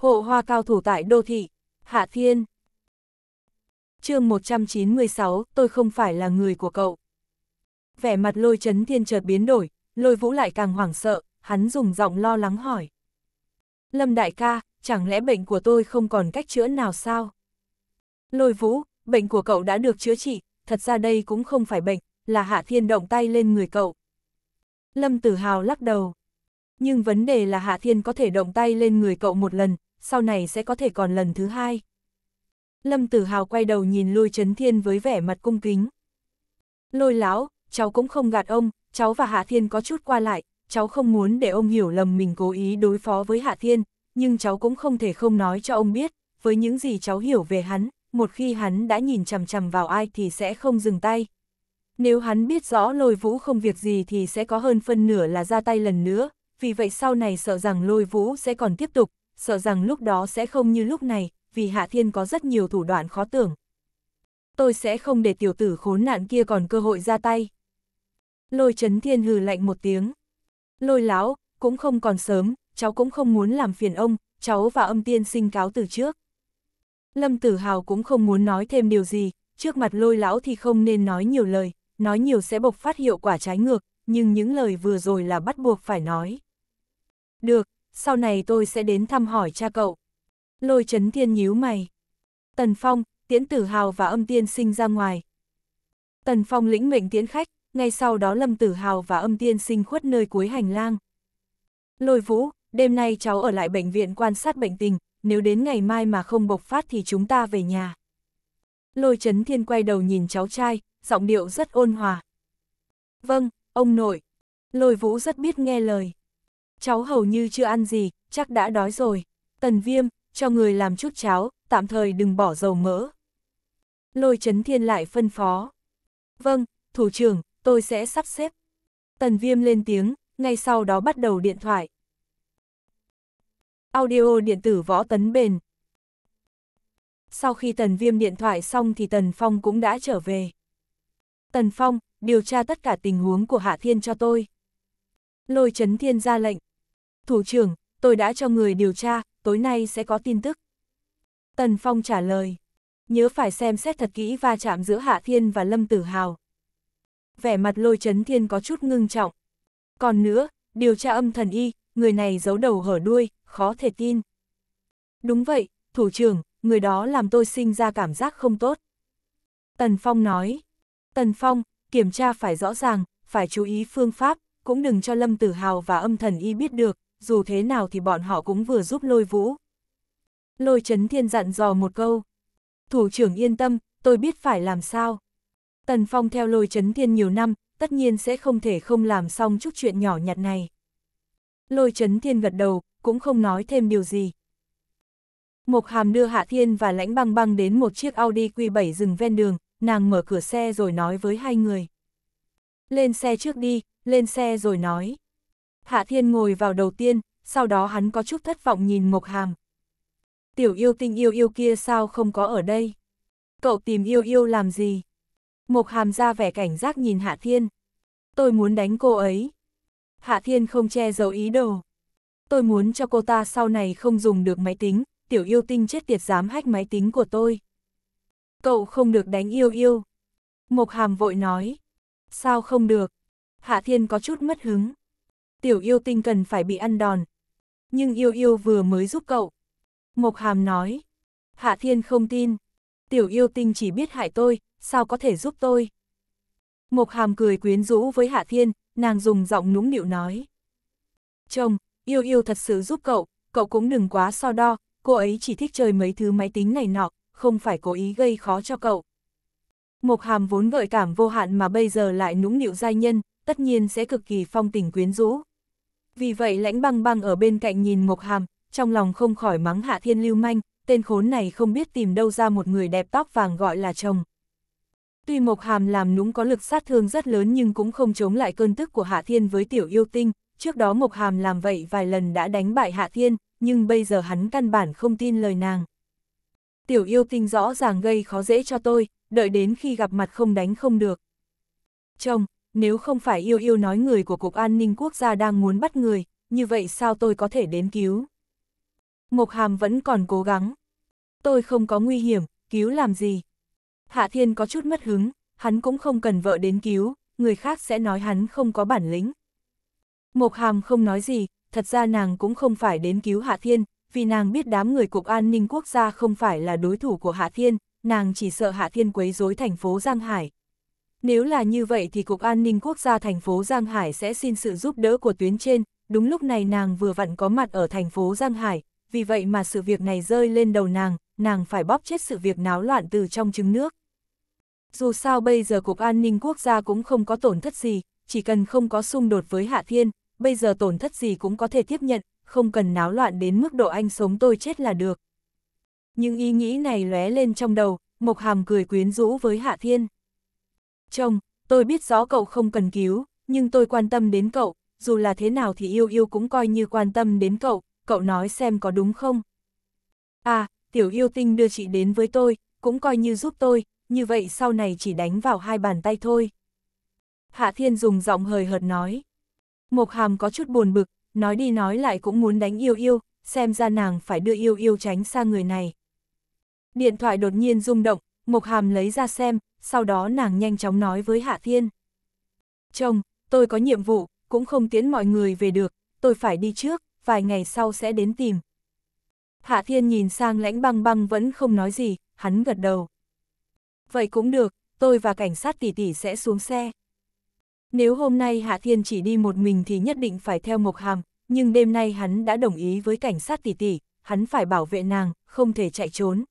Hộ hoa cao thủ tại đô thị, Hạ Thiên. chương 196, tôi không phải là người của cậu. Vẻ mặt lôi chấn thiên chợt biến đổi, lôi vũ lại càng hoảng sợ, hắn dùng giọng lo lắng hỏi. Lâm đại ca, chẳng lẽ bệnh của tôi không còn cách chữa nào sao? Lôi vũ, bệnh của cậu đã được chữa trị, thật ra đây cũng không phải bệnh, là Hạ Thiên động tay lên người cậu. Lâm Tử Hào lắc đầu. Nhưng vấn đề là Hạ Thiên có thể động tay lên người cậu một lần, sau này sẽ có thể còn lần thứ hai. Lâm Tử Hào quay đầu nhìn lôi chấn thiên với vẻ mặt cung kính. Lôi lão, cháu cũng không gạt ông, cháu và Hạ Thiên có chút qua lại, cháu không muốn để ông hiểu lầm mình cố ý đối phó với Hạ Thiên, nhưng cháu cũng không thể không nói cho ông biết, với những gì cháu hiểu về hắn, một khi hắn đã nhìn chằm chằm vào ai thì sẽ không dừng tay. Nếu hắn biết rõ lôi vũ không việc gì thì sẽ có hơn phân nửa là ra tay lần nữa, vì vậy sau này sợ rằng lôi vũ sẽ còn tiếp tục, sợ rằng lúc đó sẽ không như lúc này, vì Hạ Thiên có rất nhiều thủ đoạn khó tưởng. Tôi sẽ không để tiểu tử khốn nạn kia còn cơ hội ra tay. Lôi Trấn thiên hừ lạnh một tiếng. Lôi lão cũng không còn sớm, cháu cũng không muốn làm phiền ông, cháu và âm tiên sinh cáo từ trước. Lâm tử hào cũng không muốn nói thêm điều gì, trước mặt lôi lão thì không nên nói nhiều lời, nói nhiều sẽ bộc phát hiệu quả trái ngược, nhưng những lời vừa rồi là bắt buộc phải nói. Được, sau này tôi sẽ đến thăm hỏi cha cậu. Lôi chấn thiên nhíu mày. Tần Phong, tiễn tử hào và âm tiên sinh ra ngoài. Tần Phong lĩnh mệnh tiễn khách, ngay sau đó lâm tử hào và âm tiên sinh khuất nơi cuối hành lang. Lôi vũ, đêm nay cháu ở lại bệnh viện quan sát bệnh tình, nếu đến ngày mai mà không bộc phát thì chúng ta về nhà. Lôi chấn thiên quay đầu nhìn cháu trai, giọng điệu rất ôn hòa. Vâng, ông nội. Lôi vũ rất biết nghe lời cháu hầu như chưa ăn gì, chắc đã đói rồi. Tần viêm, cho người làm chút cháo, tạm thời đừng bỏ dầu mỡ. Lôi chấn thiên lại phân phó. Vâng, thủ trưởng, tôi sẽ sắp xếp. Tần viêm lên tiếng, ngay sau đó bắt đầu điện thoại. Audio điện tử võ tấn bền. Sau khi tần viêm điện thoại xong thì tần phong cũng đã trở về. Tần phong, điều tra tất cả tình huống của Hạ Thiên cho tôi. Lôi chấn thiên ra lệnh, Thủ trưởng, tôi đã cho người điều tra, tối nay sẽ có tin tức. Tần Phong trả lời. Nhớ phải xem xét thật kỹ va chạm giữa Hạ Thiên và Lâm Tử Hào. Vẻ mặt lôi chấn thiên có chút ngưng trọng. Còn nữa, điều tra âm thần y, người này giấu đầu hở đuôi, khó thể tin. Đúng vậy, thủ trưởng, người đó làm tôi sinh ra cảm giác không tốt. Tần Phong nói. Tần Phong, kiểm tra phải rõ ràng, phải chú ý phương pháp, cũng đừng cho Lâm Tử Hào và âm thần y biết được, dù thế nào thì bọn họ cũng vừa giúp lôi vũ. Lôi chấn thiên dặn dò một câu. Thủ trưởng yên tâm, tôi biết phải làm sao. Tần Phong theo lôi chấn thiên nhiều năm, tất nhiên sẽ không thể không làm xong chút chuyện nhỏ nhặt này. Lôi chấn thiên gật đầu, cũng không nói thêm điều gì. Mộc hàm đưa Hạ Thiên và lãnh băng băng đến một chiếc Audi Q7 dừng ven đường, nàng mở cửa xe rồi nói với hai người. Lên xe trước đi, lên xe rồi nói. Hạ Thiên ngồi vào đầu tiên, sau đó hắn có chút thất vọng nhìn Mộc Hàm. Tiểu yêu tinh yêu yêu kia sao không có ở đây? Cậu tìm yêu yêu làm gì? Mộc Hàm ra vẻ cảnh giác nhìn Hạ Thiên. Tôi muốn đánh cô ấy. Hạ Thiên không che giấu ý đồ. Tôi muốn cho cô ta sau này không dùng được máy tính, tiểu yêu tinh chết tiệt dám hách máy tính của tôi. Cậu không được đánh yêu yêu. Mộc Hàm vội nói. Sao không được? Hạ Thiên có chút mất hứng tiểu yêu tinh cần phải bị ăn đòn. Nhưng yêu yêu vừa mới giúp cậu. Mộc Hàm nói, Hạ Thiên không tin, tiểu yêu tinh chỉ biết hại tôi, sao có thể giúp tôi. Mộc Hàm cười quyến rũ với Hạ Thiên, nàng dùng giọng nũng nịu nói. Chồng, yêu yêu thật sự giúp cậu, cậu cũng đừng quá so đo, cô ấy chỉ thích chơi mấy thứ máy tính này nọ, không phải cố ý gây khó cho cậu. Mộc Hàm vốn gợi cảm vô hạn mà bây giờ lại nũng nịu giai nhân, tất nhiên sẽ cực kỳ phong tình quyến rũ. Vì vậy lãnh băng băng ở bên cạnh nhìn Mộc Hàm, trong lòng không khỏi mắng hạ thiên lưu manh, tên khốn này không biết tìm đâu ra một người đẹp tóc vàng gọi là chồng. Tuy Mộc Hàm làm núng có lực sát thương rất lớn nhưng cũng không chống lại cơn tức của Hạ Thiên với tiểu yêu tinh, trước đó Mộc Hàm làm vậy vài lần đã đánh bại Hạ Thiên, nhưng bây giờ hắn căn bản không tin lời nàng. Tiểu yêu tinh rõ ràng gây khó dễ cho tôi, đợi đến khi gặp mặt không đánh không được. Chồng, nếu không phải yêu yêu nói người của Cục An ninh Quốc gia đang muốn bắt người, như vậy sao tôi có thể đến cứu? Mộc Hàm vẫn còn cố gắng. Tôi không có nguy hiểm, cứu làm gì? Hạ Thiên có chút mất hứng, hắn cũng không cần vợ đến cứu, người khác sẽ nói hắn không có bản lĩnh. Mộc Hàm không nói gì, thật ra nàng cũng không phải đến cứu Hạ Thiên, vì nàng biết đám người Cục An ninh Quốc gia không phải là đối thủ của Hạ Thiên, nàng chỉ sợ Hạ Thiên quấy rối thành phố Giang Hải, nếu là như vậy thì Cục An ninh Quốc gia thành phố Giang Hải sẽ xin sự giúp đỡ của tuyến trên, đúng lúc này nàng vừa vặn có mặt ở thành phố Giang Hải, vì vậy mà sự việc này rơi lên đầu nàng, nàng phải bóp chết sự việc náo loạn từ trong trứng nước. Dù sao bây giờ Cục An ninh Quốc gia cũng không có tổn thất gì, chỉ cần không có xung đột với Hạ Thiên, bây giờ tổn thất gì cũng có thể tiếp nhận, không cần náo loạn đến mức độ anh sống tôi chết là được. Nhưng ý nghĩ này lóe lên trong đầu, Mộc Hàm cười quyến rũ với Hạ Thiên. Chồng, tôi biết rõ cậu không cần cứu, nhưng tôi quan tâm đến cậu, dù là thế nào thì yêu yêu cũng coi như quan tâm đến cậu, cậu nói xem có đúng không? À, tiểu yêu tinh đưa chị đến với tôi, cũng coi như giúp tôi, như vậy sau này chỉ đánh vào hai bàn tay thôi. Hạ Thiên dùng giọng hời hợt nói. Mộc Hàm có chút buồn bực, nói đi nói lại cũng muốn đánh yêu yêu, xem ra nàng phải đưa yêu yêu tránh xa người này. Điện thoại đột nhiên rung động, Mộc Hàm lấy ra xem, sau đó nàng nhanh chóng nói với Hạ Thiên. Chồng, tôi có nhiệm vụ, cũng không tiễn mọi người về được, tôi phải đi trước, vài ngày sau sẽ đến tìm. Hạ Thiên nhìn sang lãnh băng băng vẫn không nói gì, hắn gật đầu. Vậy cũng được, tôi và cảnh sát tỷ tỷ sẽ xuống xe. Nếu hôm nay Hạ Thiên chỉ đi một mình thì nhất định phải theo Mộc Hàm, nhưng đêm nay hắn đã đồng ý với cảnh sát tỷ tỷ, hắn phải bảo vệ nàng, không thể chạy trốn.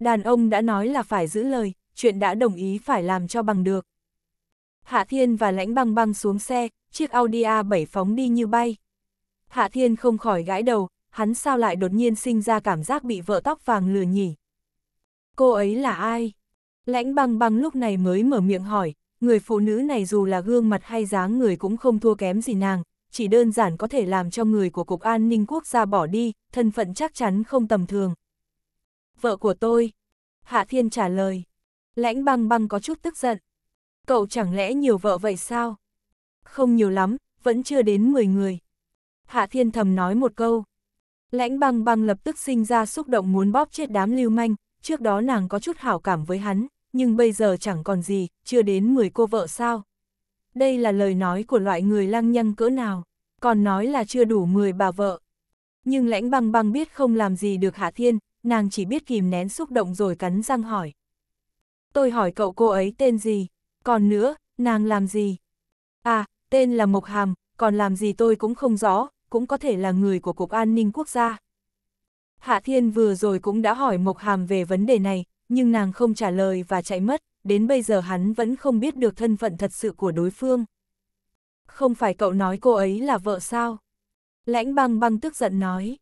Đàn ông đã nói là phải giữ lời, chuyện đã đồng ý phải làm cho bằng được. Hạ Thiên và lãnh băng băng xuống xe, chiếc Audi A7 phóng đi như bay. Hạ Thiên không khỏi gãi đầu, hắn sao lại đột nhiên sinh ra cảm giác bị vợ tóc vàng lừa nhỉ. Cô ấy là ai? Lãnh băng băng lúc này mới mở miệng hỏi, người phụ nữ này dù là gương mặt hay dáng người cũng không thua kém gì nàng, chỉ đơn giản có thể làm cho người của Cục An ninh Quốc gia bỏ đi, thân phận chắc chắn không tầm thường vợ của tôi. Hạ Thiên trả lời. Lãnh băng băng có chút tức giận. Cậu chẳng lẽ nhiều vợ vậy sao? Không nhiều lắm, vẫn chưa đến 10 người. Hạ Thiên thầm nói một câu. Lãnh băng băng lập tức sinh ra xúc động muốn bóp chết đám lưu manh, trước đó nàng có chút hảo cảm với hắn, nhưng bây giờ chẳng còn gì, chưa đến 10 cô vợ sao. Đây là lời nói của loại người lăng nhăng cỡ nào, còn nói là chưa đủ 10 bà vợ. Nhưng lãnh băng băng biết không làm gì được Hạ Thiên, nàng chỉ biết kìm nén xúc động rồi cắn răng hỏi. Tôi hỏi cậu cô ấy tên gì? Còn nữa, nàng làm gì? À, tên là Mộc Hàm, còn làm gì tôi cũng không rõ, cũng có thể là người của Cục An ninh Quốc gia. Hạ Thiên vừa rồi cũng đã hỏi Mộc Hàm về vấn đề này, nhưng nàng không trả lời và chạy mất, đến bây giờ hắn vẫn không biết được thân phận thật sự của đối phương. Không phải cậu nói cô ấy là vợ sao? Lãnh băng băng tức giận nói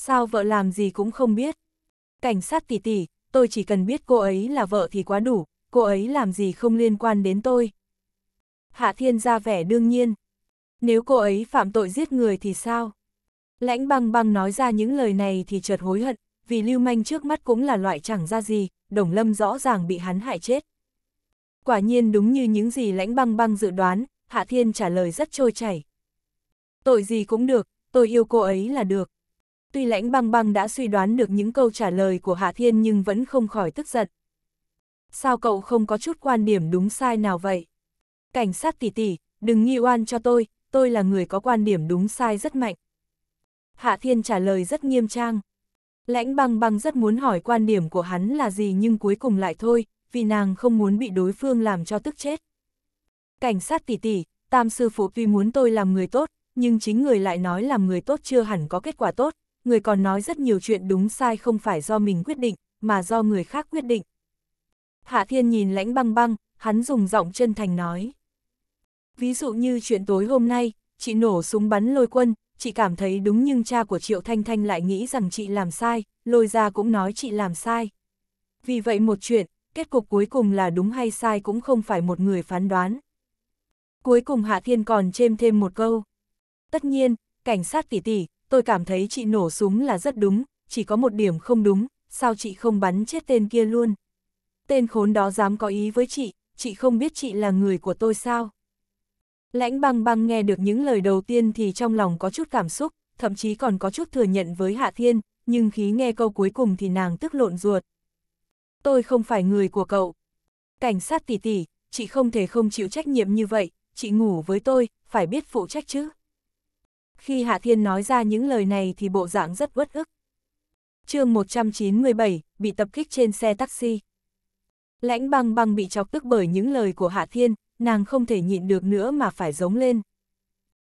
sao vợ làm gì cũng không biết. Cảnh sát tỷ tỷ, tôi chỉ cần biết cô ấy là vợ thì quá đủ, cô ấy làm gì không liên quan đến tôi. Hạ Thiên ra vẻ đương nhiên. Nếu cô ấy phạm tội giết người thì sao? Lãnh băng băng nói ra những lời này thì chợt hối hận, vì lưu manh trước mắt cũng là loại chẳng ra gì, đồng lâm rõ ràng bị hắn hại chết. Quả nhiên đúng như những gì lãnh băng băng dự đoán, Hạ Thiên trả lời rất trôi chảy. Tội gì cũng được, tôi yêu cô ấy là được. Tuy lãnh băng băng đã suy đoán được những câu trả lời của Hạ Thiên nhưng vẫn không khỏi tức giận. Sao cậu không có chút quan điểm đúng sai nào vậy? Cảnh sát tỷ tỷ, đừng nghi oan cho tôi, tôi là người có quan điểm đúng sai rất mạnh. Hạ Thiên trả lời rất nghiêm trang. Lãnh băng băng rất muốn hỏi quan điểm của hắn là gì nhưng cuối cùng lại thôi, vì nàng không muốn bị đối phương làm cho tức chết. Cảnh sát tỷ tỷ, tam sư phụ tuy muốn tôi làm người tốt, nhưng chính người lại nói làm người tốt chưa hẳn có kết quả tốt, người còn nói rất nhiều chuyện đúng sai không phải do mình quyết định, mà do người khác quyết định. Hạ Thiên nhìn lãnh băng băng, hắn dùng giọng chân thành nói. Ví dụ như chuyện tối hôm nay, chị nổ súng bắn lôi quân, chị cảm thấy đúng nhưng cha của Triệu Thanh Thanh lại nghĩ rằng chị làm sai, lôi ra cũng nói chị làm sai. Vì vậy một chuyện, kết cục cuối cùng là đúng hay sai cũng không phải một người phán đoán. Cuối cùng Hạ Thiên còn chêm thêm một câu. Tất nhiên, cảnh sát tỷ tỷ, tôi cảm thấy chị nổ súng là rất đúng, chỉ có một điểm không đúng, sao chị không bắn chết tên kia luôn. Tên khốn đó dám có ý với chị, chị không biết chị là người của tôi sao. Lãnh băng băng nghe được những lời đầu tiên thì trong lòng có chút cảm xúc, thậm chí còn có chút thừa nhận với Hạ Thiên, nhưng khi nghe câu cuối cùng thì nàng tức lộn ruột. Tôi không phải người của cậu. Cảnh sát tỷ tỷ, chị không thể không chịu trách nhiệm như vậy, chị ngủ với tôi, phải biết phụ trách chứ. Khi Hạ Thiên nói ra những lời này thì bộ dạng rất uất ức. chương 197, bị tập kích trên xe taxi. Lãnh băng băng bị chọc tức bởi những lời của Hạ Thiên, nàng không thể nhịn được nữa mà phải giống lên.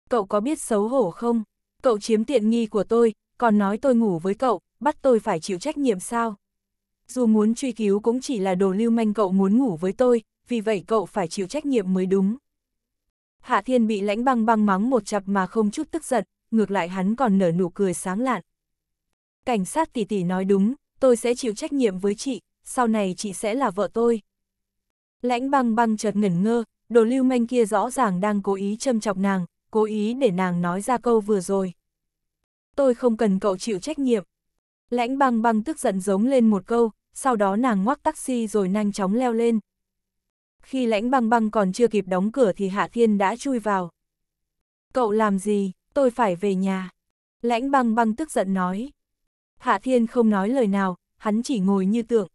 Cậu có biết xấu hổ không? Cậu chiếm tiện nghi của tôi, còn nói tôi ngủ với cậu, bắt tôi phải chịu trách nhiệm sao? Dù muốn truy cứu cũng chỉ là đồ lưu manh cậu muốn ngủ với tôi, vì vậy cậu phải chịu trách nhiệm mới đúng. Hạ Thiên bị lãnh băng băng mắng một chập mà không chút tức giận, ngược lại hắn còn nở nụ cười sáng lạn. Cảnh sát tỷ tỷ nói đúng, tôi sẽ chịu trách nhiệm với chị, sau này chị sẽ là vợ tôi. Lãnh băng băng chợt ngẩn ngơ, đồ lưu manh kia rõ ràng đang cố ý châm chọc nàng, cố ý để nàng nói ra câu vừa rồi. Tôi không cần cậu chịu trách nhiệm. Lãnh băng băng tức giận giống lên một câu, sau đó nàng ngoắc taxi rồi nhanh chóng leo lên, khi lãnh băng băng còn chưa kịp đóng cửa thì Hạ Thiên đã chui vào. Cậu làm gì, tôi phải về nhà. Lãnh băng băng tức giận nói. Hạ Thiên không nói lời nào, hắn chỉ ngồi như tượng.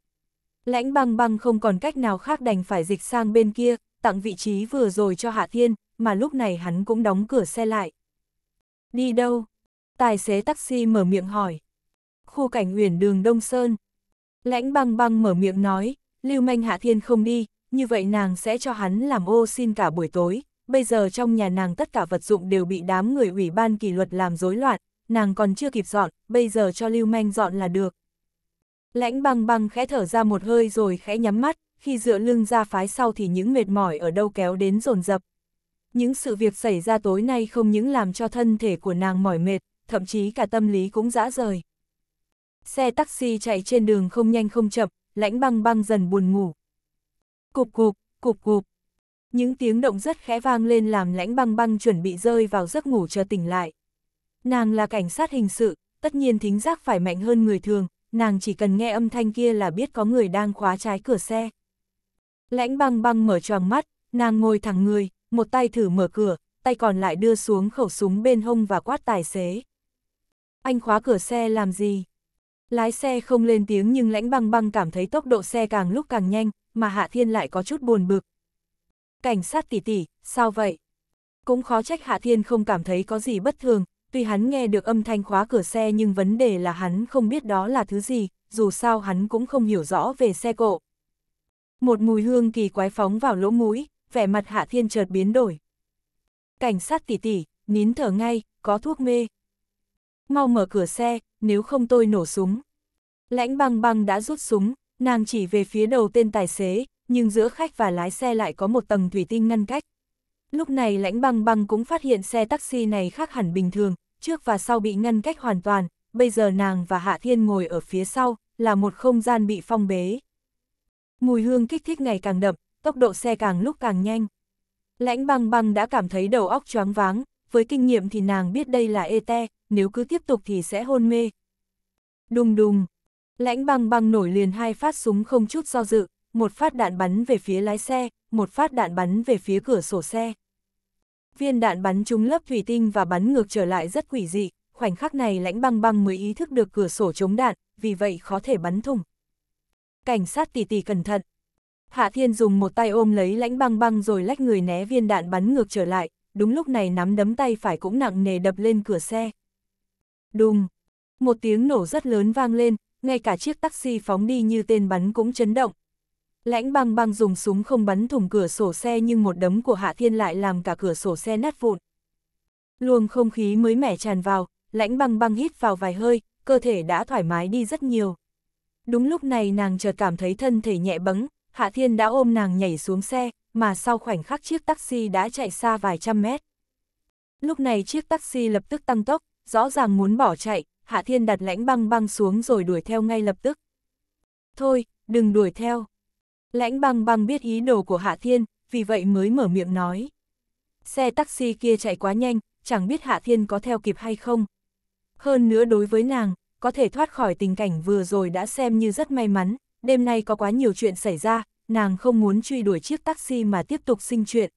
Lãnh băng băng không còn cách nào khác đành phải dịch sang bên kia, tặng vị trí vừa rồi cho Hạ Thiên, mà lúc này hắn cũng đóng cửa xe lại. Đi đâu? Tài xế taxi mở miệng hỏi. Khu cảnh uyển đường Đông Sơn. Lãnh băng băng mở miệng nói, Lưu Manh Hạ Thiên không đi, như vậy nàng sẽ cho hắn làm ô xin cả buổi tối. Bây giờ trong nhà nàng tất cả vật dụng đều bị đám người ủy ban kỷ luật làm rối loạn, nàng còn chưa kịp dọn, bây giờ cho Lưu Manh dọn là được. Lãnh băng băng khẽ thở ra một hơi rồi khẽ nhắm mắt, khi dựa lưng ra phái sau thì những mệt mỏi ở đâu kéo đến dồn dập. Những sự việc xảy ra tối nay không những làm cho thân thể của nàng mỏi mệt, thậm chí cả tâm lý cũng dã rời. Xe taxi chạy trên đường không nhanh không chậm, lãnh băng băng dần buồn ngủ, Cục cục, cục cục. Những tiếng động rất khẽ vang lên làm lãnh băng băng chuẩn bị rơi vào giấc ngủ chờ tỉnh lại. Nàng là cảnh sát hình sự, tất nhiên thính giác phải mạnh hơn người thường, nàng chỉ cần nghe âm thanh kia là biết có người đang khóa trái cửa xe. Lãnh băng băng mở tròn mắt, nàng ngồi thẳng người, một tay thử mở cửa, tay còn lại đưa xuống khẩu súng bên hông và quát tài xế. Anh khóa cửa xe làm gì? Lái xe không lên tiếng nhưng lãnh băng băng cảm thấy tốc độ xe càng lúc càng nhanh, mà Hạ Thiên lại có chút buồn bực. Cảnh sát tỷ tỷ, sao vậy? Cũng khó trách Hạ Thiên không cảm thấy có gì bất thường, tuy hắn nghe được âm thanh khóa cửa xe nhưng vấn đề là hắn không biết đó là thứ gì, dù sao hắn cũng không hiểu rõ về xe cộ. Một mùi hương kỳ quái phóng vào lỗ mũi, vẻ mặt Hạ Thiên chợt biến đổi. Cảnh sát tỷ tỷ, nín thở ngay, có thuốc mê mau mở cửa xe, nếu không tôi nổ súng. Lãnh băng băng đã rút súng, nàng chỉ về phía đầu tên tài xế, nhưng giữa khách và lái xe lại có một tầng thủy tinh ngăn cách. Lúc này lãnh băng băng cũng phát hiện xe taxi này khác hẳn bình thường, trước và sau bị ngăn cách hoàn toàn, bây giờ nàng và Hạ Thiên ngồi ở phía sau, là một không gian bị phong bế. Mùi hương kích thích ngày càng đậm, tốc độ xe càng lúc càng nhanh. Lãnh băng băng đã cảm thấy đầu óc choáng váng, với kinh nghiệm thì nàng biết đây là ê te, nếu cứ tiếp tục thì sẽ hôn mê. Đùng đùng, lãnh băng băng nổi liền hai phát súng không chút do dự, một phát đạn bắn về phía lái xe, một phát đạn bắn về phía cửa sổ xe. Viên đạn bắn trúng lớp thủy tinh và bắn ngược trở lại rất quỷ dị, khoảnh khắc này lãnh băng băng mới ý thức được cửa sổ chống đạn, vì vậy khó thể bắn thủng. Cảnh sát tỉ tỉ cẩn thận. Hạ Thiên dùng một tay ôm lấy lãnh băng băng rồi lách người né viên đạn bắn ngược trở lại, đúng lúc này nắm đấm tay phải cũng nặng nề đập lên cửa xe. Đùng! Một tiếng nổ rất lớn vang lên, ngay cả chiếc taxi phóng đi như tên bắn cũng chấn động. Lãnh băng băng dùng súng không bắn thủng cửa sổ xe nhưng một đấm của Hạ Thiên lại làm cả cửa sổ xe nát vụn. Luồng không khí mới mẻ tràn vào, lãnh băng băng hít vào vài hơi, cơ thể đã thoải mái đi rất nhiều. Đúng lúc này nàng chợt cảm thấy thân thể nhẹ bẫng, Hạ Thiên đã ôm nàng nhảy xuống xe, mà sau khoảnh khắc chiếc taxi đã chạy xa vài trăm mét. Lúc này chiếc taxi lập tức tăng tốc, rõ ràng muốn bỏ chạy, Hạ Thiên đặt lãnh băng băng xuống rồi đuổi theo ngay lập tức. Thôi, đừng đuổi theo. Lãnh băng băng biết ý đồ của Hạ Thiên, vì vậy mới mở miệng nói. Xe taxi kia chạy quá nhanh, chẳng biết Hạ Thiên có theo kịp hay không. Hơn nữa đối với nàng, có thể thoát khỏi tình cảnh vừa rồi đã xem như rất may mắn, đêm nay có quá nhiều chuyện xảy ra, nàng không muốn truy đuổi chiếc taxi mà tiếp tục sinh chuyện.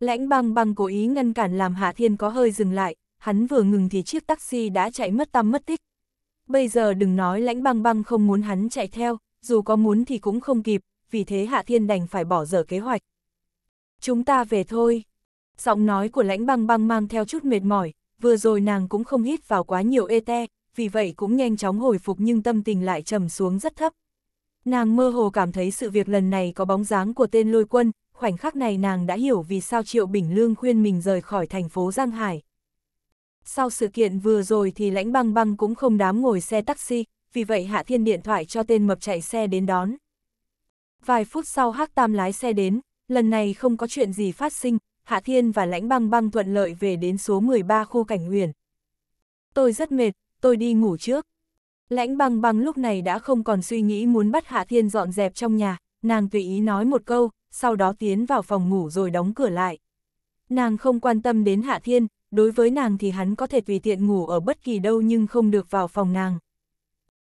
Lãnh băng băng cố ý ngăn cản làm Hạ Thiên có hơi dừng lại, hắn vừa ngừng thì chiếc taxi đã chạy mất tăm mất tích. Bây giờ đừng nói lãnh băng băng không muốn hắn chạy theo, dù có muốn thì cũng không kịp, vì thế Hạ Thiên đành phải bỏ dở kế hoạch. Chúng ta về thôi. Giọng nói của lãnh băng băng mang theo chút mệt mỏi, vừa rồi nàng cũng không hít vào quá nhiều ê te, vì vậy cũng nhanh chóng hồi phục nhưng tâm tình lại trầm xuống rất thấp. Nàng mơ hồ cảm thấy sự việc lần này có bóng dáng của tên lôi quân, khoảnh khắc này nàng đã hiểu vì sao Triệu Bình Lương khuyên mình rời khỏi thành phố Giang Hải. Sau sự kiện vừa rồi thì lãnh băng băng cũng không đám ngồi xe taxi, vì vậy Hạ Thiên điện thoại cho tên mập chạy xe đến đón. Vài phút sau Hắc Tam lái xe đến, lần này không có chuyện gì phát sinh, Hạ Thiên và lãnh băng băng thuận lợi về đến số 13 khu cảnh huyền. Tôi rất mệt, tôi đi ngủ trước. Lãnh băng băng lúc này đã không còn suy nghĩ muốn bắt Hạ Thiên dọn dẹp trong nhà, nàng tùy ý nói một câu, sau đó tiến vào phòng ngủ rồi đóng cửa lại. Nàng không quan tâm đến Hạ Thiên, đối với nàng thì hắn có thể tùy tiện ngủ ở bất kỳ đâu nhưng không được vào phòng nàng.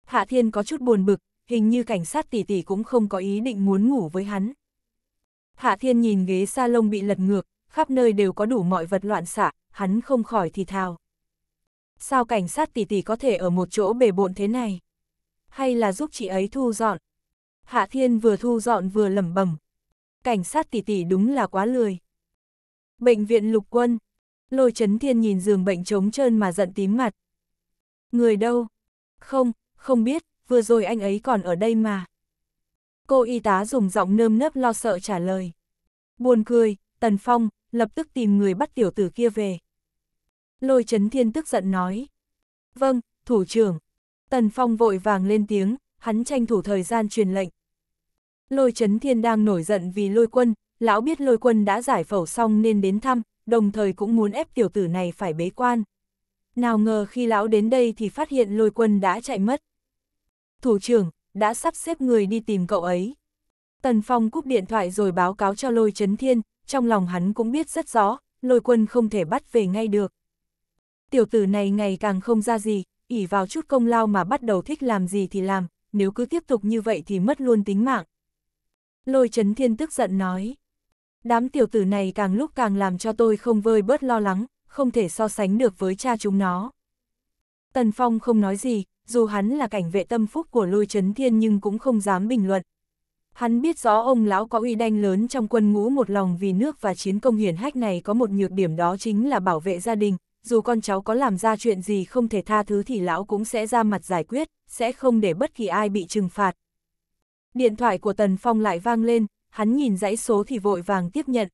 Hạ Thiên có chút buồn bực, hình như cảnh sát tỷ tỷ cũng không có ý định muốn ngủ với hắn. Hạ Thiên nhìn ghế sa lông bị lật ngược, khắp nơi đều có đủ mọi vật loạn xạ, hắn không khỏi thì thào sao cảnh sát tỷ tỷ có thể ở một chỗ bề bộn thế này? Hay là giúp chị ấy thu dọn? Hạ Thiên vừa thu dọn vừa lẩm bẩm. Cảnh sát tỷ tỷ đúng là quá lười. Bệnh viện lục quân. Lôi chấn thiên nhìn giường bệnh trống trơn mà giận tím mặt. Người đâu? Không, không biết, vừa rồi anh ấy còn ở đây mà. Cô y tá dùng giọng nơm nớp lo sợ trả lời. Buồn cười, Tần Phong, lập tức tìm người bắt tiểu tử kia về. Lôi chấn thiên tức giận nói. Vâng, thủ trưởng. Tần Phong vội vàng lên tiếng, hắn tranh thủ thời gian truyền lệnh. Lôi chấn thiên đang nổi giận vì lôi quân, lão biết lôi quân đã giải phẫu xong nên đến thăm, đồng thời cũng muốn ép tiểu tử này phải bế quan. Nào ngờ khi lão đến đây thì phát hiện lôi quân đã chạy mất. Thủ trưởng, đã sắp xếp người đi tìm cậu ấy. Tần Phong cúp điện thoại rồi báo cáo cho lôi chấn thiên, trong lòng hắn cũng biết rất rõ, lôi quân không thể bắt về ngay được tiểu tử này ngày càng không ra gì, ỉ vào chút công lao mà bắt đầu thích làm gì thì làm, nếu cứ tiếp tục như vậy thì mất luôn tính mạng. Lôi Trấn thiên tức giận nói, đám tiểu tử này càng lúc càng làm cho tôi không vơi bớt lo lắng, không thể so sánh được với cha chúng nó. Tần Phong không nói gì, dù hắn là cảnh vệ tâm phúc của lôi Trấn thiên nhưng cũng không dám bình luận. Hắn biết rõ ông lão có uy danh lớn trong quân ngũ một lòng vì nước và chiến công hiển hách này có một nhược điểm đó chính là bảo vệ gia đình, dù con cháu có làm ra chuyện gì không thể tha thứ thì lão cũng sẽ ra mặt giải quyết, sẽ không để bất kỳ ai bị trừng phạt. Điện thoại của Tần Phong lại vang lên, hắn nhìn dãy số thì vội vàng tiếp nhận.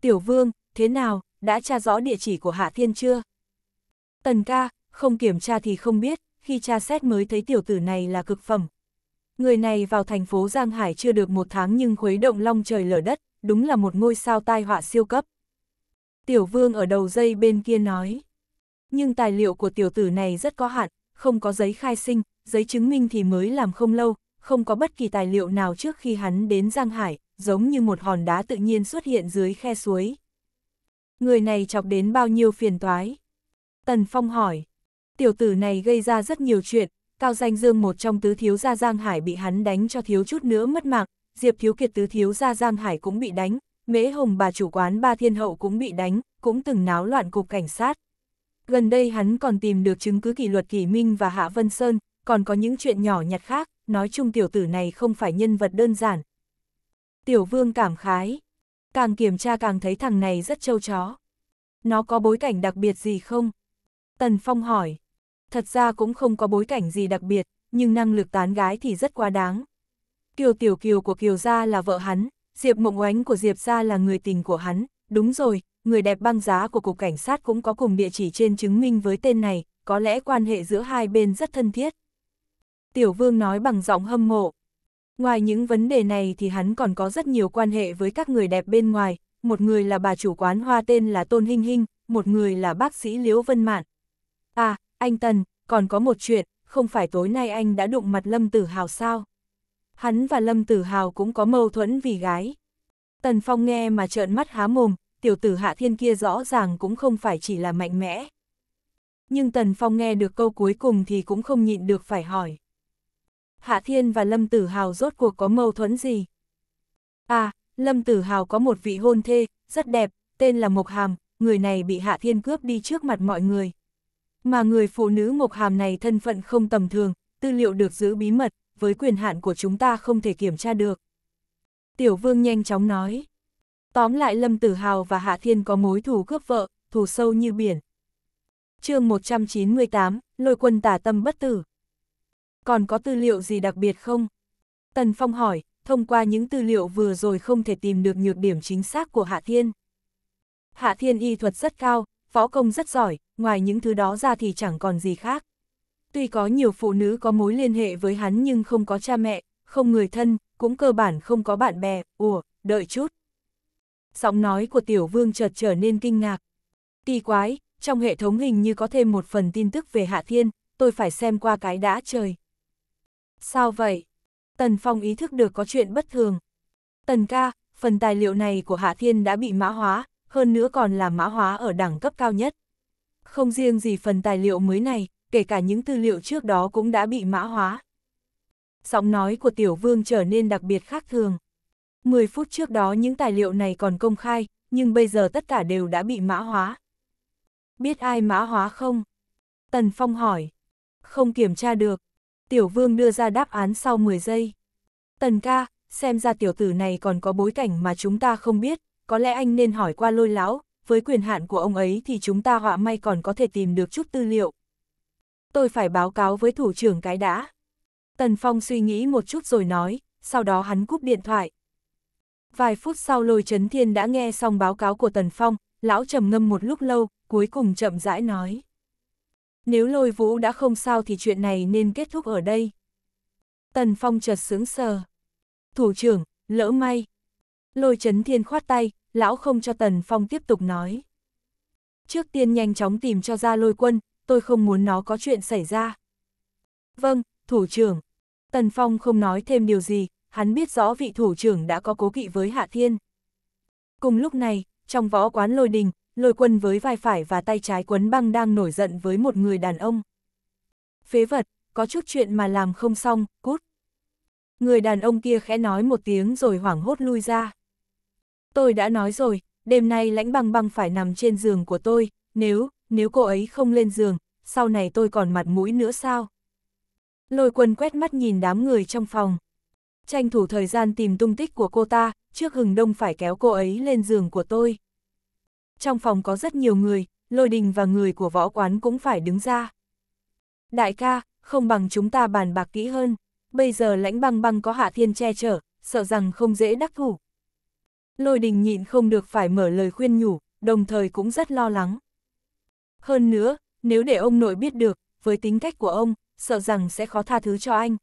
Tiểu Vương, thế nào, đã tra rõ địa chỉ của Hạ Thiên chưa? Tần ca, không kiểm tra thì không biết, khi tra xét mới thấy tiểu tử này là cực phẩm. Người này vào thành phố Giang Hải chưa được một tháng nhưng khuấy động long trời lở đất, đúng là một ngôi sao tai họa siêu cấp. Tiểu vương ở đầu dây bên kia nói. Nhưng tài liệu của tiểu tử này rất có hạn, không có giấy khai sinh, giấy chứng minh thì mới làm không lâu, không có bất kỳ tài liệu nào trước khi hắn đến Giang Hải, giống như một hòn đá tự nhiên xuất hiện dưới khe suối. Người này chọc đến bao nhiêu phiền toái? Tần Phong hỏi. Tiểu tử này gây ra rất nhiều chuyện, Cao Danh Dương một trong tứ thiếu gia Giang Hải bị hắn đánh cho thiếu chút nữa mất mạng, Diệp Thiếu Kiệt tứ thiếu gia Giang Hải cũng bị đánh, Mễ Hồng bà chủ quán Ba Thiên Hậu cũng bị đánh, cũng từng náo loạn cục cảnh sát. Gần đây hắn còn tìm được chứng cứ kỷ luật Kỳ Minh và Hạ Vân Sơn, còn có những chuyện nhỏ nhặt khác, nói chung tiểu tử này không phải nhân vật đơn giản. Tiểu vương cảm khái, càng kiểm tra càng thấy thằng này rất trâu chó. Nó có bối cảnh đặc biệt gì không? Tần Phong hỏi, thật ra cũng không có bối cảnh gì đặc biệt, nhưng năng lực tán gái thì rất quá đáng. Kiều Tiểu Kiều của Kiều Gia là vợ hắn, Diệp Mộng Oánh của Diệp gia là người tình của hắn, đúng rồi, người đẹp băng giá của Cục Cảnh sát cũng có cùng địa chỉ trên chứng minh với tên này, có lẽ quan hệ giữa hai bên rất thân thiết. Tiểu Vương nói bằng giọng hâm mộ. Ngoài những vấn đề này thì hắn còn có rất nhiều quan hệ với các người đẹp bên ngoài, một người là bà chủ quán hoa tên là Tôn Hinh Hinh, một người là bác sĩ Liễu Vân Mạn. À, anh Tần, còn có một chuyện, không phải tối nay anh đã đụng mặt Lâm Tử Hào sao? hắn và Lâm Tử Hào cũng có mâu thuẫn vì gái. Tần Phong nghe mà trợn mắt há mồm, tiểu tử Hạ Thiên kia rõ ràng cũng không phải chỉ là mạnh mẽ. Nhưng Tần Phong nghe được câu cuối cùng thì cũng không nhịn được phải hỏi. Hạ Thiên và Lâm Tử Hào rốt cuộc có mâu thuẫn gì? À, Lâm Tử Hào có một vị hôn thê, rất đẹp, tên là Mộc Hàm, người này bị Hạ Thiên cướp đi trước mặt mọi người. Mà người phụ nữ Mộc Hàm này thân phận không tầm thường, tư liệu được giữ bí mật, với quyền hạn của chúng ta không thể kiểm tra được. Tiểu vương nhanh chóng nói. Tóm lại Lâm Tử Hào và Hạ Thiên có mối thù cướp vợ, thù sâu như biển. chương 198, lôi quân tả tâm bất tử. Còn có tư liệu gì đặc biệt không? Tần Phong hỏi, thông qua những tư liệu vừa rồi không thể tìm được nhược điểm chính xác của Hạ Thiên. Hạ Thiên y thuật rất cao, võ công rất giỏi, ngoài những thứ đó ra thì chẳng còn gì khác. Tuy có nhiều phụ nữ có mối liên hệ với hắn nhưng không có cha mẹ, không người thân, cũng cơ bản không có bạn bè, ủa, đợi chút. Giọng nói của tiểu vương chợt trở nên kinh ngạc. Kỳ quái, trong hệ thống hình như có thêm một phần tin tức về Hạ Thiên, tôi phải xem qua cái đã trời. Sao vậy? Tần Phong ý thức được có chuyện bất thường. Tần ca, phần tài liệu này của Hạ Thiên đã bị mã hóa, hơn nữa còn là mã hóa ở đẳng cấp cao nhất. Không riêng gì phần tài liệu mới này, kể cả những tư liệu trước đó cũng đã bị mã hóa. Giọng nói của tiểu vương trở nên đặc biệt khác thường. mười phút trước đó những tài liệu này còn công khai, nhưng bây giờ tất cả đều đã bị mã hóa. Biết ai mã hóa không? Tần Phong hỏi. Không kiểm tra được. Tiểu vương đưa ra đáp án sau 10 giây. Tần ca, xem ra tiểu tử này còn có bối cảnh mà chúng ta không biết, có lẽ anh nên hỏi qua lôi lão, với quyền hạn của ông ấy thì chúng ta họa may còn có thể tìm được chút tư liệu, tôi phải báo cáo với thủ trưởng cái đã. Tần Phong suy nghĩ một chút rồi nói, sau đó hắn cúp điện thoại. Vài phút sau lôi chấn thiên đã nghe xong báo cáo của Tần Phong, lão trầm ngâm một lúc lâu, cuối cùng chậm rãi nói. Nếu lôi vũ đã không sao thì chuyện này nên kết thúc ở đây. Tần Phong chợt sướng sờ. Thủ trưởng, lỡ may. Lôi chấn thiên khoát tay, lão không cho Tần Phong tiếp tục nói. Trước tiên nhanh chóng tìm cho ra lôi quân, tôi không muốn nó có chuyện xảy ra. Vâng, thủ trưởng. Tần Phong không nói thêm điều gì, hắn biết rõ vị thủ trưởng đã có cố kỵ với Hạ Thiên. Cùng lúc này, trong võ quán lôi đình, lôi quân với vai phải và tay trái quấn băng đang nổi giận với một người đàn ông. Phế vật, có chút chuyện mà làm không xong, cút. Người đàn ông kia khẽ nói một tiếng rồi hoảng hốt lui ra. Tôi đã nói rồi, đêm nay lãnh băng băng phải nằm trên giường của tôi, nếu, nếu cô ấy không lên giường, sau này tôi còn mặt mũi nữa sao? Lôi quân quét mắt nhìn đám người trong phòng. Tranh thủ thời gian tìm tung tích của cô ta, trước hừng đông phải kéo cô ấy lên giường của tôi. Trong phòng có rất nhiều người, lôi đình và người của võ quán cũng phải đứng ra. Đại ca, không bằng chúng ta bàn bạc kỹ hơn, bây giờ lãnh băng băng có hạ thiên che chở, sợ rằng không dễ đắc thủ. Lôi đình nhịn không được phải mở lời khuyên nhủ, đồng thời cũng rất lo lắng. Hơn nữa, nếu để ông nội biết được, với tính cách của ông, sợ rằng sẽ khó tha thứ cho anh.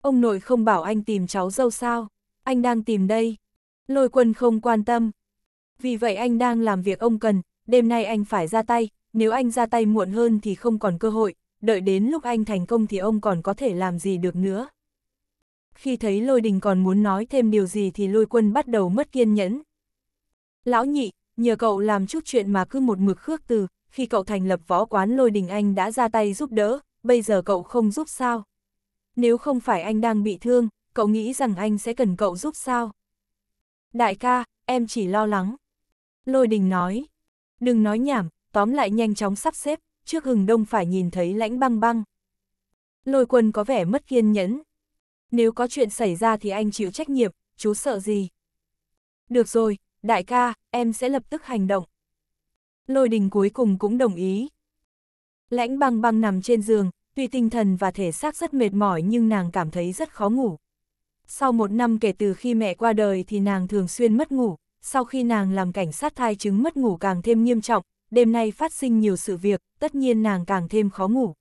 Ông nội không bảo anh tìm cháu dâu sao, anh đang tìm đây. Lôi quân không quan tâm. Vì vậy anh đang làm việc ông cần, đêm nay anh phải ra tay, nếu anh ra tay muộn hơn thì không còn cơ hội, đợi đến lúc anh thành công thì ông còn có thể làm gì được nữa. Khi thấy lôi đình còn muốn nói thêm điều gì thì lôi quân bắt đầu mất kiên nhẫn. Lão nhị, nhờ cậu làm chút chuyện mà cứ một mực khước từ, khi cậu thành lập võ quán lôi đình anh đã ra tay giúp đỡ, bây giờ cậu không giúp sao? Nếu không phải anh đang bị thương, cậu nghĩ rằng anh sẽ cần cậu giúp sao? Đại ca, em chỉ lo lắng. Lôi đình nói. Đừng nói nhảm, tóm lại nhanh chóng sắp xếp, trước hừng đông phải nhìn thấy lãnh băng băng. Lôi quân có vẻ mất kiên nhẫn. Nếu có chuyện xảy ra thì anh chịu trách nhiệm, chú sợ gì? Được rồi, đại ca, em sẽ lập tức hành động lôi đình cuối cùng cũng đồng ý. Lãnh băng băng nằm trên giường, tuy tinh thần và thể xác rất mệt mỏi nhưng nàng cảm thấy rất khó ngủ. Sau một năm kể từ khi mẹ qua đời thì nàng thường xuyên mất ngủ, sau khi nàng làm cảnh sát thai chứng mất ngủ càng thêm nghiêm trọng, đêm nay phát sinh nhiều sự việc, tất nhiên nàng càng thêm khó ngủ.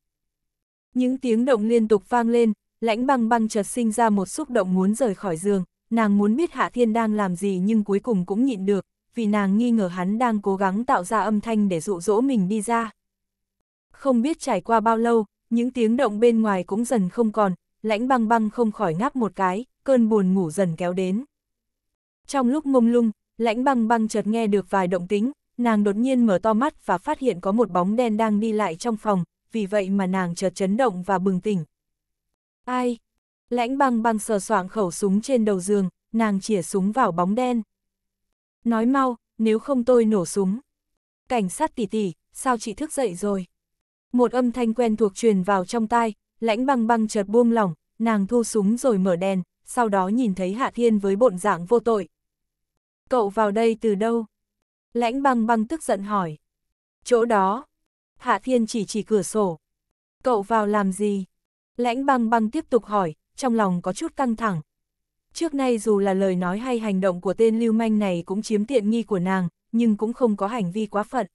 Những tiếng động liên tục vang lên, lãnh băng băng chợt sinh ra một xúc động muốn rời khỏi giường, nàng muốn biết Hạ Thiên đang làm gì nhưng cuối cùng cũng nhịn được, vì nàng nghi ngờ hắn đang cố gắng tạo ra âm thanh để dụ dỗ mình đi ra. Không biết trải qua bao lâu, những tiếng động bên ngoài cũng dần không còn, lãnh băng băng không khỏi ngáp một cái, cơn buồn ngủ dần kéo đến. Trong lúc mông lung, lãnh băng băng chợt nghe được vài động tính, nàng đột nhiên mở to mắt và phát hiện có một bóng đen đang đi lại trong phòng, vì vậy mà nàng chợt chấn động và bừng tỉnh. Ai? Lãnh băng băng sờ soạng khẩu súng trên đầu giường, nàng chỉa súng vào bóng đen nói mau, nếu không tôi nổ súng. Cảnh sát tỷ tỷ, sao chị thức dậy rồi? Một âm thanh quen thuộc truyền vào trong tai, lãnh băng băng chợt buông lỏng, nàng thu súng rồi mở đèn, sau đó nhìn thấy Hạ Thiên với bộn dạng vô tội. Cậu vào đây từ đâu? Lãnh băng băng tức giận hỏi. Chỗ đó. Hạ Thiên chỉ chỉ cửa sổ. Cậu vào làm gì? Lãnh băng băng tiếp tục hỏi, trong lòng có chút căng thẳng, Trước nay dù là lời nói hay hành động của tên lưu manh này cũng chiếm tiện nghi của nàng, nhưng cũng không có hành vi quá phận.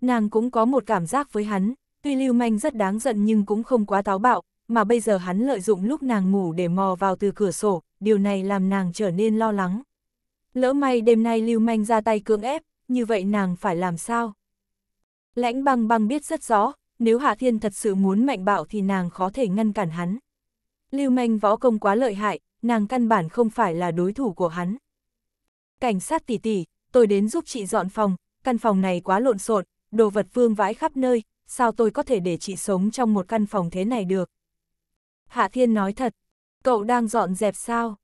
Nàng cũng có một cảm giác với hắn, tuy lưu manh rất đáng giận nhưng cũng không quá táo bạo, mà bây giờ hắn lợi dụng lúc nàng ngủ để mò vào từ cửa sổ, điều này làm nàng trở nên lo lắng. Lỡ may đêm nay lưu manh ra tay cưỡng ép, như vậy nàng phải làm sao? Lãnh băng băng biết rất rõ, nếu Hạ Thiên thật sự muốn mạnh bạo thì nàng khó thể ngăn cản hắn. Lưu manh võ công quá lợi hại, nàng căn bản không phải là đối thủ của hắn. Cảnh sát tỷ tỷ, tôi đến giúp chị dọn phòng, căn phòng này quá lộn xộn, đồ vật vương vãi khắp nơi, sao tôi có thể để chị sống trong một căn phòng thế này được? Hạ Thiên nói thật, cậu đang dọn dẹp sao?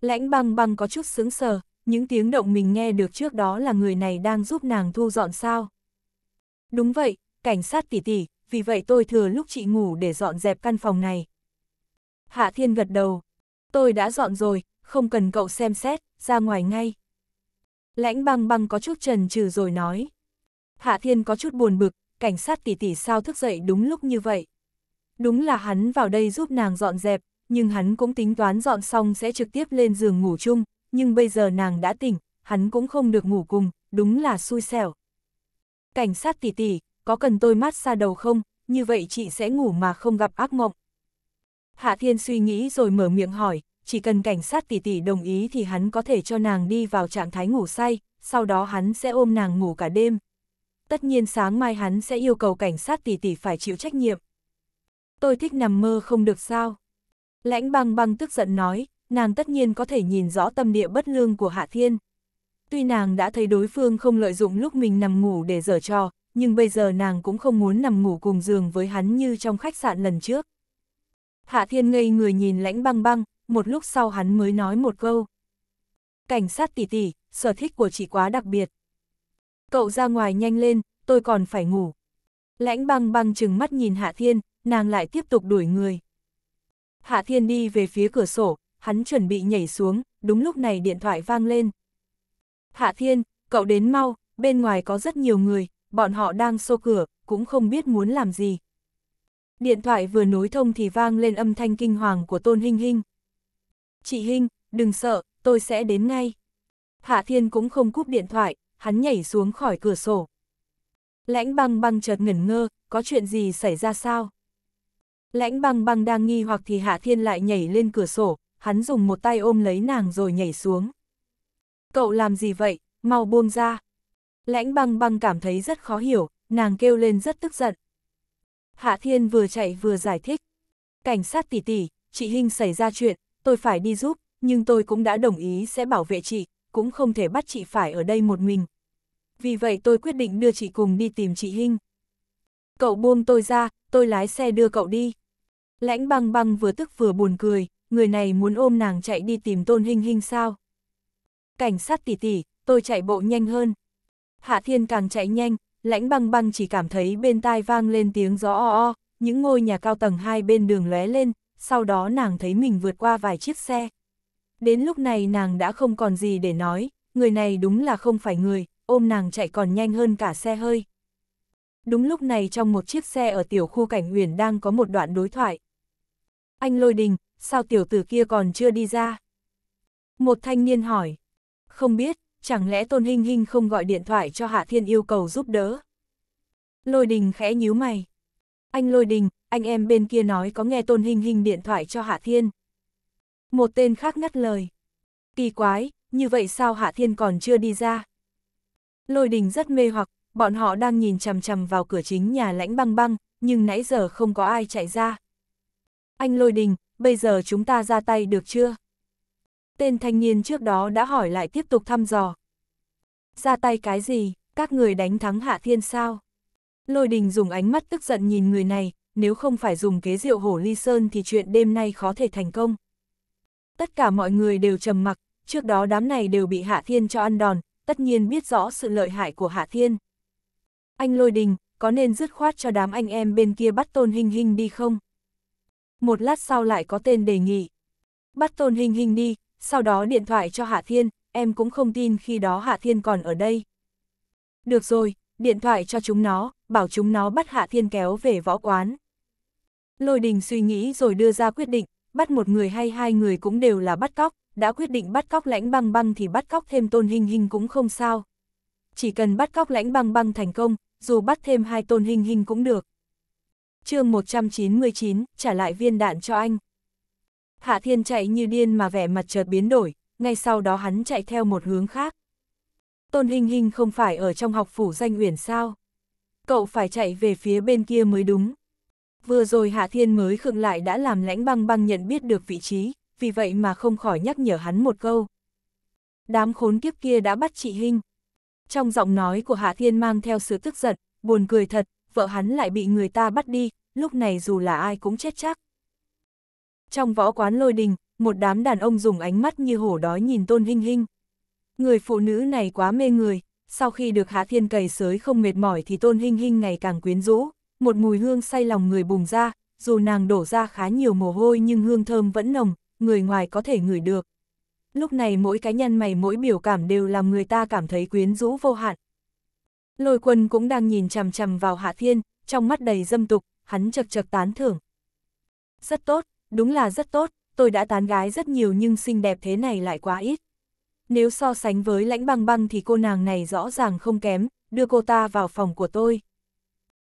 Lãnh băng băng có chút sướng sờ, những tiếng động mình nghe được trước đó là người này đang giúp nàng thu dọn sao? Đúng vậy, cảnh sát tỷ tỷ, vì vậy tôi thừa lúc chị ngủ để dọn dẹp căn phòng này. Hạ Thiên gật đầu, Tôi đã dọn rồi, không cần cậu xem xét, ra ngoài ngay. Lãnh băng băng có chút trần trừ rồi nói. Hạ Thiên có chút buồn bực, cảnh sát tỷ tỷ sao thức dậy đúng lúc như vậy. Đúng là hắn vào đây giúp nàng dọn dẹp, nhưng hắn cũng tính toán dọn xong sẽ trực tiếp lên giường ngủ chung, nhưng bây giờ nàng đã tỉnh, hắn cũng không được ngủ cùng, đúng là xui xẻo. Cảnh sát tỷ tỷ, có cần tôi mát xa đầu không, như vậy chị sẽ ngủ mà không gặp ác mộng, Hạ Thiên suy nghĩ rồi mở miệng hỏi, chỉ cần cảnh sát tỷ tỷ đồng ý thì hắn có thể cho nàng đi vào trạng thái ngủ say, sau đó hắn sẽ ôm nàng ngủ cả đêm. Tất nhiên sáng mai hắn sẽ yêu cầu cảnh sát tỷ tỷ phải chịu trách nhiệm. Tôi thích nằm mơ không được sao? Lãnh băng băng tức giận nói, nàng tất nhiên có thể nhìn rõ tâm địa bất lương của Hạ Thiên. Tuy nàng đã thấy đối phương không lợi dụng lúc mình nằm ngủ để dở trò, nhưng bây giờ nàng cũng không muốn nằm ngủ cùng giường với hắn như trong khách sạn lần trước. Hạ Thiên ngây người nhìn lãnh băng băng, một lúc sau hắn mới nói một câu. Cảnh sát tỷ tỷ, sở thích của chị quá đặc biệt. Cậu ra ngoài nhanh lên, tôi còn phải ngủ. Lãnh băng băng chừng mắt nhìn Hạ Thiên, nàng lại tiếp tục đuổi người. Hạ Thiên đi về phía cửa sổ, hắn chuẩn bị nhảy xuống, đúng lúc này điện thoại vang lên. Hạ Thiên, cậu đến mau, bên ngoài có rất nhiều người, bọn họ đang xô cửa, cũng không biết muốn làm gì. Điện thoại vừa nối thông thì vang lên âm thanh kinh hoàng của Tôn Hinh Hinh. Chị Hinh, đừng sợ, tôi sẽ đến ngay. Hạ Thiên cũng không cúp điện thoại, hắn nhảy xuống khỏi cửa sổ. Lãnh băng băng chợt ngẩn ngơ, có chuyện gì xảy ra sao? Lãnh băng băng đang nghi hoặc thì Hạ Thiên lại nhảy lên cửa sổ, hắn dùng một tay ôm lấy nàng rồi nhảy xuống. Cậu làm gì vậy, mau buông ra. Lãnh băng băng cảm thấy rất khó hiểu, nàng kêu lên rất tức giận. Hạ Thiên vừa chạy vừa giải thích. Cảnh sát tỷ tỷ, chị Hinh xảy ra chuyện, tôi phải đi giúp, nhưng tôi cũng đã đồng ý sẽ bảo vệ chị, cũng không thể bắt chị phải ở đây một mình. Vì vậy tôi quyết định đưa chị cùng đi tìm chị Hinh. Cậu buông tôi ra, tôi lái xe đưa cậu đi. Lãnh băng băng vừa tức vừa buồn cười, người này muốn ôm nàng chạy đi tìm tôn Hinh Hinh sao. Cảnh sát tỷ tỷ, tôi chạy bộ nhanh hơn. Hạ Thiên càng chạy nhanh, lãnh băng băng chỉ cảm thấy bên tai vang lên tiếng gió o o, những ngôi nhà cao tầng hai bên đường lóe lên, sau đó nàng thấy mình vượt qua vài chiếc xe. Đến lúc này nàng đã không còn gì để nói, người này đúng là không phải người, ôm nàng chạy còn nhanh hơn cả xe hơi. Đúng lúc này trong một chiếc xe ở tiểu khu cảnh huyền đang có một đoạn đối thoại. Anh lôi đình, sao tiểu tử kia còn chưa đi ra? Một thanh niên hỏi. Không biết, chẳng lẽ Tôn Hinh Hinh không gọi điện thoại cho Hạ Thiên yêu cầu giúp đỡ? Lôi đình khẽ nhíu mày. Anh Lôi đình, anh em bên kia nói có nghe Tôn Hinh Hinh điện thoại cho Hạ Thiên. Một tên khác ngắt lời. Kỳ quái, như vậy sao Hạ Thiên còn chưa đi ra? Lôi đình rất mê hoặc, bọn họ đang nhìn chằm chằm vào cửa chính nhà lãnh băng băng, nhưng nãy giờ không có ai chạy ra. Anh Lôi đình, bây giờ chúng ta ra tay được chưa? tên thanh niên trước đó đã hỏi lại tiếp tục thăm dò. Ra tay cái gì, các người đánh thắng Hạ Thiên sao? Lôi đình dùng ánh mắt tức giận nhìn người này, nếu không phải dùng kế rượu hổ ly sơn thì chuyện đêm nay khó thể thành công. Tất cả mọi người đều trầm mặc, trước đó đám này đều bị Hạ Thiên cho ăn đòn, tất nhiên biết rõ sự lợi hại của Hạ Thiên. Anh lôi đình, có nên dứt khoát cho đám anh em bên kia bắt tôn hình hình đi không? Một lát sau lại có tên đề nghị. Bắt tôn hình hình đi, sau đó điện thoại cho Hạ Thiên, em cũng không tin khi đó Hạ Thiên còn ở đây. Được rồi, điện thoại cho chúng nó, bảo chúng nó bắt Hạ Thiên kéo về võ quán. Lôi đình suy nghĩ rồi đưa ra quyết định, bắt một người hay hai người cũng đều là bắt cóc, đã quyết định bắt cóc lãnh băng băng thì bắt cóc thêm tôn hình hình cũng không sao. Chỉ cần bắt cóc lãnh băng băng thành công, dù bắt thêm hai tôn hình hình cũng được. chương 199, trả lại viên đạn cho anh. Hạ Thiên chạy như điên mà vẻ mặt chợt biến đổi, ngay sau đó hắn chạy theo một hướng khác. Tôn Hinh Hinh không phải ở trong học phủ danh uyển sao? Cậu phải chạy về phía bên kia mới đúng. Vừa rồi Hạ Thiên mới khựng lại đã làm lãnh băng băng nhận biết được vị trí, vì vậy mà không khỏi nhắc nhở hắn một câu. Đám khốn kiếp kia đã bắt chị Hinh. Trong giọng nói của Hạ Thiên mang theo sự tức giận, buồn cười thật, vợ hắn lại bị người ta bắt đi, lúc này dù là ai cũng chết chắc. Trong võ quán lôi đình, một đám đàn ông dùng ánh mắt như hổ đói nhìn Tôn Hinh Hinh. Người phụ nữ này quá mê người, sau khi được Hạ Thiên cầy sới không mệt mỏi thì Tôn Hinh Hinh ngày càng quyến rũ, một mùi hương say lòng người bùng ra, dù nàng đổ ra khá nhiều mồ hôi nhưng hương thơm vẫn nồng, người ngoài có thể ngửi được. Lúc này mỗi cái nhăn mày mỗi biểu cảm đều làm người ta cảm thấy quyến rũ vô hạn. Lôi quân cũng đang nhìn chằm chằm vào Hạ Thiên, trong mắt đầy dâm tục, hắn chật chật tán thưởng. Rất tốt, Đúng là rất tốt, tôi đã tán gái rất nhiều nhưng xinh đẹp thế này lại quá ít. Nếu so sánh với lãnh băng băng thì cô nàng này rõ ràng không kém, đưa cô ta vào phòng của tôi.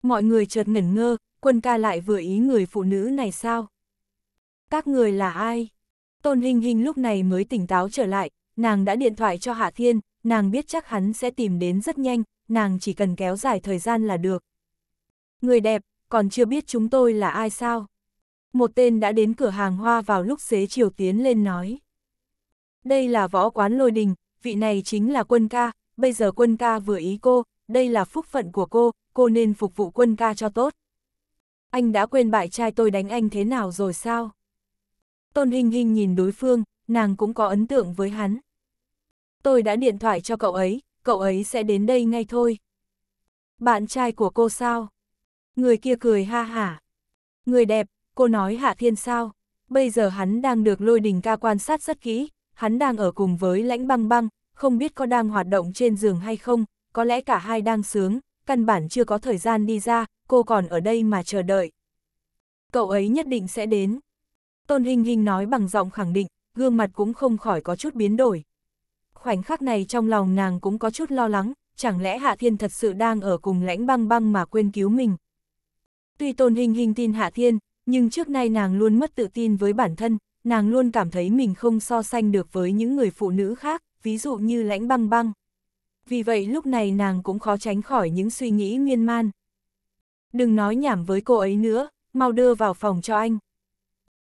Mọi người chợt ngẩn ngơ, quân ca lại vừa ý người phụ nữ này sao? Các người là ai? Tôn Hinh Hinh lúc này mới tỉnh táo trở lại, nàng đã điện thoại cho Hạ Thiên, nàng biết chắc hắn sẽ tìm đến rất nhanh, nàng chỉ cần kéo dài thời gian là được. Người đẹp, còn chưa biết chúng tôi là ai sao? Một tên đã đến cửa hàng hoa vào lúc xế chiều tiến lên nói. Đây là võ quán lôi đình, vị này chính là quân ca, bây giờ quân ca vừa ý cô, đây là phúc phận của cô, cô nên phục vụ quân ca cho tốt. Anh đã quên bại trai tôi đánh anh thế nào rồi sao? Tôn Hình Hình nhìn đối phương, nàng cũng có ấn tượng với hắn. Tôi đã điện thoại cho cậu ấy, cậu ấy sẽ đến đây ngay thôi. Bạn trai của cô sao? Người kia cười ha hả. Người đẹp, Cô nói Hạ Thiên sao? Bây giờ hắn đang được lôi đình ca quan sát rất kỹ, hắn đang ở cùng với lãnh băng băng, không biết có đang hoạt động trên giường hay không, có lẽ cả hai đang sướng, căn bản chưa có thời gian đi ra, cô còn ở đây mà chờ đợi. Cậu ấy nhất định sẽ đến. Tôn Hình Hình nói bằng giọng khẳng định, gương mặt cũng không khỏi có chút biến đổi. Khoảnh khắc này trong lòng nàng cũng có chút lo lắng, chẳng lẽ Hạ Thiên thật sự đang ở cùng lãnh băng băng mà quên cứu mình. Tuy Tôn Hình Hình tin Hạ Thiên, nhưng trước nay nàng luôn mất tự tin với bản thân, nàng luôn cảm thấy mình không so sánh được với những người phụ nữ khác, ví dụ như lãnh băng băng. Vì vậy lúc này nàng cũng khó tránh khỏi những suy nghĩ miên man. Đừng nói nhảm với cô ấy nữa, mau đưa vào phòng cho anh.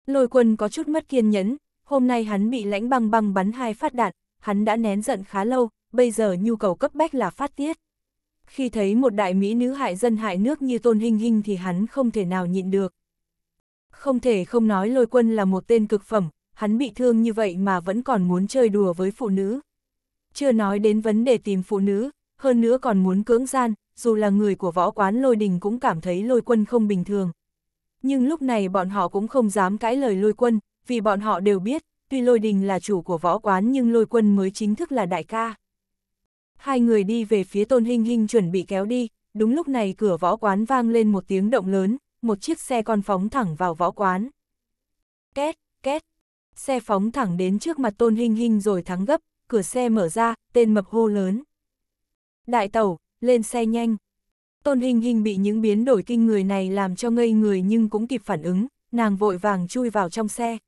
Lôi quân có chút mất kiên nhẫn, hôm nay hắn bị lãnh băng băng bắn hai phát đạn, hắn đã nén giận khá lâu, bây giờ nhu cầu cấp bách là phát tiết. Khi thấy một đại mỹ nữ hại dân hại nước như Tôn Hinh Hinh thì hắn không thể nào nhịn được. Không thể không nói lôi quân là một tên cực phẩm, hắn bị thương như vậy mà vẫn còn muốn chơi đùa với phụ nữ. Chưa nói đến vấn đề tìm phụ nữ, hơn nữa còn muốn cưỡng gian, dù là người của võ quán lôi đình cũng cảm thấy lôi quân không bình thường. Nhưng lúc này bọn họ cũng không dám cãi lời lôi quân, vì bọn họ đều biết, tuy lôi đình là chủ của võ quán nhưng lôi quân mới chính thức là đại ca. Hai người đi về phía tôn hình hình chuẩn bị kéo đi, đúng lúc này cửa võ quán vang lên một tiếng động lớn, một chiếc xe con phóng thẳng vào võ quán. Két, két, xe phóng thẳng đến trước mặt tôn hình hình rồi thắng gấp, cửa xe mở ra, tên mập hô lớn. Đại tẩu, lên xe nhanh. Tôn hình hình bị những biến đổi kinh người này làm cho ngây người nhưng cũng kịp phản ứng, nàng vội vàng chui vào trong xe.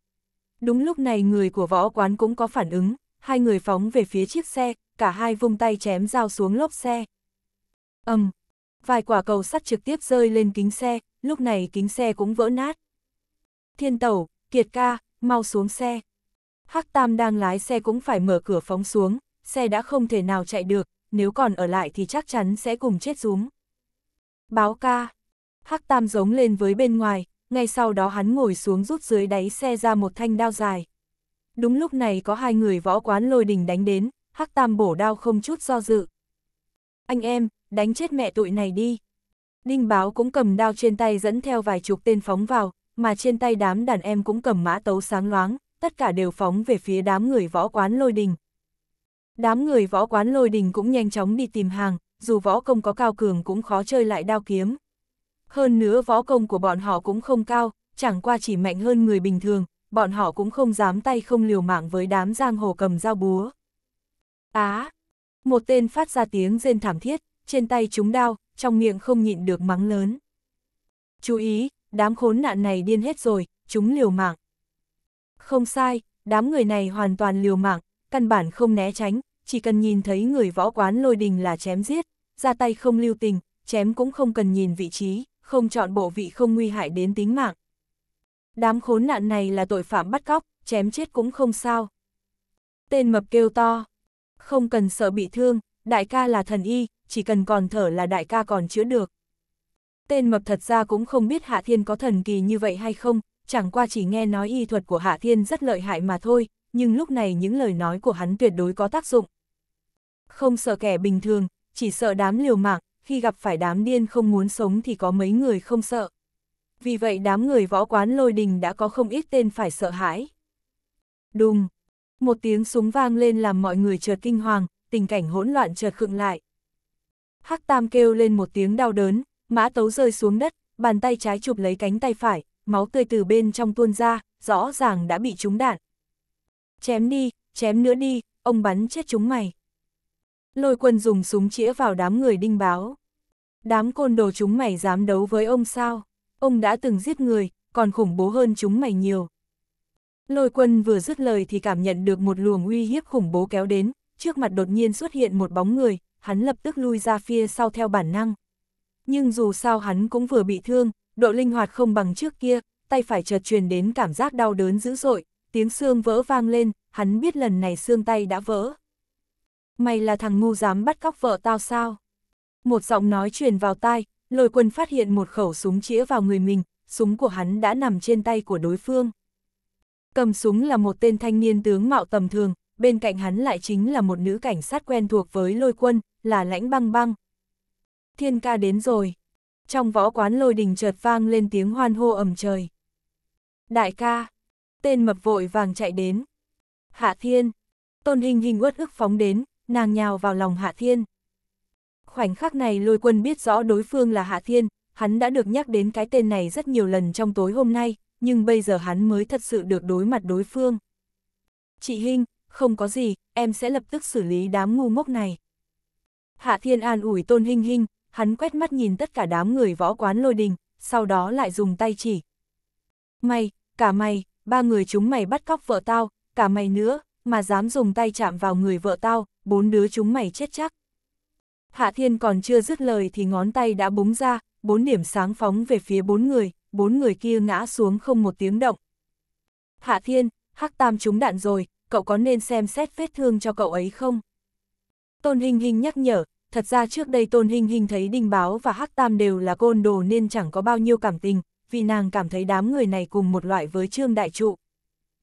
Đúng lúc này người của võ quán cũng có phản ứng, hai người phóng về phía chiếc xe, cả hai vung tay chém dao xuống lốp xe. ầm, um, Vài quả cầu sắt trực tiếp rơi lên kính xe, lúc này kính xe cũng vỡ nát. Thiên tẩu, kiệt ca, mau xuống xe. Hắc Tam đang lái xe cũng phải mở cửa phóng xuống, xe đã không thể nào chạy được, nếu còn ở lại thì chắc chắn sẽ cùng chết rúm. Báo ca. Hắc Tam giống lên với bên ngoài, ngay sau đó hắn ngồi xuống rút dưới đáy xe ra một thanh đao dài. Đúng lúc này có hai người võ quán lôi đình đánh đến, Hắc Tam bổ đao không chút do dự. Anh em, đánh chết mẹ tụi này đi. Đinh báo cũng cầm đao trên tay dẫn theo vài chục tên phóng vào, mà trên tay đám đàn em cũng cầm mã tấu sáng loáng, tất cả đều phóng về phía đám người võ quán lôi đình. Đám người võ quán lôi đình cũng nhanh chóng đi tìm hàng, dù võ công có cao cường cũng khó chơi lại đao kiếm. Hơn nữa võ công của bọn họ cũng không cao, chẳng qua chỉ mạnh hơn người bình thường, bọn họ cũng không dám tay không liều mạng với đám giang hồ cầm dao búa. Á! À, một tên phát ra tiếng rên thảm thiết, trên tay chúng đao trong miệng không nhịn được mắng lớn. Chú ý, đám khốn nạn này điên hết rồi, chúng liều mạng. Không sai, đám người này hoàn toàn liều mạng, căn bản không né tránh, chỉ cần nhìn thấy người võ quán lôi đình là chém giết, ra tay không lưu tình, chém cũng không cần nhìn vị trí, không chọn bộ vị không nguy hại đến tính mạng. Đám khốn nạn này là tội phạm bắt cóc, chém chết cũng không sao. Tên mập kêu to, không cần sợ bị thương, đại ca là thần y, chỉ cần còn thở là đại ca còn chữa được. Tên mập thật ra cũng không biết Hạ Thiên có thần kỳ như vậy hay không, chẳng qua chỉ nghe nói y thuật của Hạ Thiên rất lợi hại mà thôi, nhưng lúc này những lời nói của hắn tuyệt đối có tác dụng. Không sợ kẻ bình thường, chỉ sợ đám liều mạng, khi gặp phải đám điên không muốn sống thì có mấy người không sợ. Vì vậy đám người võ quán lôi đình đã có không ít tên phải sợ hãi. Đùng! Một tiếng súng vang lên làm mọi người chợt kinh hoàng, tình cảnh hỗn loạn chợt khựng lại. Hắc Tam kêu lên một tiếng đau đớn, mã tấu rơi xuống đất, bàn tay trái chụp lấy cánh tay phải, máu tươi từ bên trong tuôn ra, rõ ràng đã bị trúng đạn. Chém đi, chém nữa đi, ông bắn chết chúng mày. Lôi quân dùng súng chĩa vào đám người đinh báo. Đám côn đồ chúng mày dám đấu với ông sao? Ông đã từng giết người, còn khủng bố hơn chúng mày nhiều. Lôi quân vừa dứt lời thì cảm nhận được một luồng uy hiếp khủng bố kéo đến, trước mặt đột nhiên xuất hiện một bóng người, hắn lập tức lui ra phía sau theo bản năng. Nhưng dù sao hắn cũng vừa bị thương, độ linh hoạt không bằng trước kia, tay phải chợt truyền đến cảm giác đau đớn dữ dội, tiếng xương vỡ vang lên, hắn biết lần này xương tay đã vỡ. Mày là thằng ngu dám bắt cóc vợ tao sao? Một giọng nói truyền vào tai, lôi quân phát hiện một khẩu súng chĩa vào người mình, súng của hắn đã nằm trên tay của đối phương. Cầm súng là một tên thanh niên tướng mạo tầm thường, bên cạnh hắn lại chính là một nữ cảnh sát quen thuộc với lôi quân, là lãnh băng băng. Thiên ca đến rồi. Trong võ quán lôi đình chợt vang lên tiếng hoan hô ầm trời. Đại ca, tên mập vội vàng chạy đến. Hạ thiên, tôn hình hình uất ức phóng đến, nàng nhào vào lòng hạ thiên. Khoảnh khắc này lôi quân biết rõ đối phương là hạ thiên, hắn đã được nhắc đến cái tên này rất nhiều lần trong tối hôm nay, nhưng bây giờ hắn mới thật sự được đối mặt đối phương. Chị Hinh, không có gì, em sẽ lập tức xử lý đám ngu ngốc này. Hạ Thiên An ủi Tôn Hinh Hinh, hắn quét mắt nhìn tất cả đám người võ quán lôi đình, sau đó lại dùng tay chỉ. Mày, cả mày, ba người chúng mày bắt cóc vợ tao, cả mày nữa, mà dám dùng tay chạm vào người vợ tao, bốn đứa chúng mày chết chắc. Hạ Thiên còn chưa dứt lời thì ngón tay đã búng ra, bốn điểm sáng phóng về phía bốn người, bốn người kia ngã xuống không một tiếng động. Hạ Thiên, Hắc Tam chúng đạn rồi, cậu có nên xem xét vết thương cho cậu ấy không? Tôn Hình Hình nhắc nhở, thật ra trước đây Tôn Hình Hình thấy Đinh Báo và Hắc Tam đều là côn đồ nên chẳng có bao nhiêu cảm tình, vì nàng cảm thấy đám người này cùng một loại với Trương Đại Trụ.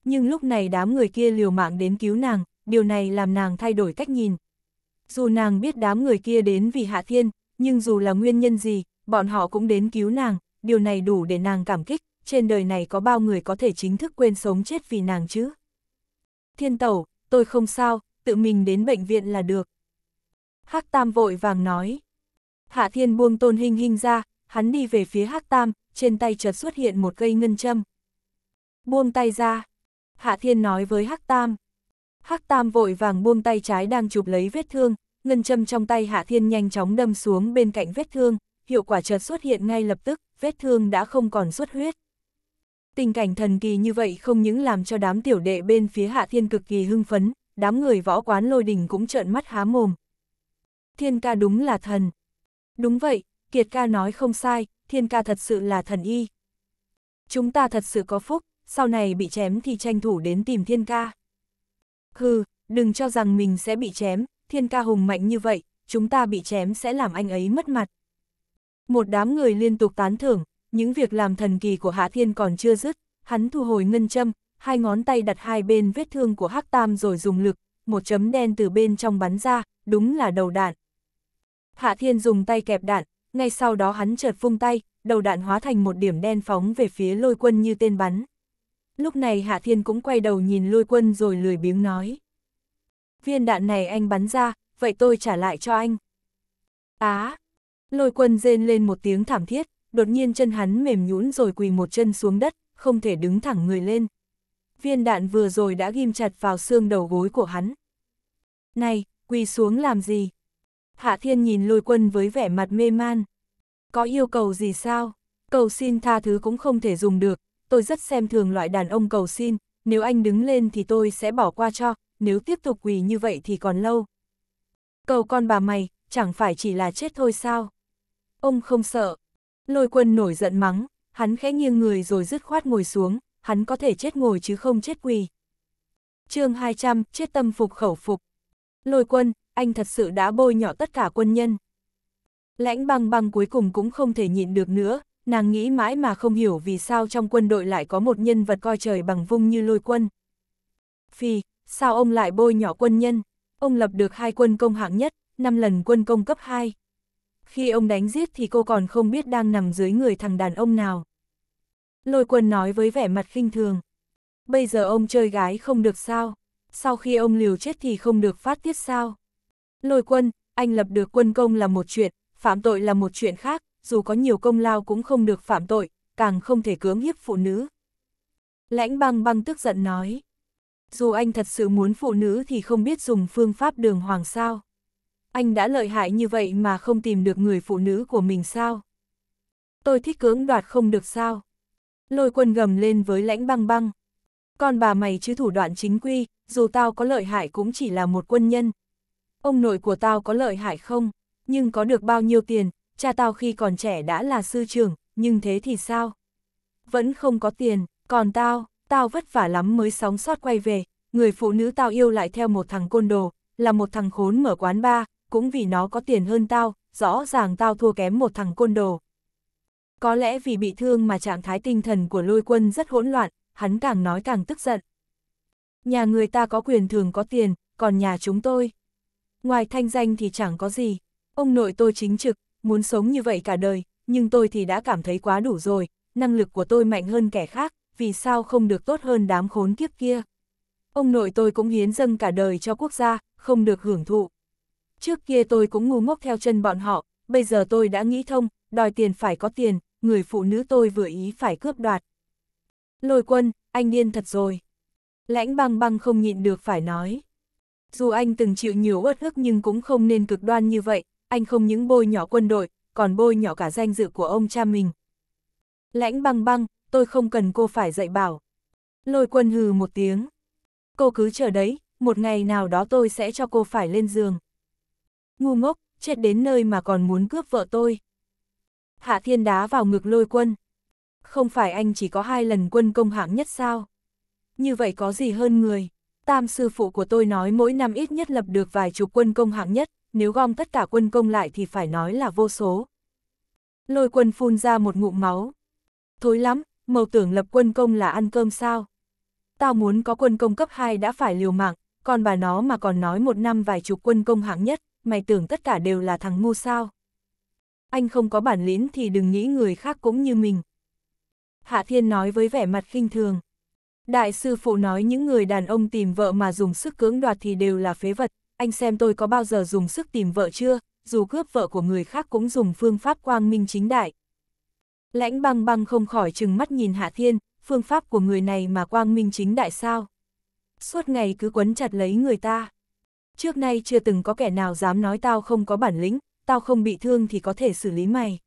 Nhưng lúc này đám người kia liều mạng đến cứu nàng, điều này làm nàng thay đổi cách nhìn. Dù nàng biết đám người kia đến vì Hạ Thiên, nhưng dù là nguyên nhân gì, bọn họ cũng đến cứu nàng, điều này đủ để nàng cảm kích, trên đời này có bao người có thể chính thức quên sống chết vì nàng chứ thiên tẩu, tôi không sao, tự mình đến bệnh viện là được. Hắc Tam vội vàng nói. Hạ Thiên buông Tôn hình hình ra, hắn đi về phía Hắc Tam, trên tay chợt xuất hiện một cây ngân châm. Buông tay ra. Hạ Thiên nói với Hắc Tam. Hắc Tam vội vàng buông tay trái đang chụp lấy vết thương, ngân châm trong tay Hạ Thiên nhanh chóng đâm xuống bên cạnh vết thương, hiệu quả chợt xuất hiện ngay lập tức, vết thương đã không còn xuất huyết. Tình cảnh thần kỳ như vậy không những làm cho đám tiểu đệ bên phía hạ thiên cực kỳ hưng phấn, đám người võ quán lôi đình cũng trợn mắt há mồm. Thiên ca đúng là thần. Đúng vậy, Kiệt ca nói không sai, thiên ca thật sự là thần y. Chúng ta thật sự có phúc, sau này bị chém thì tranh thủ đến tìm thiên ca. Hừ, đừng cho rằng mình sẽ bị chém, thiên ca hùng mạnh như vậy, chúng ta bị chém sẽ làm anh ấy mất mặt. Một đám người liên tục tán thưởng, những việc làm thần kỳ của Hạ Thiên còn chưa dứt, hắn thu hồi ngân châm, hai ngón tay đặt hai bên vết thương của Hắc Tam rồi dùng lực, một chấm đen từ bên trong bắn ra, đúng là đầu đạn. Hạ Thiên dùng tay kẹp đạn, ngay sau đó hắn chợt vung tay, đầu đạn hóa thành một điểm đen phóng về phía lôi quân như tên bắn. Lúc này Hạ Thiên cũng quay đầu nhìn lôi quân rồi lười biếng nói. Viên đạn này anh bắn ra, vậy tôi trả lại cho anh. Á! À, lôi quân rên lên một tiếng thảm thiết, đột nhiên chân hắn mềm nhũn rồi quỳ một chân xuống đất, không thể đứng thẳng người lên. Viên đạn vừa rồi đã ghim chặt vào xương đầu gối của hắn. Này, quỳ xuống làm gì? Hạ Thiên nhìn lôi quân với vẻ mặt mê man. Có yêu cầu gì sao? Cầu xin tha thứ cũng không thể dùng được, tôi rất xem thường loại đàn ông cầu xin, nếu anh đứng lên thì tôi sẽ bỏ qua cho, nếu tiếp tục quỳ như vậy thì còn lâu. Cầu con bà mày, chẳng phải chỉ là chết thôi sao? Ông không sợ, Lôi quân nổi giận mắng, hắn khẽ nghiêng người rồi dứt khoát ngồi xuống, hắn có thể chết ngồi chứ không chết quỳ. chương 200, chết tâm phục khẩu phục. Lôi quân, anh thật sự đã bôi nhỏ tất cả quân nhân. Lãnh băng băng cuối cùng cũng không thể nhịn được nữa, nàng nghĩ mãi mà không hiểu vì sao trong quân đội lại có một nhân vật coi trời bằng vung như lôi quân. Phi, sao ông lại bôi nhỏ quân nhân? Ông lập được hai quân công hạng nhất, năm lần quân công cấp 2 khi ông đánh giết thì cô còn không biết đang nằm dưới người thằng đàn ông nào. Lôi quân nói với vẻ mặt khinh thường. Bây giờ ông chơi gái không được sao? Sau khi ông liều chết thì không được phát tiết sao? Lôi quân, anh lập được quân công là một chuyện, phạm tội là một chuyện khác, dù có nhiều công lao cũng không được phạm tội, càng không thể cưỡng hiếp phụ nữ. Lãnh băng băng tức giận nói. Dù anh thật sự muốn phụ nữ thì không biết dùng phương pháp đường hoàng sao anh đã lợi hại như vậy mà không tìm được người phụ nữ của mình sao? Tôi thích cưỡng đoạt không được sao? Lôi quân gầm lên với lãnh băng băng. Con bà mày chứ thủ đoạn chính quy, dù tao có lợi hại cũng chỉ là một quân nhân. Ông nội của tao có lợi hại không? Nhưng có được bao nhiêu tiền? Cha tao khi còn trẻ đã là sư trưởng, nhưng thế thì sao? Vẫn không có tiền, còn tao, tao vất vả lắm mới sóng sót quay về. Người phụ nữ tao yêu lại theo một thằng côn đồ, là một thằng khốn mở quán bar, cũng vì nó có tiền hơn tao, rõ ràng tao thua kém một thằng côn đồ. Có lẽ vì bị thương mà trạng thái tinh thần của lôi quân rất hỗn loạn, hắn càng nói càng tức giận. Nhà người ta có quyền thường có tiền, còn nhà chúng tôi. Ngoài thanh danh thì chẳng có gì. Ông nội tôi chính trực, muốn sống như vậy cả đời, nhưng tôi thì đã cảm thấy quá đủ rồi. Năng lực của tôi mạnh hơn kẻ khác, vì sao không được tốt hơn đám khốn kiếp kia. Ông nội tôi cũng hiến dâng cả đời cho quốc gia, không được hưởng thụ. Trước kia tôi cũng ngu ngốc theo chân bọn họ, bây giờ tôi đã nghĩ thông, đòi tiền phải có tiền, người phụ nữ tôi vừa ý phải cướp đoạt. Lôi quân, anh điên thật rồi. Lãnh băng băng không nhịn được phải nói. Dù anh từng chịu nhiều uất ức nhưng cũng không nên cực đoan như vậy, anh không những bôi nhỏ quân đội, còn bôi nhỏ cả danh dự của ông cha mình. Lãnh băng băng, tôi không cần cô phải dạy bảo. Lôi quân hừ một tiếng. Cô cứ chờ đấy, một ngày nào đó tôi sẽ cho cô phải lên giường. Ngu ngốc, chết đến nơi mà còn muốn cướp vợ tôi. Hạ thiên đá vào ngực lôi quân. Không phải anh chỉ có hai lần quân công hạng nhất sao? Như vậy có gì hơn người? Tam sư phụ của tôi nói mỗi năm ít nhất lập được vài chục quân công hạng nhất, nếu gom tất cả quân công lại thì phải nói là vô số. Lôi quân phun ra một ngụm máu. Thối lắm, mầu tưởng lập quân công là ăn cơm sao? Tao muốn có quân công cấp 2 đã phải liều mạng, còn bà nó mà còn nói một năm vài chục quân công hạng nhất, mày tưởng tất cả đều là thằng ngu sao. Anh không có bản lĩnh thì đừng nghĩ người khác cũng như mình. Hạ Thiên nói với vẻ mặt khinh thường. Đại sư phụ nói những người đàn ông tìm vợ mà dùng sức cưỡng đoạt thì đều là phế vật, anh xem tôi có bao giờ dùng sức tìm vợ chưa, dù cướp vợ của người khác cũng dùng phương pháp quang minh chính đại. Lãnh băng băng không khỏi chừng mắt nhìn Hạ Thiên, phương pháp của người này mà quang minh chính đại sao? Suốt ngày cứ quấn chặt lấy người ta. Trước nay chưa từng có kẻ nào dám nói tao không có bản lĩnh, tao không bị thương thì có thể xử lý mày.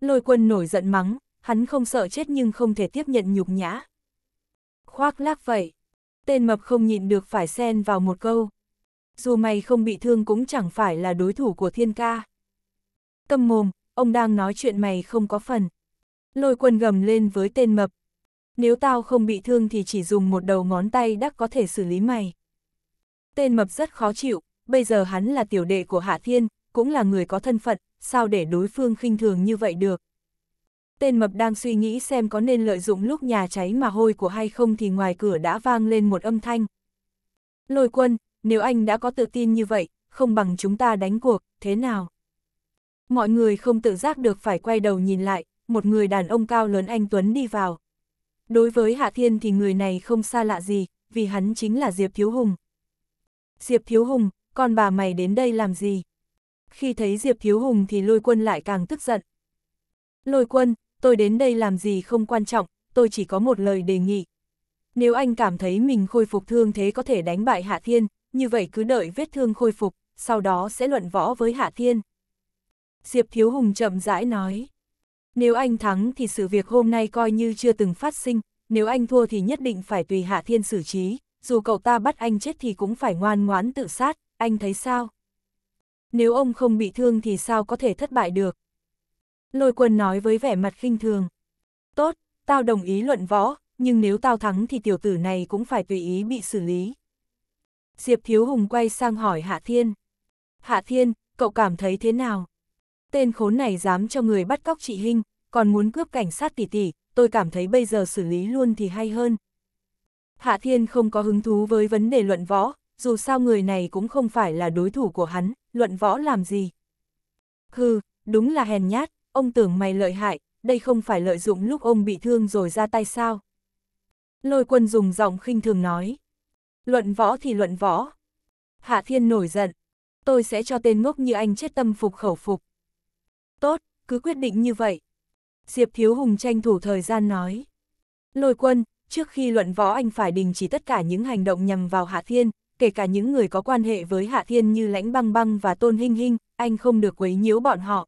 Lôi quân nổi giận mắng, hắn không sợ chết nhưng không thể tiếp nhận nhục nhã. Khoác lác vậy, tên mập không nhịn được phải xen vào một câu. Dù mày không bị thương cũng chẳng phải là đối thủ của thiên ca. Câm mồm, ông đang nói chuyện mày không có phần. Lôi quân gầm lên với tên mập. Nếu tao không bị thương thì chỉ dùng một đầu ngón tay đắc có thể xử lý mày tên mập rất khó chịu, bây giờ hắn là tiểu đệ của Hạ Thiên, cũng là người có thân phận, sao để đối phương khinh thường như vậy được. Tên mập đang suy nghĩ xem có nên lợi dụng lúc nhà cháy mà hôi của hay không thì ngoài cửa đã vang lên một âm thanh. Lôi quân, nếu anh đã có tự tin như vậy, không bằng chúng ta đánh cuộc, thế nào? Mọi người không tự giác được phải quay đầu nhìn lại, một người đàn ông cao lớn anh Tuấn đi vào. Đối với Hạ Thiên thì người này không xa lạ gì, vì hắn chính là Diệp Thiếu Hùng, Diệp Thiếu Hùng, con bà mày đến đây làm gì? Khi thấy Diệp Thiếu Hùng thì lôi quân lại càng tức giận. Lôi quân, tôi đến đây làm gì không quan trọng, tôi chỉ có một lời đề nghị. Nếu anh cảm thấy mình khôi phục thương thế có thể đánh bại Hạ Thiên, như vậy cứ đợi vết thương khôi phục, sau đó sẽ luận võ với Hạ Thiên. Diệp Thiếu Hùng chậm rãi nói. Nếu anh thắng thì sự việc hôm nay coi như chưa từng phát sinh, nếu anh thua thì nhất định phải tùy Hạ Thiên xử trí, dù cậu ta bắt anh chết thì cũng phải ngoan ngoãn tự sát, anh thấy sao? Nếu ông không bị thương thì sao có thể thất bại được? Lôi quân nói với vẻ mặt khinh thường. Tốt, tao đồng ý luận võ, nhưng nếu tao thắng thì tiểu tử này cũng phải tùy ý bị xử lý. Diệp Thiếu Hùng quay sang hỏi Hạ Thiên. Hạ Thiên, cậu cảm thấy thế nào? Tên khốn này dám cho người bắt cóc chị Hinh, còn muốn cướp cảnh sát tỷ tỷ, tôi cảm thấy bây giờ xử lý luôn thì hay hơn, Hạ Thiên không có hứng thú với vấn đề luận võ, dù sao người này cũng không phải là đối thủ của hắn, luận võ làm gì. Hừ, đúng là hèn nhát, ông tưởng mày lợi hại, đây không phải lợi dụng lúc ông bị thương rồi ra tay sao. Lôi quân dùng giọng khinh thường nói. Luận võ thì luận võ. Hạ Thiên nổi giận. Tôi sẽ cho tên ngốc như anh chết tâm phục khẩu phục. Tốt, cứ quyết định như vậy. Diệp Thiếu Hùng tranh thủ thời gian nói. Lôi quân, trước khi luận võ anh phải đình chỉ tất cả những hành động nhằm vào Hạ Thiên, kể cả những người có quan hệ với Hạ Thiên như Lãnh Băng Băng và Tôn Hinh Hinh, anh không được quấy nhiễu bọn họ.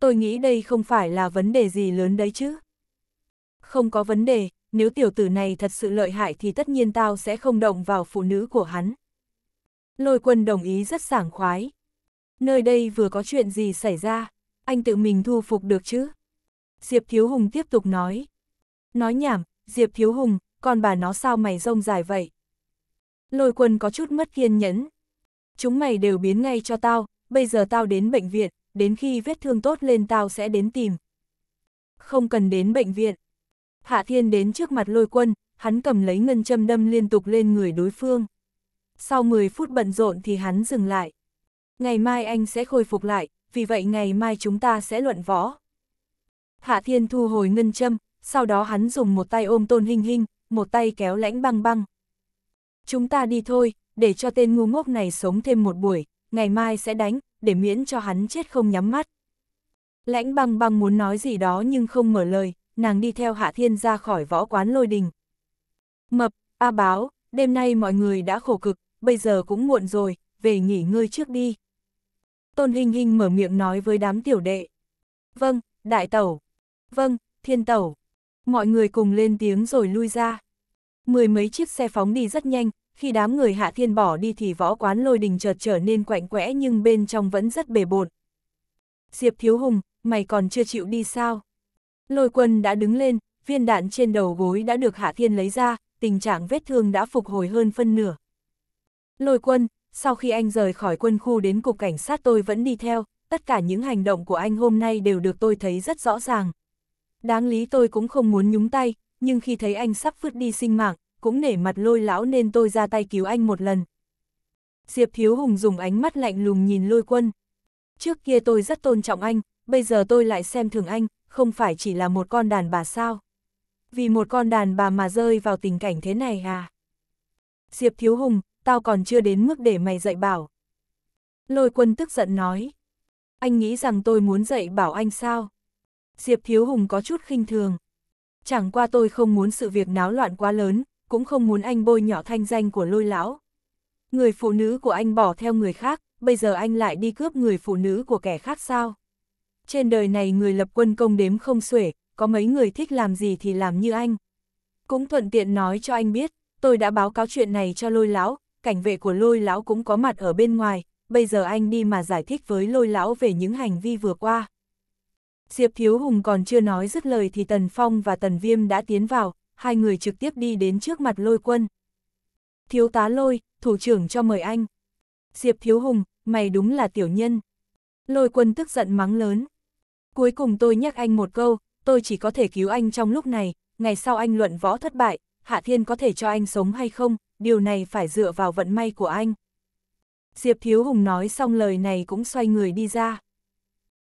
Tôi nghĩ đây không phải là vấn đề gì lớn đấy chứ. Không có vấn đề, nếu tiểu tử này thật sự lợi hại thì tất nhiên tao sẽ không động vào phụ nữ của hắn. Lôi quân đồng ý rất sảng khoái. Nơi đây vừa có chuyện gì xảy ra, anh tự mình thu phục được chứ? Diệp Thiếu Hùng tiếp tục nói. Nói nhảm, Diệp Thiếu Hùng, còn bà nó sao mày rông dài vậy? Lôi quân có chút mất kiên nhẫn. Chúng mày đều biến ngay cho tao, bây giờ tao đến bệnh viện, đến khi vết thương tốt lên tao sẽ đến tìm. Không cần đến bệnh viện. Hạ Thiên đến trước mặt lôi quân, hắn cầm lấy ngân châm đâm liên tục lên người đối phương. Sau 10 phút bận rộn thì hắn dừng lại. Ngày mai anh sẽ khôi phục lại, vì vậy ngày mai chúng ta sẽ luận võ. Hạ Thiên thu hồi ngân châm, sau đó hắn dùng một tay ôm tôn hình hình, một tay kéo lãnh băng băng. Chúng ta đi thôi, để cho tên ngu ngốc này sống thêm một buổi, ngày mai sẽ đánh, để miễn cho hắn chết không nhắm mắt. Lãnh băng băng muốn nói gì đó nhưng không mở lời, nàng đi theo Hạ Thiên ra khỏi võ quán lôi đình. Mập, A Báo, đêm nay mọi người đã khổ cực, bây giờ cũng muộn rồi, về nghỉ ngơi trước đi. Tôn Hình Hình mở miệng nói với đám tiểu đệ. Vâng, đại tẩu. Vâng, thiên tẩu mọi người cùng lên tiếng rồi lui ra. Mười mấy chiếc xe phóng đi rất nhanh, khi đám người Hạ Thiên bỏ đi thì võ quán lôi đình chợt trở nên quạnh quẽ nhưng bên trong vẫn rất bề bộn. Diệp Thiếu Hùng, mày còn chưa chịu đi sao? Lôi quân đã đứng lên, viên đạn trên đầu gối đã được Hạ Thiên lấy ra, tình trạng vết thương đã phục hồi hơn phân nửa. Lôi quân, sau khi anh rời khỏi quân khu đến cục cảnh sát tôi vẫn đi theo, tất cả những hành động của anh hôm nay đều được tôi thấy rất rõ ràng. Đáng lý tôi cũng không muốn nhúng tay, nhưng khi thấy anh sắp vứt đi sinh mạng, cũng nể mặt lôi lão nên tôi ra tay cứu anh một lần. Diệp thiếu Hùng dùng ánh mắt lạnh lùng nhìn lôi quân. Trước kia tôi rất tôn trọng anh, bây giờ tôi lại xem thường anh, không phải chỉ là một con đàn bà sao. Vì một con đàn bà mà rơi vào tình cảnh thế này à? Diệp Thiếu Hùng, tao còn chưa đến mức để mày dạy bảo. Lôi quân tức giận nói. Anh nghĩ rằng tôi muốn dạy bảo anh sao? Diệp Thiếu Hùng có chút khinh thường. Chẳng qua tôi không muốn sự việc náo loạn quá lớn, cũng không muốn anh bôi nhỏ thanh danh của lôi lão. Người phụ nữ của anh bỏ theo người khác, bây giờ anh lại đi cướp người phụ nữ của kẻ khác sao? Trên đời này người lập quân công đếm không xuể, có mấy người thích làm gì thì làm như anh. Cũng thuận tiện nói cho anh biết, tôi đã báo cáo chuyện này cho lôi lão, cảnh vệ của lôi lão cũng có mặt ở bên ngoài, bây giờ anh đi mà giải thích với lôi lão về những hành vi vừa qua. Diệp Thiếu Hùng còn chưa nói dứt lời thì Tần Phong và Tần Viêm đã tiến vào, hai người trực tiếp đi đến trước mặt lôi quân. Thiếu tá lôi, thủ trưởng cho mời anh. Diệp Thiếu Hùng, mày đúng là tiểu nhân. Lôi quân tức giận mắng lớn. Cuối cùng tôi nhắc anh một câu, tôi chỉ có thể cứu anh trong lúc này, ngày sau anh luận võ thất bại, Hạ Thiên có thể cho anh sống hay không, điều này phải dựa vào vận may của anh. Diệp Thiếu Hùng nói xong lời này cũng xoay người đi ra.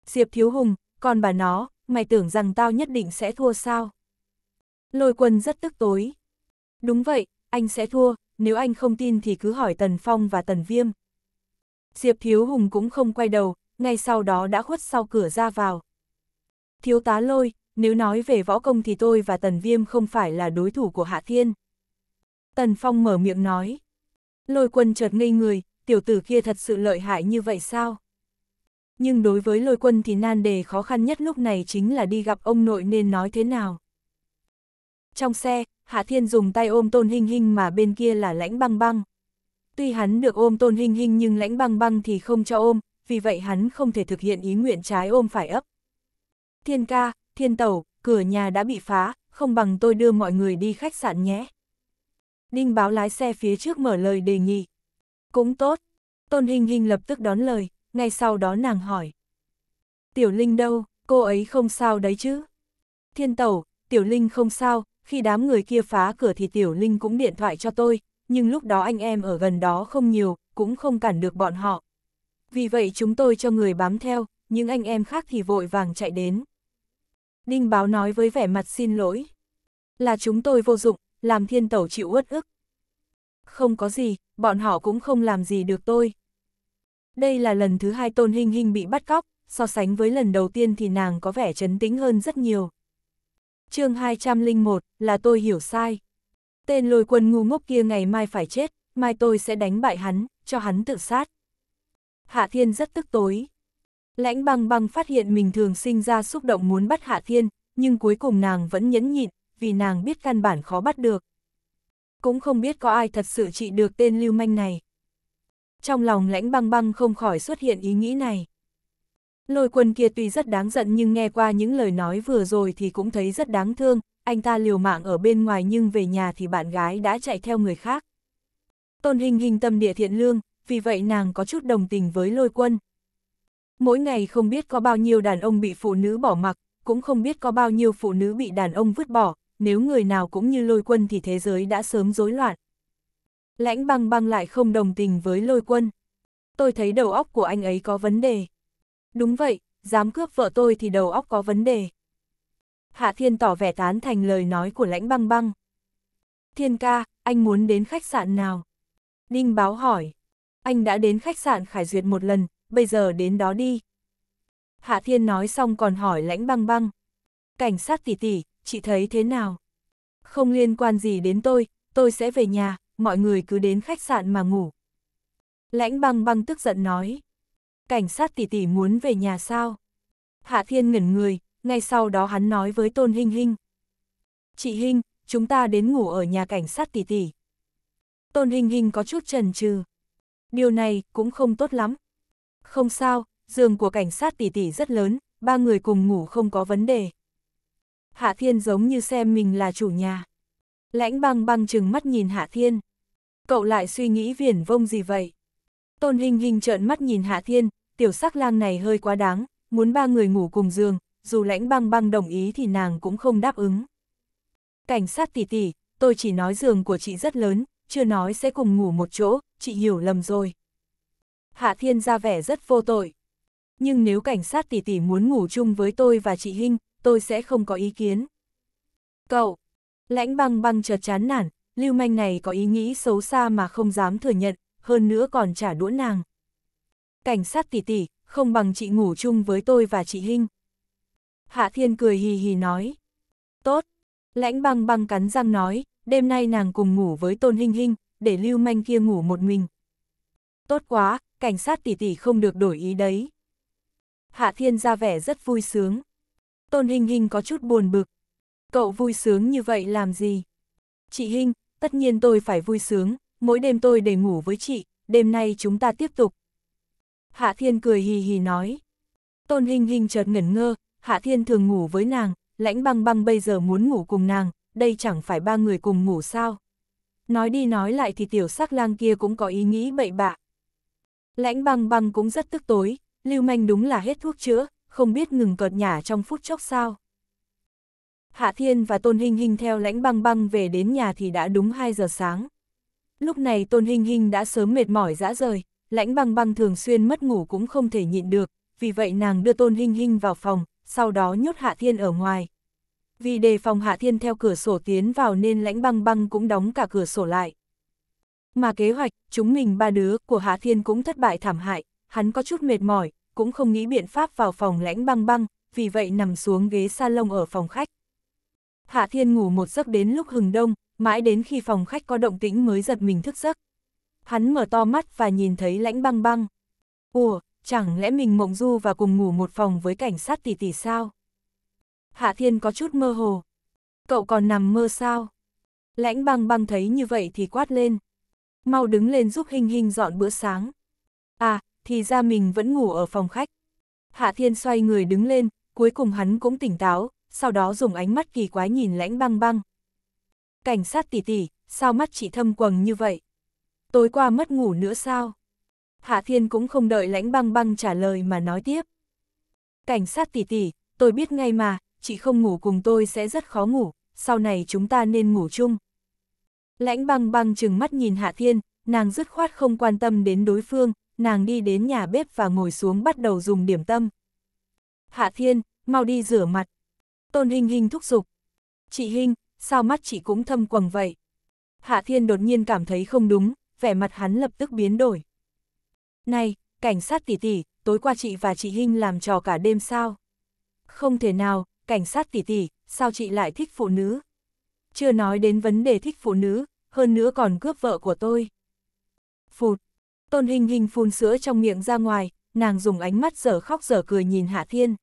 Diệp Thiếu Hùng, còn bà nó, mày tưởng rằng tao nhất định sẽ thua sao? Lôi quân rất tức tối. Đúng vậy, anh sẽ thua, nếu anh không tin thì cứ hỏi Tần Phong và Tần Viêm. Diệp Thiếu Hùng cũng không quay đầu, ngay sau đó đã khuất sau cửa ra vào. Thiếu tá lôi, nếu nói về võ công thì tôi và Tần Viêm không phải là đối thủ của Hạ Thiên. Tần Phong mở miệng nói. Lôi quân chợt ngây người, tiểu tử kia thật sự lợi hại như vậy sao? Nhưng đối với lôi quân thì nan đề khó khăn nhất lúc này chính là đi gặp ông nội nên nói thế nào. Trong xe, Hạ Thiên dùng tay ôm Tôn hình hình mà bên kia là lãnh băng băng. Tuy hắn được ôm Tôn hình hình nhưng lãnh băng băng thì không cho ôm, vì vậy hắn không thể thực hiện ý nguyện trái ôm phải ấp. Thiên ca, thiên tẩu, cửa nhà đã bị phá, không bằng tôi đưa mọi người đi khách sạn nhé. Đinh báo lái xe phía trước mở lời đề nghị. Cũng tốt. Tôn Hình Hình lập tức đón lời ngay sau đó nàng hỏi. Tiểu Linh đâu, cô ấy không sao đấy chứ? Thiên Tẩu, Tiểu Linh không sao, khi đám người kia phá cửa thì Tiểu Linh cũng điện thoại cho tôi, nhưng lúc đó anh em ở gần đó không nhiều, cũng không cản được bọn họ. Vì vậy chúng tôi cho người bám theo, những anh em khác thì vội vàng chạy đến. Đinh báo nói với vẻ mặt xin lỗi. Là chúng tôi vô dụng, làm thiên tẩu chịu uất ức. Không có gì, bọn họ cũng không làm gì được tôi. Đây là lần thứ hai Tôn Hinh Hinh bị bắt cóc, so sánh với lần đầu tiên thì nàng có vẻ trấn tĩnh hơn rất nhiều. chương 201, là tôi hiểu sai. Tên lôi quân ngu ngốc kia ngày mai phải chết, mai tôi sẽ đánh bại hắn, cho hắn tự sát. Hạ Thiên rất tức tối. Lãnh băng băng phát hiện mình thường sinh ra xúc động muốn bắt Hạ Thiên, nhưng cuối cùng nàng vẫn nhẫn nhịn, vì nàng biết căn bản khó bắt được. Cũng không biết có ai thật sự trị được tên lưu manh này trong lòng lãnh băng băng không khỏi xuất hiện ý nghĩ này. Lôi quân kia tuy rất đáng giận nhưng nghe qua những lời nói vừa rồi thì cũng thấy rất đáng thương, anh ta liều mạng ở bên ngoài nhưng về nhà thì bạn gái đã chạy theo người khác. Tôn hình hình tâm địa thiện lương, vì vậy nàng có chút đồng tình với lôi quân. Mỗi ngày không biết có bao nhiêu đàn ông bị phụ nữ bỏ mặc, cũng không biết có bao nhiêu phụ nữ bị đàn ông vứt bỏ, nếu người nào cũng như lôi quân thì thế giới đã sớm rối loạn. Lãnh băng băng lại không đồng tình với lôi quân. Tôi thấy đầu óc của anh ấy có vấn đề. Đúng vậy, dám cướp vợ tôi thì đầu óc có vấn đề. Hạ Thiên tỏ vẻ tán thành lời nói của lãnh băng băng. Thiên ca, anh muốn đến khách sạn nào? Đinh báo hỏi. Anh đã đến khách sạn Khải Duyệt một lần, bây giờ đến đó đi. Hạ Thiên nói xong còn hỏi lãnh băng băng. Cảnh sát tỷ tỷ, chị thấy thế nào? Không liên quan gì đến tôi, tôi sẽ về nhà, mọi người cứ đến khách sạn mà ngủ. Lãnh băng băng tức giận nói. Cảnh sát tỷ tỷ muốn về nhà sao? Hạ Thiên ngẩn người, ngay sau đó hắn nói với Tôn Hinh Hinh. Chị Hinh, chúng ta đến ngủ ở nhà cảnh sát tỷ tỷ. Tôn Hinh Hinh có chút chần chừ. Điều này cũng không tốt lắm. Không sao, giường của cảnh sát tỷ tỷ rất lớn, ba người cùng ngủ không có vấn đề. Hạ Thiên giống như xem mình là chủ nhà. Lãnh băng băng chừng mắt nhìn Hạ Thiên. Cậu lại suy nghĩ viển vông gì vậy? Tôn Hình Hình trợn mắt nhìn Hạ Thiên, tiểu sắc lang này hơi quá đáng, muốn ba người ngủ cùng giường, dù lãnh băng băng đồng ý thì nàng cũng không đáp ứng. Cảnh sát tỷ tỷ, tôi chỉ nói giường của chị rất lớn, chưa nói sẽ cùng ngủ một chỗ, chị hiểu lầm rồi. Hạ Thiên ra vẻ rất vô tội. Nhưng nếu cảnh sát tỷ tỷ muốn ngủ chung với tôi và chị Hinh, tôi sẽ không có ý kiến. Cậu, Lãnh băng băng chợt chán nản, lưu manh này có ý nghĩ xấu xa mà không dám thừa nhận, hơn nữa còn trả đũa nàng. Cảnh sát tỷ tỷ, không bằng chị ngủ chung với tôi và chị Hinh. Hạ Thiên cười hì hì nói. Tốt. Lãnh băng băng cắn răng nói, đêm nay nàng cùng ngủ với Tôn Hinh Hinh, để lưu manh kia ngủ một mình. Tốt quá, cảnh sát tỷ tỷ không được đổi ý đấy. Hạ Thiên ra vẻ rất vui sướng. Tôn Hinh Hinh có chút buồn bực, cậu vui sướng như vậy làm gì? Chị Hinh, tất nhiên tôi phải vui sướng, mỗi đêm tôi để ngủ với chị, đêm nay chúng ta tiếp tục. Hạ Thiên cười hì hì nói. Tôn Hinh Hinh chợt ngẩn ngơ, Hạ Thiên thường ngủ với nàng, lãnh băng băng bây giờ muốn ngủ cùng nàng, đây chẳng phải ba người cùng ngủ sao. Nói đi nói lại thì tiểu sắc lang kia cũng có ý nghĩ bậy bạ. Lãnh băng băng cũng rất tức tối, lưu manh đúng là hết thuốc chữa, không biết ngừng cợt nhả trong phút chốc sao. Hạ Thiên và Tôn Hinh Hinh theo lãnh băng băng về đến nhà thì đã đúng 2 giờ sáng. Lúc này Tôn Hinh Hinh đã sớm mệt mỏi dã rời, lãnh băng băng thường xuyên mất ngủ cũng không thể nhịn được, vì vậy nàng đưa Tôn Hinh Hinh vào phòng, sau đó nhốt Hạ Thiên ở ngoài. Vì đề phòng Hạ Thiên theo cửa sổ tiến vào nên lãnh băng băng cũng đóng cả cửa sổ lại. Mà kế hoạch, chúng mình ba đứa của Hạ Thiên cũng thất bại thảm hại, hắn có chút mệt mỏi, cũng không nghĩ biện pháp vào phòng lãnh băng băng, vì vậy nằm xuống ghế salon ở phòng khách. Hạ Thiên ngủ một giấc đến lúc hừng đông, mãi đến khi phòng khách có động tĩnh mới giật mình thức giấc. Hắn mở to mắt và nhìn thấy lãnh băng băng. Ủa, chẳng lẽ mình mộng du và cùng ngủ một phòng với cảnh sát tỷ tỷ sao? Hạ Thiên có chút mơ hồ. Cậu còn nằm mơ sao? Lãnh băng băng thấy như vậy thì quát lên. Mau đứng lên giúp Hình Hình dọn bữa sáng. À, thì ra mình vẫn ngủ ở phòng khách. Hạ Thiên xoay người đứng lên, cuối cùng hắn cũng tỉnh táo, sau đó dùng ánh mắt kỳ quái nhìn lãnh băng băng. Cảnh sát tỷ tỷ, sao mắt chị thâm quầng như vậy? Tối qua mất ngủ nữa sao? Hạ Thiên cũng không đợi lãnh băng băng trả lời mà nói tiếp. Cảnh sát tỷ tỷ, tôi biết ngay mà, chị không ngủ cùng tôi sẽ rất khó ngủ, sau này chúng ta nên ngủ chung. Lãnh băng băng chừng mắt nhìn Hạ Thiên, nàng dứt khoát không quan tâm đến đối phương, nàng đi đến nhà bếp và ngồi xuống bắt đầu dùng điểm tâm. Hạ Thiên, mau đi rửa mặt. Tôn Hinh Hinh thúc giục. Chị Hinh, sao mắt chị cũng thâm quầng vậy? Hạ Thiên đột nhiên cảm thấy không đúng, vẻ mặt hắn lập tức biến đổi. Này, cảnh sát tỷ tỷ, tối qua chị và chị Hinh làm trò cả đêm sao? Không thể nào, cảnh sát tỷ tỷ, sao chị lại thích phụ nữ? Chưa nói đến vấn đề thích phụ nữ, hơn nữa còn cướp vợ của tôi. Phụt, tôn Hinh Hinh phun sữa trong miệng ra ngoài, nàng dùng ánh mắt dở khóc dở cười nhìn Hạ Thiên.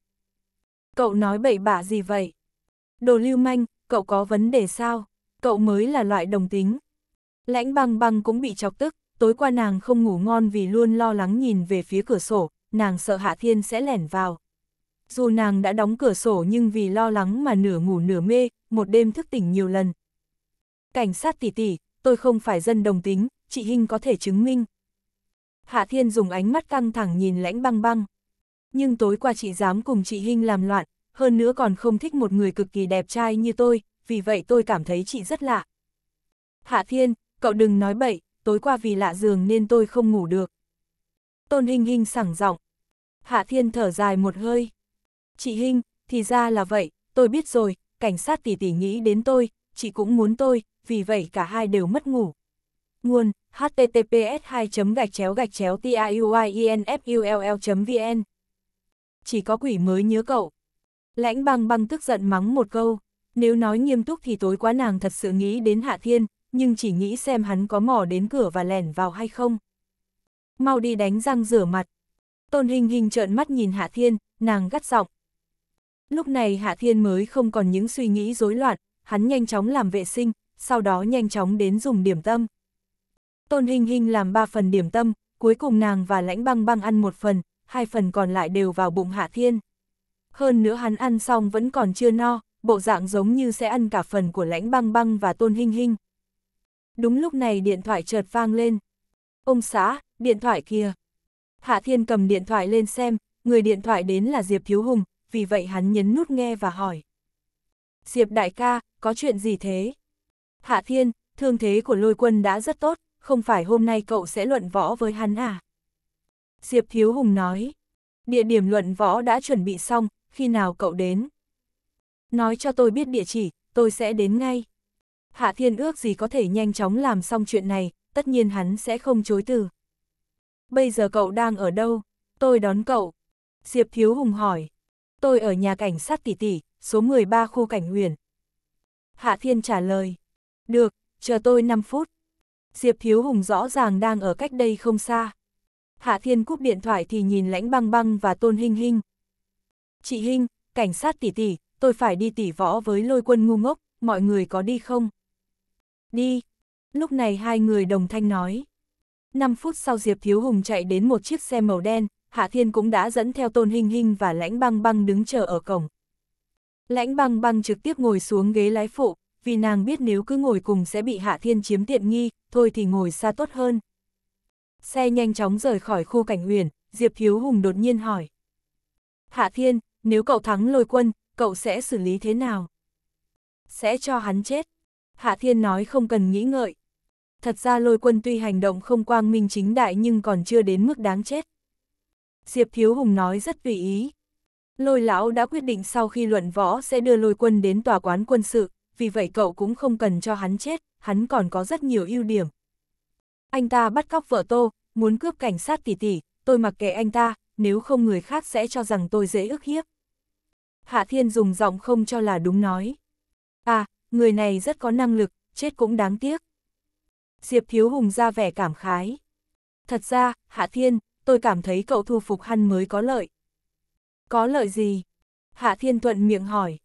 Cậu nói bậy bạ gì vậy? Đồ lưu manh, cậu có vấn đề sao? Cậu mới là loại đồng tính. Lãnh băng băng cũng bị chọc tức, tối qua nàng không ngủ ngon vì luôn lo lắng nhìn về phía cửa sổ, nàng sợ Hạ Thiên sẽ lẻn vào. Dù nàng đã đóng cửa sổ nhưng vì lo lắng mà nửa ngủ nửa mê, một đêm thức tỉnh nhiều lần. Cảnh sát tỷ tỷ, tôi không phải dân đồng tính, chị Hinh có thể chứng minh. Hạ Thiên dùng ánh mắt căng thẳng nhìn lãnh băng băng nhưng tối qua chị dám cùng chị Hinh làm loạn, hơn nữa còn không thích một người cực kỳ đẹp trai như tôi, vì vậy tôi cảm thấy chị rất lạ. Hạ Thiên, cậu đừng nói bậy, tối qua vì lạ giường nên tôi không ngủ được. Tôn Hinh Hinh sẳng giọng. Hạ Thiên thở dài một hơi. Chị Hinh, thì ra là vậy, tôi biết rồi, cảnh sát tỷ tỷ nghĩ đến tôi, chị cũng muốn tôi, vì vậy cả hai đều mất ngủ. Nguồn, https 2 gạch chéo gạch chéo tiuinfull vn chỉ có quỷ mới nhớ cậu. Lãnh băng băng tức giận mắng một câu, nếu nói nghiêm túc thì tối quá nàng thật sự nghĩ đến Hạ Thiên, nhưng chỉ nghĩ xem hắn có mò đến cửa và lẻn vào hay không. Mau đi đánh răng rửa mặt. Tôn hình hình trợn mắt nhìn Hạ Thiên, nàng gắt giọng. Lúc này Hạ Thiên mới không còn những suy nghĩ rối loạn, hắn nhanh chóng làm vệ sinh, sau đó nhanh chóng đến dùng điểm tâm. Tôn Hình Hình làm ba phần điểm tâm, cuối cùng nàng và Lãnh Băng Băng ăn một phần, hai phần còn lại đều vào bụng Hạ Thiên. Hơn nữa hắn ăn xong vẫn còn chưa no, bộ dạng giống như sẽ ăn cả phần của lãnh băng băng và tôn hinh hinh. Đúng lúc này điện thoại chợt vang lên. Ông xã, điện thoại kia. Hạ Thiên cầm điện thoại lên xem, người điện thoại đến là Diệp Thiếu Hùng, vì vậy hắn nhấn nút nghe và hỏi. Diệp đại ca, có chuyện gì thế? Hạ Thiên, thương thế của lôi quân đã rất tốt, không phải hôm nay cậu sẽ luận võ với hắn à? Diệp Thiếu Hùng nói. Địa điểm luận võ đã chuẩn bị xong, khi nào cậu đến? Nói cho tôi biết địa chỉ, tôi sẽ đến ngay. Hạ Thiên ước gì có thể nhanh chóng làm xong chuyện này, tất nhiên hắn sẽ không chối từ. Bây giờ cậu đang ở đâu? Tôi đón cậu. Diệp Thiếu Hùng hỏi. Tôi ở nhà cảnh sát tỷ tỷ, số 13 khu cảnh huyền. Hạ Thiên trả lời. Được, chờ tôi 5 phút. Diệp Thiếu Hùng rõ ràng đang ở cách đây không xa. Hạ Thiên cúp điện thoại thì nhìn lãnh băng băng và Tôn hình hình. Chị Hinh, cảnh sát tỷ tỷ, tôi phải đi tỷ võ với lôi quân ngu ngốc, mọi người có đi không? Đi. Lúc này hai người đồng thanh nói. Năm phút sau Diệp Thiếu Hùng chạy đến một chiếc xe màu đen, Hạ Thiên cũng đã dẫn theo Tôn hình hình và lãnh băng băng đứng chờ ở cổng. Lãnh băng băng trực tiếp ngồi xuống ghế lái phụ, vì nàng biết nếu cứ ngồi cùng sẽ bị Hạ Thiên chiếm tiện nghi, thôi thì ngồi xa tốt hơn. Xe nhanh chóng rời khỏi khu cảnh huyền, Diệp Hiếu Hùng đột nhiên hỏi. Hạ Thiên, nếu cậu thắng lôi quân, cậu sẽ xử lý thế nào? Sẽ cho hắn chết. Hạ Thiên nói không cần nghĩ ngợi. Thật ra lôi quân tuy hành động không quang minh chính đại nhưng còn chưa đến mức đáng chết. Diệp Thiếu Hùng nói rất tùy ý. Lôi lão đã quyết định sau khi luận võ sẽ đưa lôi quân đến tòa quán quân sự, vì vậy cậu cũng không cần cho hắn chết, hắn còn có rất nhiều ưu điểm anh ta bắt cóc vợ tô, muốn cướp cảnh sát tỷ tỷ, tôi mặc kệ anh ta, nếu không người khác sẽ cho rằng tôi dễ ức hiếp. Hạ Thiên dùng giọng không cho là đúng nói. À, người này rất có năng lực, chết cũng đáng tiếc. Diệp Thiếu Hùng ra vẻ cảm khái. Thật ra, Hạ Thiên, tôi cảm thấy cậu thu phục hắn mới có lợi. Có lợi gì? Hạ Thiên Thuận miệng hỏi.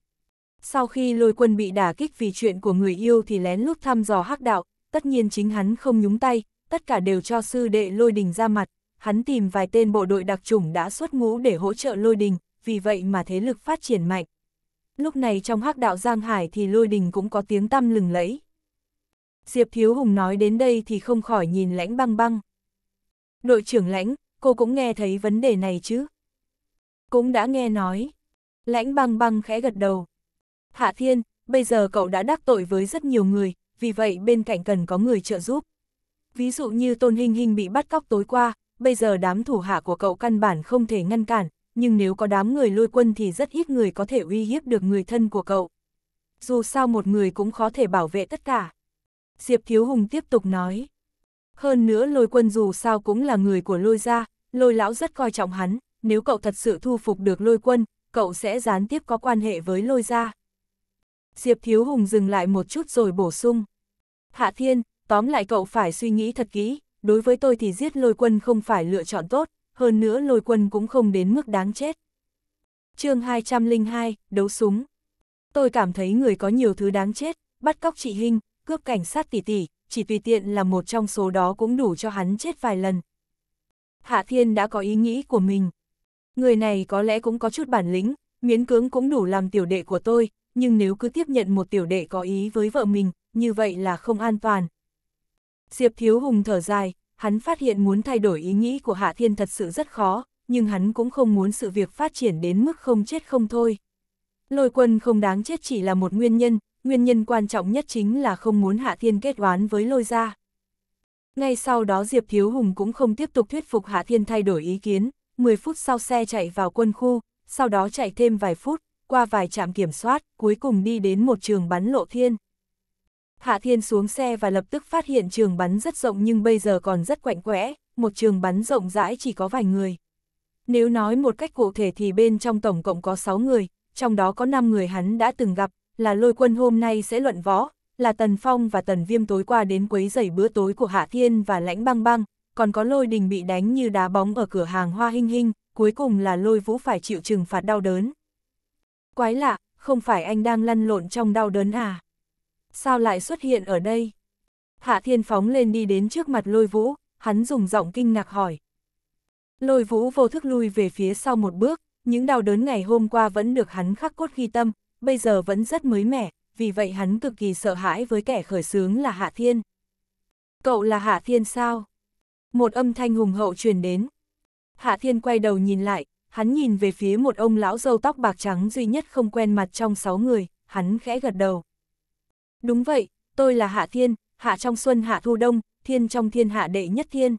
Sau khi lôi quân bị đả kích vì chuyện của người yêu thì lén lút thăm dò hắc đạo, tất nhiên chính hắn không nhúng tay, tất cả đều cho sư đệ lôi đình ra mặt, hắn tìm vài tên bộ đội đặc chủng đã xuất ngũ để hỗ trợ lôi đình, vì vậy mà thế lực phát triển mạnh. Lúc này trong hắc đạo Giang Hải thì lôi đình cũng có tiếng tăm lừng lẫy. Diệp Thiếu Hùng nói đến đây thì không khỏi nhìn lãnh băng băng. Đội trưởng lãnh, cô cũng nghe thấy vấn đề này chứ? Cũng đã nghe nói. Lãnh băng băng khẽ gật đầu. Hạ Thiên, bây giờ cậu đã đắc tội với rất nhiều người, vì vậy bên cạnh cần có người trợ giúp ví dụ như Tôn Hình Hình bị bắt cóc tối qua, bây giờ đám thủ hạ của cậu căn bản không thể ngăn cản, nhưng nếu có đám người lôi quân thì rất ít người có thể uy hiếp được người thân của cậu. Dù sao một người cũng khó thể bảo vệ tất cả. Diệp Thiếu Hùng tiếp tục nói. Hơn nữa lôi quân dù sao cũng là người của lôi gia, lôi lão rất coi trọng hắn, nếu cậu thật sự thu phục được lôi quân, cậu sẽ gián tiếp có quan hệ với lôi gia. Diệp Thiếu Hùng dừng lại một chút rồi bổ sung. Hạ Thiên, tóm lại cậu phải suy nghĩ thật kỹ, đối với tôi thì giết lôi quân không phải lựa chọn tốt, hơn nữa lôi quân cũng không đến mức đáng chết. chương 202, đấu súng. Tôi cảm thấy người có nhiều thứ đáng chết, bắt cóc chị Hinh, cướp cảnh sát tỷ tỷ, chỉ tùy tiện là một trong số đó cũng đủ cho hắn chết vài lần. Hạ Thiên đã có ý nghĩ của mình. Người này có lẽ cũng có chút bản lĩnh, miễn cưỡng cũng đủ làm tiểu đệ của tôi, nhưng nếu cứ tiếp nhận một tiểu đệ có ý với vợ mình, như vậy là không an toàn, Diệp Thiếu Hùng thở dài, hắn phát hiện muốn thay đổi ý nghĩ của Hạ Thiên thật sự rất khó, nhưng hắn cũng không muốn sự việc phát triển đến mức không chết không thôi. Lôi quân không đáng chết chỉ là một nguyên nhân, nguyên nhân quan trọng nhất chính là không muốn Hạ Thiên kết oán với lôi gia. Ngay sau đó Diệp Thiếu Hùng cũng không tiếp tục thuyết phục Hạ Thiên thay đổi ý kiến, 10 phút sau xe chạy vào quân khu, sau đó chạy thêm vài phút, qua vài trạm kiểm soát, cuối cùng đi đến một trường bắn lộ thiên. Hạ Thiên xuống xe và lập tức phát hiện trường bắn rất rộng nhưng bây giờ còn rất quạnh quẽ, một trường bắn rộng rãi chỉ có vài người. Nếu nói một cách cụ thể thì bên trong tổng cộng có 6 người, trong đó có 5 người hắn đã từng gặp, là lôi quân hôm nay sẽ luận võ, là Tần Phong và Tần Viêm tối qua đến quấy giày bữa tối của Hạ Thiên và Lãnh Băng Băng, còn có lôi đình bị đánh như đá bóng ở cửa hàng hoa hinh hinh, cuối cùng là lôi vũ phải chịu trừng phạt đau đớn. Quái lạ, không phải anh đang lăn lộn trong đau đớn à? sao lại xuất hiện ở đây? Hạ Thiên phóng lên đi đến trước mặt lôi vũ, hắn dùng giọng kinh ngạc hỏi. Lôi vũ vô thức lui về phía sau một bước, những đau đớn ngày hôm qua vẫn được hắn khắc cốt ghi tâm, bây giờ vẫn rất mới mẻ, vì vậy hắn cực kỳ sợ hãi với kẻ khởi sướng là Hạ Thiên. Cậu là Hạ Thiên sao? Một âm thanh hùng hậu truyền đến. Hạ Thiên quay đầu nhìn lại, hắn nhìn về phía một ông lão râu tóc bạc trắng duy nhất không quen mặt trong sáu người, hắn khẽ gật đầu. Đúng vậy, tôi là Hạ Thiên, Hạ trong xuân Hạ thu đông, Thiên trong thiên hạ đệ nhất thiên.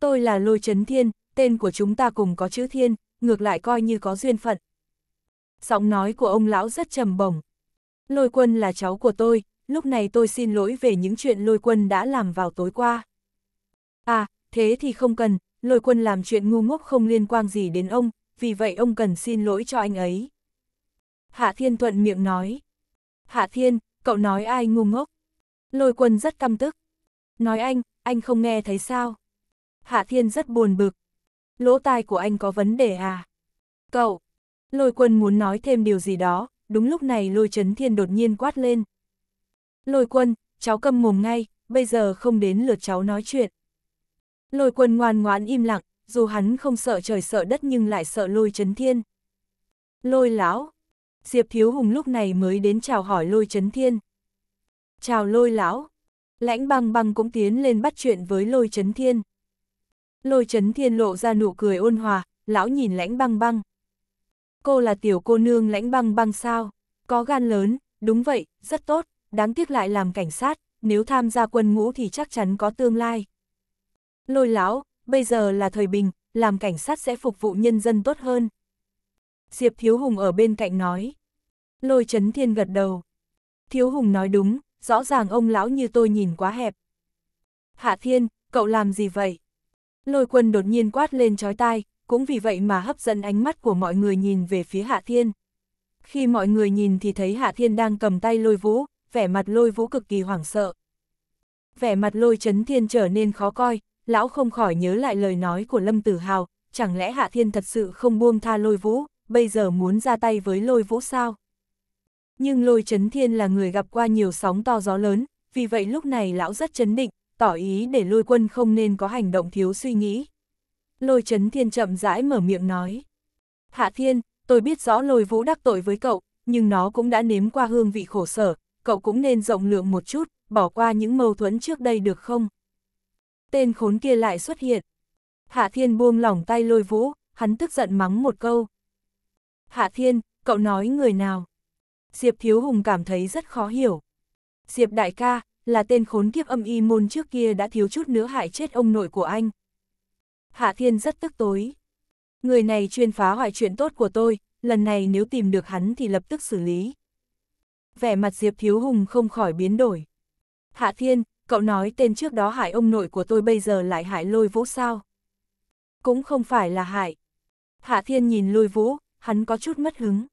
Tôi là Lôi Trấn Thiên, tên của chúng ta cùng có chữ Thiên, ngược lại coi như có duyên phận. Giọng nói của ông lão rất trầm bổng. Lôi quân là cháu của tôi, lúc này tôi xin lỗi về những chuyện lôi quân đã làm vào tối qua. À, thế thì không cần, lôi quân làm chuyện ngu ngốc không liên quan gì đến ông, vì vậy ông cần xin lỗi cho anh ấy. Hạ Thiên thuận miệng nói. Hạ Thiên, Cậu nói ai ngu ngốc? Lôi quân rất căm tức. Nói anh, anh không nghe thấy sao? Hạ Thiên rất buồn bực. Lỗ tai của anh có vấn đề à? Cậu! Lôi quân muốn nói thêm điều gì đó, đúng lúc này lôi chấn thiên đột nhiên quát lên. Lôi quân, cháu câm mồm ngay, bây giờ không đến lượt cháu nói chuyện. Lôi quân ngoan ngoãn im lặng, dù hắn không sợ trời sợ đất nhưng lại sợ lôi chấn thiên. Lôi lão, Diệp Thiếu Hùng lúc này mới đến chào hỏi lôi chấn thiên. Chào lôi lão, lãnh băng băng cũng tiến lên bắt chuyện với lôi chấn thiên. Lôi chấn thiên lộ ra nụ cười ôn hòa, lão nhìn lãnh băng băng. Cô là tiểu cô nương lãnh băng băng sao, có gan lớn, đúng vậy, rất tốt, đáng tiếc lại làm cảnh sát, nếu tham gia quân ngũ thì chắc chắn có tương lai. Lôi lão, bây giờ là thời bình, làm cảnh sát sẽ phục vụ nhân dân tốt hơn. Diệp Thiếu Hùng ở bên cạnh nói. Lôi chấn thiên gật đầu. Thiếu Hùng nói đúng, rõ ràng ông lão như tôi nhìn quá hẹp. Hạ Thiên, cậu làm gì vậy? Lôi quân đột nhiên quát lên trói tai, cũng vì vậy mà hấp dẫn ánh mắt của mọi người nhìn về phía Hạ Thiên. Khi mọi người nhìn thì thấy Hạ Thiên đang cầm tay lôi vũ, vẻ mặt lôi vũ cực kỳ hoảng sợ. Vẻ mặt lôi chấn thiên trở nên khó coi, lão không khỏi nhớ lại lời nói của Lâm Tử Hào, chẳng lẽ Hạ Thiên thật sự không buông tha lôi vũ? bây giờ muốn ra tay với lôi vũ sao. Nhưng lôi chấn thiên là người gặp qua nhiều sóng to gió lớn, vì vậy lúc này lão rất chấn định, tỏ ý để lôi quân không nên có hành động thiếu suy nghĩ. Lôi chấn thiên chậm rãi mở miệng nói. Hạ thiên, tôi biết rõ lôi vũ đắc tội với cậu, nhưng nó cũng đã nếm qua hương vị khổ sở, cậu cũng nên rộng lượng một chút, bỏ qua những mâu thuẫn trước đây được không? Tên khốn kia lại xuất hiện. Hạ thiên buông lỏng tay lôi vũ, hắn tức giận mắng một câu. Hạ Thiên, cậu nói người nào? Diệp Thiếu Hùng cảm thấy rất khó hiểu. Diệp đại ca, là tên khốn kiếp âm y môn trước kia đã thiếu chút nữa hại chết ông nội của anh. Hạ Thiên rất tức tối. Người này chuyên phá hoại chuyện tốt của tôi, lần này nếu tìm được hắn thì lập tức xử lý. Vẻ mặt Diệp Thiếu Hùng không khỏi biến đổi. Hạ Thiên, cậu nói tên trước đó hại ông nội của tôi bây giờ lại hại lôi vũ sao? Cũng không phải là hại. Hạ Thiên nhìn lôi vũ, hắn có chút mất hứng.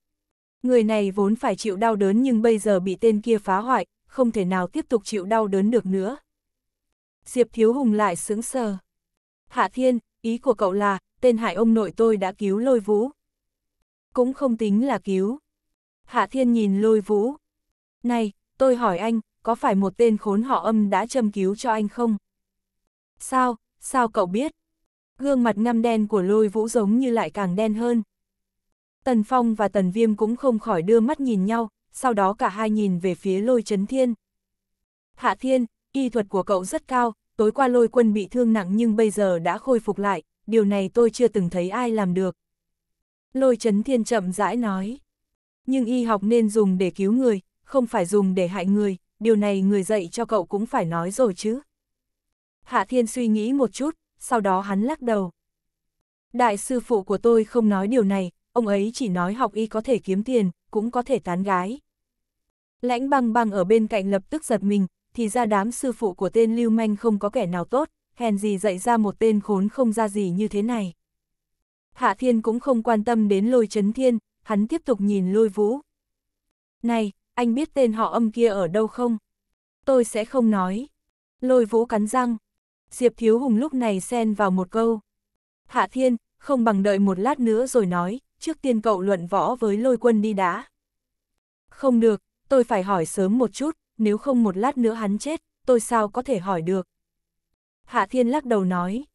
Người này vốn phải chịu đau đớn nhưng bây giờ bị tên kia phá hoại, không thể nào tiếp tục chịu đau đớn được nữa. Diệp Thiếu Hùng lại sững sờ. Hạ Thiên, ý của cậu là, tên hại ông nội tôi đã cứu lôi vũ. Cũng không tính là cứu. Hạ Thiên nhìn lôi vũ. Này, tôi hỏi anh, có phải một tên khốn họ âm đã châm cứu cho anh không? Sao, sao cậu biết? Gương mặt ngăm đen của lôi vũ giống như lại càng đen hơn. Tần Phong và Tần Viêm cũng không khỏi đưa mắt nhìn nhau, sau đó cả hai nhìn về phía lôi chấn thiên. Hạ thiên, y thuật của cậu rất cao, tối qua lôi quân bị thương nặng nhưng bây giờ đã khôi phục lại, điều này tôi chưa từng thấy ai làm được. Lôi chấn thiên chậm rãi nói. Nhưng y học nên dùng để cứu người, không phải dùng để hại người, điều này người dạy cho cậu cũng phải nói rồi chứ. Hạ thiên suy nghĩ một chút, sau đó hắn lắc đầu. Đại sư phụ của tôi không nói điều này, ông ấy chỉ nói học y có thể kiếm tiền, cũng có thể tán gái. Lãnh băng băng ở bên cạnh lập tức giật mình, thì ra đám sư phụ của tên lưu manh không có kẻ nào tốt, hèn gì dạy ra một tên khốn không ra gì như thế này. Hạ thiên cũng không quan tâm đến lôi chấn thiên, hắn tiếp tục nhìn lôi vũ. Này, anh biết tên họ âm kia ở đâu không? Tôi sẽ không nói. Lôi vũ cắn răng. Diệp Thiếu Hùng lúc này xen vào một câu. Hạ thiên, không bằng đợi một lát nữa rồi nói, trước tiên cậu luận võ với lôi quân đi đã. Không được, tôi phải hỏi sớm một chút, nếu không một lát nữa hắn chết, tôi sao có thể hỏi được. Hạ Thiên lắc đầu nói.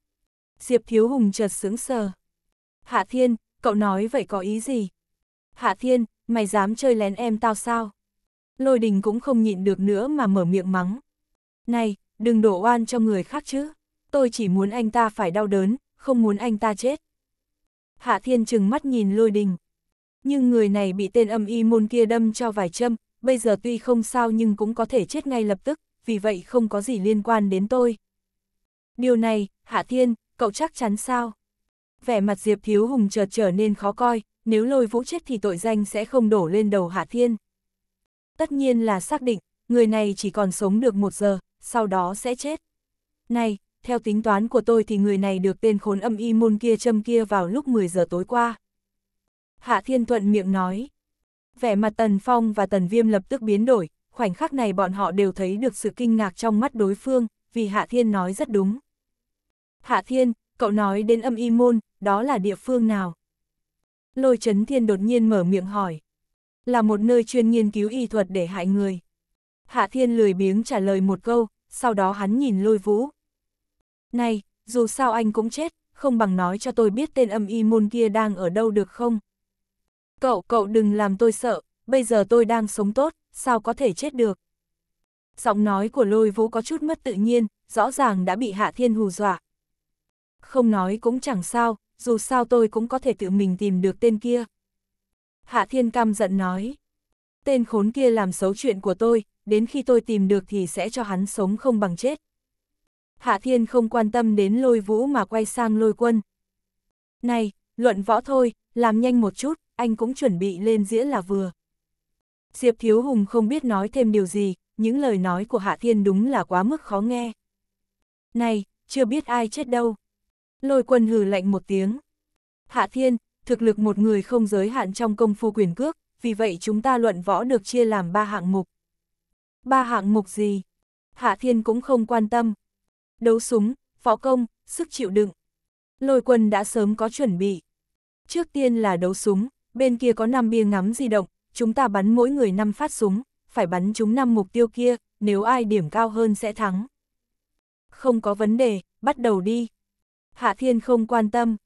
Diệp Thiếu Hùng chợt sướng sờ. Hạ Thiên, cậu nói vậy có ý gì? Hạ Thiên, mày dám chơi lén em tao sao? Lôi đình cũng không nhịn được nữa mà mở miệng mắng. Này, đừng đổ oan cho người khác chứ. Tôi chỉ muốn anh ta phải đau đớn, không muốn anh ta chết. Hạ Thiên chừng mắt nhìn lôi đình. Nhưng người này bị tên âm y môn kia đâm cho vài châm, bây giờ tuy không sao nhưng cũng có thể chết ngay lập tức, vì vậy không có gì liên quan đến tôi. Điều này, Hạ Thiên, cậu chắc chắn sao? Vẻ mặt Diệp Thiếu Hùng chợt trở nên khó coi, nếu lôi vũ chết thì tội danh sẽ không đổ lên đầu Hạ Thiên. Tất nhiên là xác định, người này chỉ còn sống được một giờ, sau đó sẽ chết. Này, theo tính toán của tôi thì người này được tên khốn âm y môn kia châm kia vào lúc 10 giờ tối qua. Hạ Thiên Thuận miệng nói. Vẻ mặt Tần Phong và Tần Viêm lập tức biến đổi, khoảnh khắc này bọn họ đều thấy được sự kinh ngạc trong mắt đối phương, vì Hạ Thiên nói rất đúng. Hạ Thiên, cậu nói đến âm y môn, đó là địa phương nào? Lôi Trấn Thiên đột nhiên mở miệng hỏi. Là một nơi chuyên nghiên cứu y thuật để hại người. Hạ Thiên lười biếng trả lời một câu, sau đó hắn nhìn lôi vũ. Này, dù sao anh cũng chết, không bằng nói cho tôi biết tên âm y môn kia đang ở đâu được không? Cậu, cậu đừng làm tôi sợ, bây giờ tôi đang sống tốt, sao có thể chết được? Giọng nói của lôi vũ có chút mất tự nhiên, rõ ràng đã bị Hạ Thiên hù dọa. Không nói cũng chẳng sao, dù sao tôi cũng có thể tự mình tìm được tên kia. Hạ Thiên căm giận nói. Tên khốn kia làm xấu chuyện của tôi, đến khi tôi tìm được thì sẽ cho hắn sống không bằng chết. Hạ Thiên không quan tâm đến lôi vũ mà quay sang lôi quân. Này, luận võ thôi, làm nhanh một chút, anh cũng chuẩn bị lên dĩa là vừa. Diệp Thiếu Hùng không biết nói thêm điều gì, những lời nói của Hạ Thiên đúng là quá mức khó nghe. Này, chưa biết ai chết đâu. Lôi quân hừ lạnh một tiếng. Hạ Thiên, thực lực một người không giới hạn trong công phu quyền cước, vì vậy chúng ta luận võ được chia làm ba hạng mục. Ba hạng mục gì? Hạ Thiên cũng không quan tâm, đấu súng, võ công, sức chịu đựng. Lôi quân đã sớm có chuẩn bị. Trước tiên là đấu súng, bên kia có 5 bia ngắm di động, chúng ta bắn mỗi người 5 phát súng, phải bắn chúng 5 mục tiêu kia, nếu ai điểm cao hơn sẽ thắng. Không có vấn đề, bắt đầu đi. Hạ Thiên không quan tâm.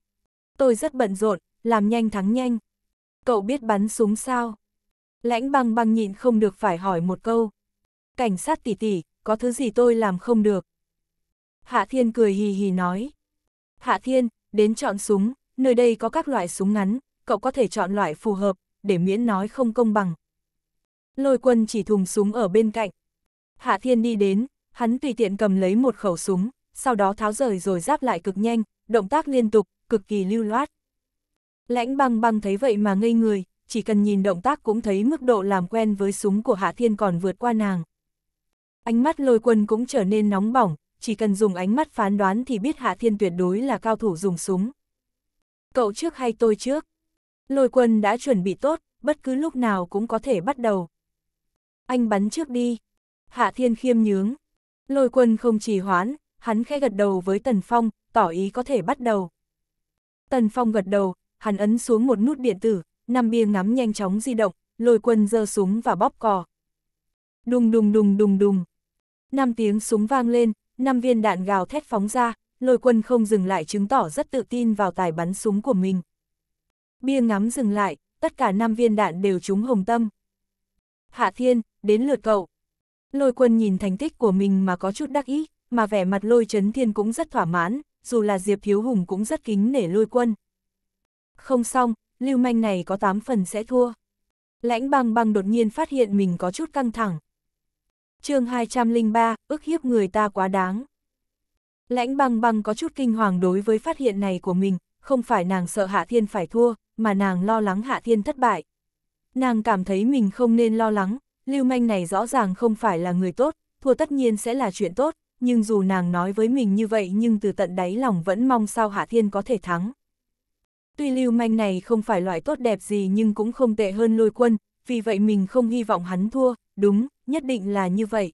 Tôi rất bận rộn, làm nhanh thắng nhanh. Cậu biết bắn súng sao? Lãnh băng băng nhịn không được phải hỏi một câu. Cảnh sát tỷ tỷ, có thứ gì tôi làm không được? Hạ Thiên cười hì hì nói. Hạ Thiên, đến chọn súng, nơi đây có các loại súng ngắn, cậu có thể chọn loại phù hợp, để miễn nói không công bằng. Lôi quân chỉ thùng súng ở bên cạnh. Hạ Thiên đi đến, hắn tùy tiện cầm lấy một khẩu súng, sau đó tháo rời rồi giáp lại cực nhanh, động tác liên tục, cực kỳ lưu loát. Lãnh băng băng thấy vậy mà ngây người, chỉ cần nhìn động tác cũng thấy mức độ làm quen với súng của Hạ Thiên còn vượt qua nàng. Ánh mắt lôi quân cũng trở nên nóng bỏng, chỉ cần dùng ánh mắt phán đoán thì biết Hạ Thiên tuyệt đối là cao thủ dùng súng. Cậu trước hay tôi trước? Lôi quân đã chuẩn bị tốt, bất cứ lúc nào cũng có thể bắt đầu. Anh bắn trước đi. Hạ Thiên khiêm nhướng. Lôi quân không trì hoãn, hắn khẽ gật đầu với Tần Phong, tỏ ý có thể bắt đầu. Tần Phong gật đầu, hắn ấn xuống một nút điện tử, năm bia ngắm nhanh chóng di động, lôi quân giơ súng và bóp cò. Đùng đùng đùng đùng đùng. Năm tiếng súng vang lên, năm viên đạn gào thét phóng ra, lôi quân không dừng lại chứng tỏ rất tự tin vào tài bắn súng của mình. Bia ngắm dừng lại, tất cả năm viên đạn đều trúng hồng tâm. Hạ Thiên, đến lượt cậu. Lôi quân nhìn thành tích của mình mà có chút đắc ý, mà vẻ mặt lôi Trấn thiên cũng rất thỏa mãn, dù là Diệp Hiếu Hùng cũng rất kính nể lôi quân. Không xong, lưu manh này có 8 phần sẽ thua. Lãnh băng băng đột nhiên phát hiện mình có chút căng thẳng, chương 203, ước hiếp người ta quá đáng. Lãnh băng băng có chút kinh hoàng đối với phát hiện này của mình, không phải nàng sợ Hạ Thiên phải thua, mà nàng lo lắng Hạ Thiên thất bại. Nàng cảm thấy mình không nên lo lắng, lưu manh này rõ ràng không phải là người tốt, thua tất nhiên sẽ là chuyện tốt, nhưng dù nàng nói với mình như vậy nhưng từ tận đáy lòng vẫn mong sao Hạ Thiên có thể thắng. Tuy lưu manh này không phải loại tốt đẹp gì nhưng cũng không tệ hơn lôi quân, vì vậy mình không hy vọng hắn thua, đúng, nhất định là như vậy.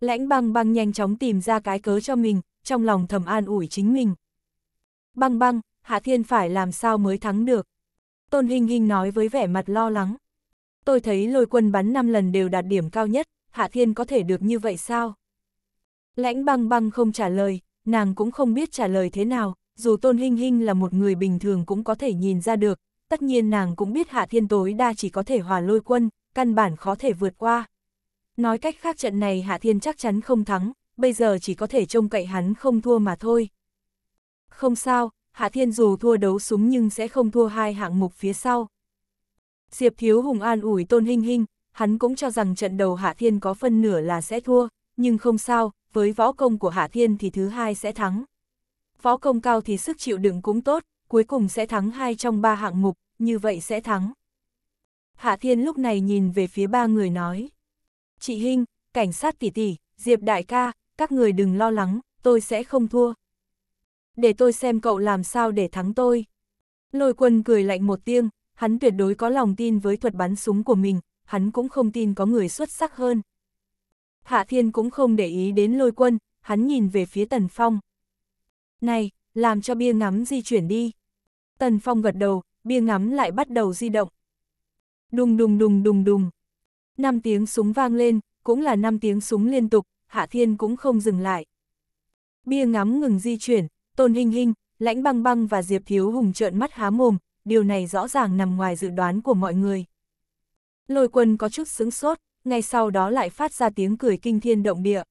Lãnh băng băng nhanh chóng tìm ra cái cớ cho mình, trong lòng thầm an ủi chính mình. Băng băng, Hạ Thiên phải làm sao mới thắng được. Tôn Hinh Hinh nói với vẻ mặt lo lắng. Tôi thấy lôi quân bắn 5 lần đều đạt điểm cao nhất, Hạ Thiên có thể được như vậy sao? Lãnh băng băng không trả lời, nàng cũng không biết trả lời thế nào, dù Tôn Hinh Hinh là một người bình thường cũng có thể nhìn ra được, tất nhiên nàng cũng biết Hạ Thiên tối đa chỉ có thể hòa lôi quân, căn bản khó thể vượt qua. Nói cách khác trận này Hạ Thiên chắc chắn không thắng, bây giờ chỉ có thể trông cậy hắn không thua mà thôi. Không sao, Hạ Thiên dù thua đấu súng nhưng sẽ không thua hai hạng mục phía sau. Diệp Thiếu Hùng an ủi Tôn Hinh Hinh, hắn cũng cho rằng trận đầu Hạ Thiên có phân nửa là sẽ thua, nhưng không sao, với võ công của Hạ Thiên thì thứ hai sẽ thắng. Võ công cao thì sức chịu đựng cũng tốt, cuối cùng sẽ thắng hai trong ba hạng mục, như vậy sẽ thắng. Hạ Thiên lúc này nhìn về phía ba người nói chị Hinh, cảnh sát tỷ tỷ, Diệp đại ca, các người đừng lo lắng, tôi sẽ không thua. Để tôi xem cậu làm sao để thắng tôi. Lôi quân cười lạnh một tiếng, hắn tuyệt đối có lòng tin với thuật bắn súng của mình, hắn cũng không tin có người xuất sắc hơn. Hạ Thiên cũng không để ý đến lôi quân, hắn nhìn về phía Tần Phong. Này, làm cho bia ngắm di chuyển đi. Tần Phong gật đầu, bia ngắm lại bắt đầu di động. Đùng đùng đùng đùng đùng năm tiếng súng vang lên, cũng là năm tiếng súng liên tục, Hạ Thiên cũng không dừng lại. Bia ngắm ngừng di chuyển, Tôn Hinh Hinh, Lãnh Băng Băng và Diệp Thiếu Hùng trợn mắt há mồm, điều này rõ ràng nằm ngoài dự đoán của mọi người. Lôi quân có chút sững sốt, ngay sau đó lại phát ra tiếng cười kinh thiên động địa.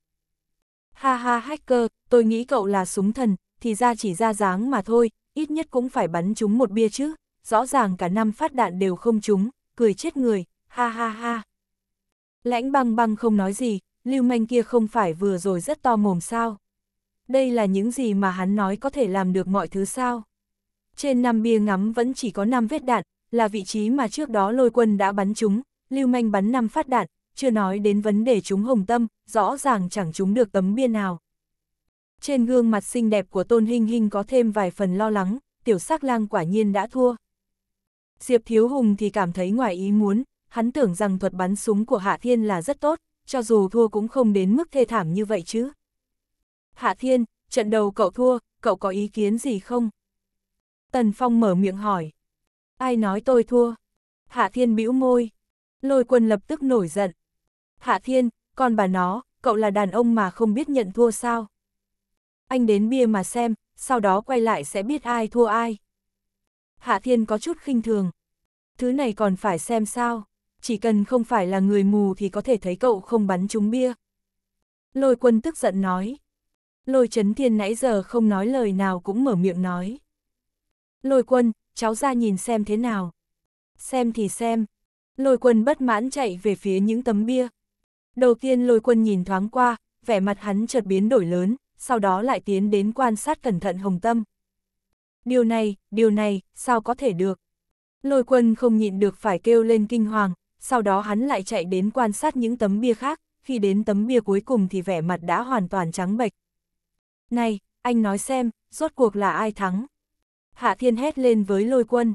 Ha ha hacker, tôi nghĩ cậu là súng thần, thì ra chỉ ra dáng mà thôi, ít nhất cũng phải bắn trúng một bia chứ, rõ ràng cả năm phát đạn đều không trúng, cười chết người, ha ha ha. Lãnh băng băng không nói gì, lưu manh kia không phải vừa rồi rất to mồm sao. Đây là những gì mà hắn nói có thể làm được mọi thứ sao. Trên năm bia ngắm vẫn chỉ có 5 vết đạn, là vị trí mà trước đó lôi quân đã bắn chúng, lưu manh bắn 5 phát đạn, chưa nói đến vấn đề chúng hồng tâm, rõ ràng chẳng chúng được tấm bia nào. Trên gương mặt xinh đẹp của Tôn Hinh Hinh có thêm vài phần lo lắng, tiểu sắc lang quả nhiên đã thua. Diệp Thiếu Hùng thì cảm thấy ngoài ý muốn, hắn tưởng rằng thuật bắn súng của Hạ Thiên là rất tốt, cho dù thua cũng không đến mức thê thảm như vậy chứ. Hạ Thiên, trận đầu cậu thua, cậu có ý kiến gì không? Tần Phong mở miệng hỏi. Ai nói tôi thua? Hạ Thiên bĩu môi. Lôi quân lập tức nổi giận. Hạ Thiên, con bà nó, cậu là đàn ông mà không biết nhận thua sao? Anh đến bia mà xem, sau đó quay lại sẽ biết ai thua ai. Hạ Thiên có chút khinh thường. Thứ này còn phải xem sao? chỉ cần không phải là người mù thì có thể thấy cậu không bắn trúng bia. Lôi quân tức giận nói. Lôi chấn thiên nãy giờ không nói lời nào cũng mở miệng nói. Lôi quân, cháu ra nhìn xem thế nào. Xem thì xem. Lôi quân bất mãn chạy về phía những tấm bia. Đầu tiên lôi quân nhìn thoáng qua, vẻ mặt hắn chợt biến đổi lớn, sau đó lại tiến đến quan sát cẩn thận hồng tâm. Điều này, điều này, sao có thể được? Lôi quân không nhịn được phải kêu lên kinh hoàng, sau đó hắn lại chạy đến quan sát những tấm bia khác, khi đến tấm bia cuối cùng thì vẻ mặt đã hoàn toàn trắng bệch. Này, anh nói xem, rốt cuộc là ai thắng? Hạ Thiên hét lên với lôi quân.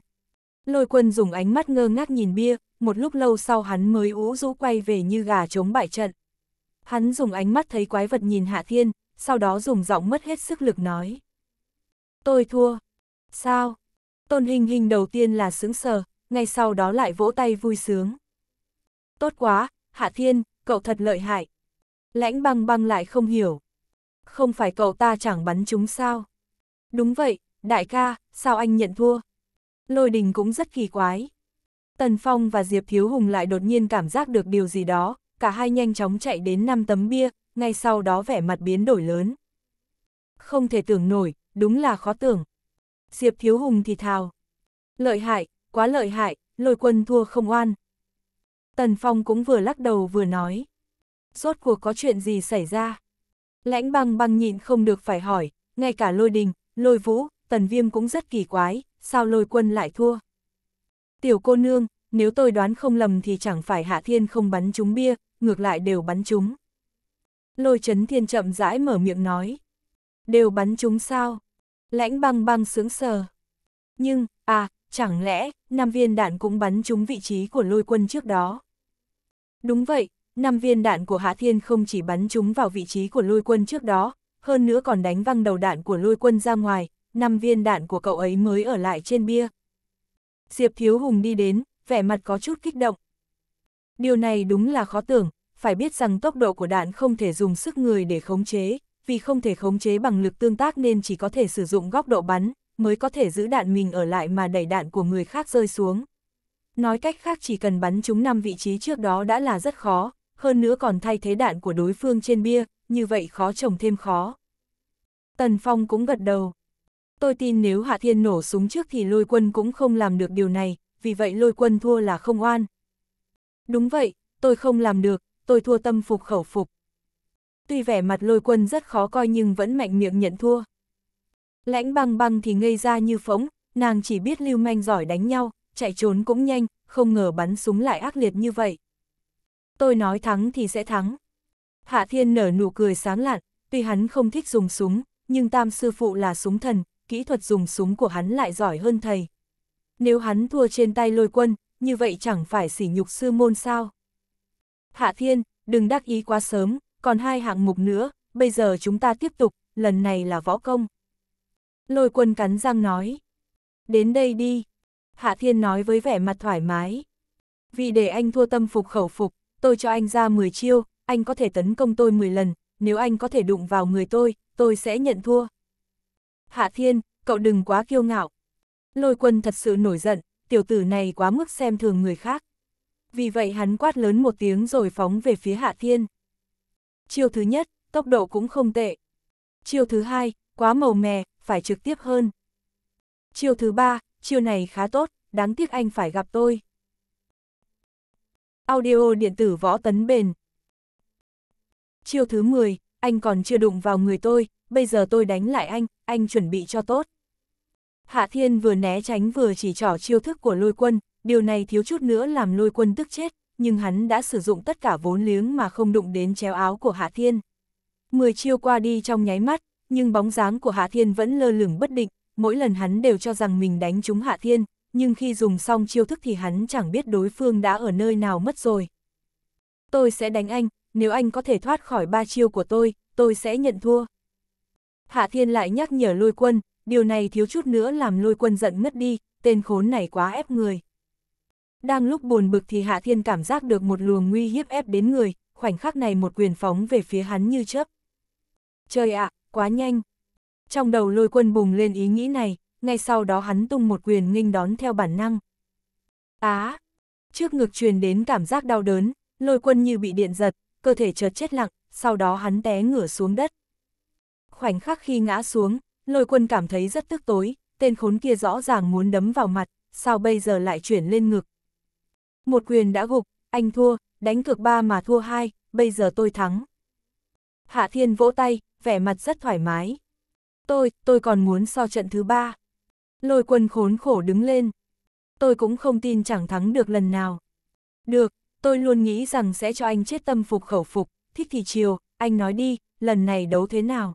Lôi quân dùng ánh mắt ngơ ngác nhìn bia, một lúc lâu sau hắn mới ú rũ quay về như gà chống bại trận. Hắn dùng ánh mắt thấy quái vật nhìn Hạ Thiên, sau đó dùng giọng mất hết sức lực nói. Tôi thua. Sao? Tôn hình hình đầu tiên là sướng sờ, ngay sau đó lại vỗ tay vui sướng. Tốt quá, Hạ Thiên, cậu thật lợi hại. Lãnh băng băng lại không hiểu. Không phải cậu ta chẳng bắn chúng sao? Đúng vậy, đại ca, sao anh nhận thua? Lôi đình cũng rất kỳ quái. Tần Phong và Diệp Thiếu Hùng lại đột nhiên cảm giác được điều gì đó, cả hai nhanh chóng chạy đến năm tấm bia, ngay sau đó vẻ mặt biến đổi lớn. Không thể tưởng nổi, đúng là khó tưởng. Diệp Thiếu Hùng thì thào. Lợi hại, quá lợi hại, lôi quân thua không oan, Tần Phong cũng vừa lắc đầu vừa nói. Rốt cuộc có chuyện gì xảy ra? Lãnh băng băng nhịn không được phải hỏi, ngay cả lôi đình, lôi vũ, tần viêm cũng rất kỳ quái, sao lôi quân lại thua? Tiểu cô nương, nếu tôi đoán không lầm thì chẳng phải hạ thiên không bắn chúng bia, ngược lại đều bắn chúng. Lôi chấn thiên chậm rãi mở miệng nói. Đều bắn chúng sao? Lãnh băng băng sướng sờ. Nhưng, à, Chẳng lẽ, năm viên đạn cũng bắn trúng vị trí của lôi quân trước đó? Đúng vậy, năm viên đạn của Hạ Thiên không chỉ bắn trúng vào vị trí của lôi quân trước đó, hơn nữa còn đánh văng đầu đạn của lôi quân ra ngoài, năm viên đạn của cậu ấy mới ở lại trên bia. Diệp Thiếu Hùng đi đến, vẻ mặt có chút kích động. Điều này đúng là khó tưởng, phải biết rằng tốc độ của đạn không thể dùng sức người để khống chế, vì không thể khống chế bằng lực tương tác nên chỉ có thể sử dụng góc độ bắn, mới có thể giữ đạn mình ở lại mà đẩy đạn của người khác rơi xuống. Nói cách khác chỉ cần bắn chúng 5 vị trí trước đó đã là rất khó, hơn nữa còn thay thế đạn của đối phương trên bia, như vậy khó trồng thêm khó. Tần Phong cũng gật đầu. Tôi tin nếu Hạ Thiên nổ súng trước thì lôi quân cũng không làm được điều này, vì vậy lôi quân thua là không oan. Đúng vậy, tôi không làm được, tôi thua tâm phục khẩu phục. Tuy vẻ mặt lôi quân rất khó coi nhưng vẫn mạnh miệng nhận thua. Lãnh băng băng thì ngây ra như phỗng, nàng chỉ biết lưu manh giỏi đánh nhau, chạy trốn cũng nhanh, không ngờ bắn súng lại ác liệt như vậy. Tôi nói thắng thì sẽ thắng. Hạ Thiên nở nụ cười sáng lạn, tuy hắn không thích dùng súng, nhưng tam sư phụ là súng thần, kỹ thuật dùng súng của hắn lại giỏi hơn thầy. Nếu hắn thua trên tay lôi quân, như vậy chẳng phải sỉ nhục sư môn sao. Hạ Thiên, đừng đắc ý quá sớm, còn hai hạng mục nữa, bây giờ chúng ta tiếp tục, lần này là võ công. Lôi quân cắn răng nói. Đến đây đi. Hạ Thiên nói với vẻ mặt thoải mái. Vì để anh thua tâm phục khẩu phục, tôi cho anh ra 10 chiêu, anh có thể tấn công tôi 10 lần, nếu anh có thể đụng vào người tôi, tôi sẽ nhận thua. Hạ Thiên, cậu đừng quá kiêu ngạo. Lôi quân thật sự nổi giận, tiểu tử này quá mức xem thường người khác. Vì vậy hắn quát lớn một tiếng rồi phóng về phía Hạ Thiên. Chiêu thứ nhất, tốc độ cũng không tệ. Chiêu thứ hai, quá màu mè, phải trực tiếp hơn. Chiều thứ ba, chiều này khá tốt, đáng tiếc anh phải gặp tôi. Audio điện tử võ tấn bền. Chiều thứ 10, anh còn chưa đụng vào người tôi, bây giờ tôi đánh lại anh, anh chuẩn bị cho tốt. Hạ Thiên vừa né tránh vừa chỉ trỏ chiêu thức của lôi quân, điều này thiếu chút nữa làm lôi quân tức chết, nhưng hắn đã sử dụng tất cả vốn liếng mà không đụng đến chéo áo của Hạ Thiên. mười chiêu qua đi trong nháy mắt, nhưng bóng dáng của Hạ Thiên vẫn lơ lửng bất định, mỗi lần hắn đều cho rằng mình đánh trúng Hạ Thiên, nhưng khi dùng xong chiêu thức thì hắn chẳng biết đối phương đã ở nơi nào mất rồi. Tôi sẽ đánh anh, nếu anh có thể thoát khỏi ba chiêu của tôi, tôi sẽ nhận thua. Hạ Thiên lại nhắc nhở lôi quân, điều này thiếu chút nữa làm lôi quân giận ngất đi, tên khốn này quá ép người. Đang lúc buồn bực thì Hạ Thiên cảm giác được một luồng nguy hiếp ép đến người, khoảnh khắc này một quyền phóng về phía hắn như chớp. Trời ạ, quá nhanh. Trong đầu lôi quân bùng lên ý nghĩ này, ngay sau đó hắn tung một quyền nghênh đón theo bản năng. Á! trước ngực truyền đến cảm giác đau đớn, lôi quân như bị điện giật, cơ thể chợt chết lặng, sau đó hắn té ngửa xuống đất. Khoảnh khắc khi ngã xuống, lôi quân cảm thấy rất tức tối, tên khốn kia rõ ràng muốn đấm vào mặt, sao bây giờ lại chuyển lên ngực. Một quyền đã gục, anh thua, đánh cược ba mà thua hai, bây giờ tôi thắng. Hạ Thiên vỗ tay, vẻ mặt rất thoải mái. Tôi, tôi còn muốn so trận thứ ba. Lôi quân khốn khổ đứng lên. Tôi cũng không tin chẳng thắng được lần nào. Được, tôi luôn nghĩ rằng sẽ cho anh chết tâm phục khẩu phục, thích thì chiều, anh nói đi, lần này đấu thế nào?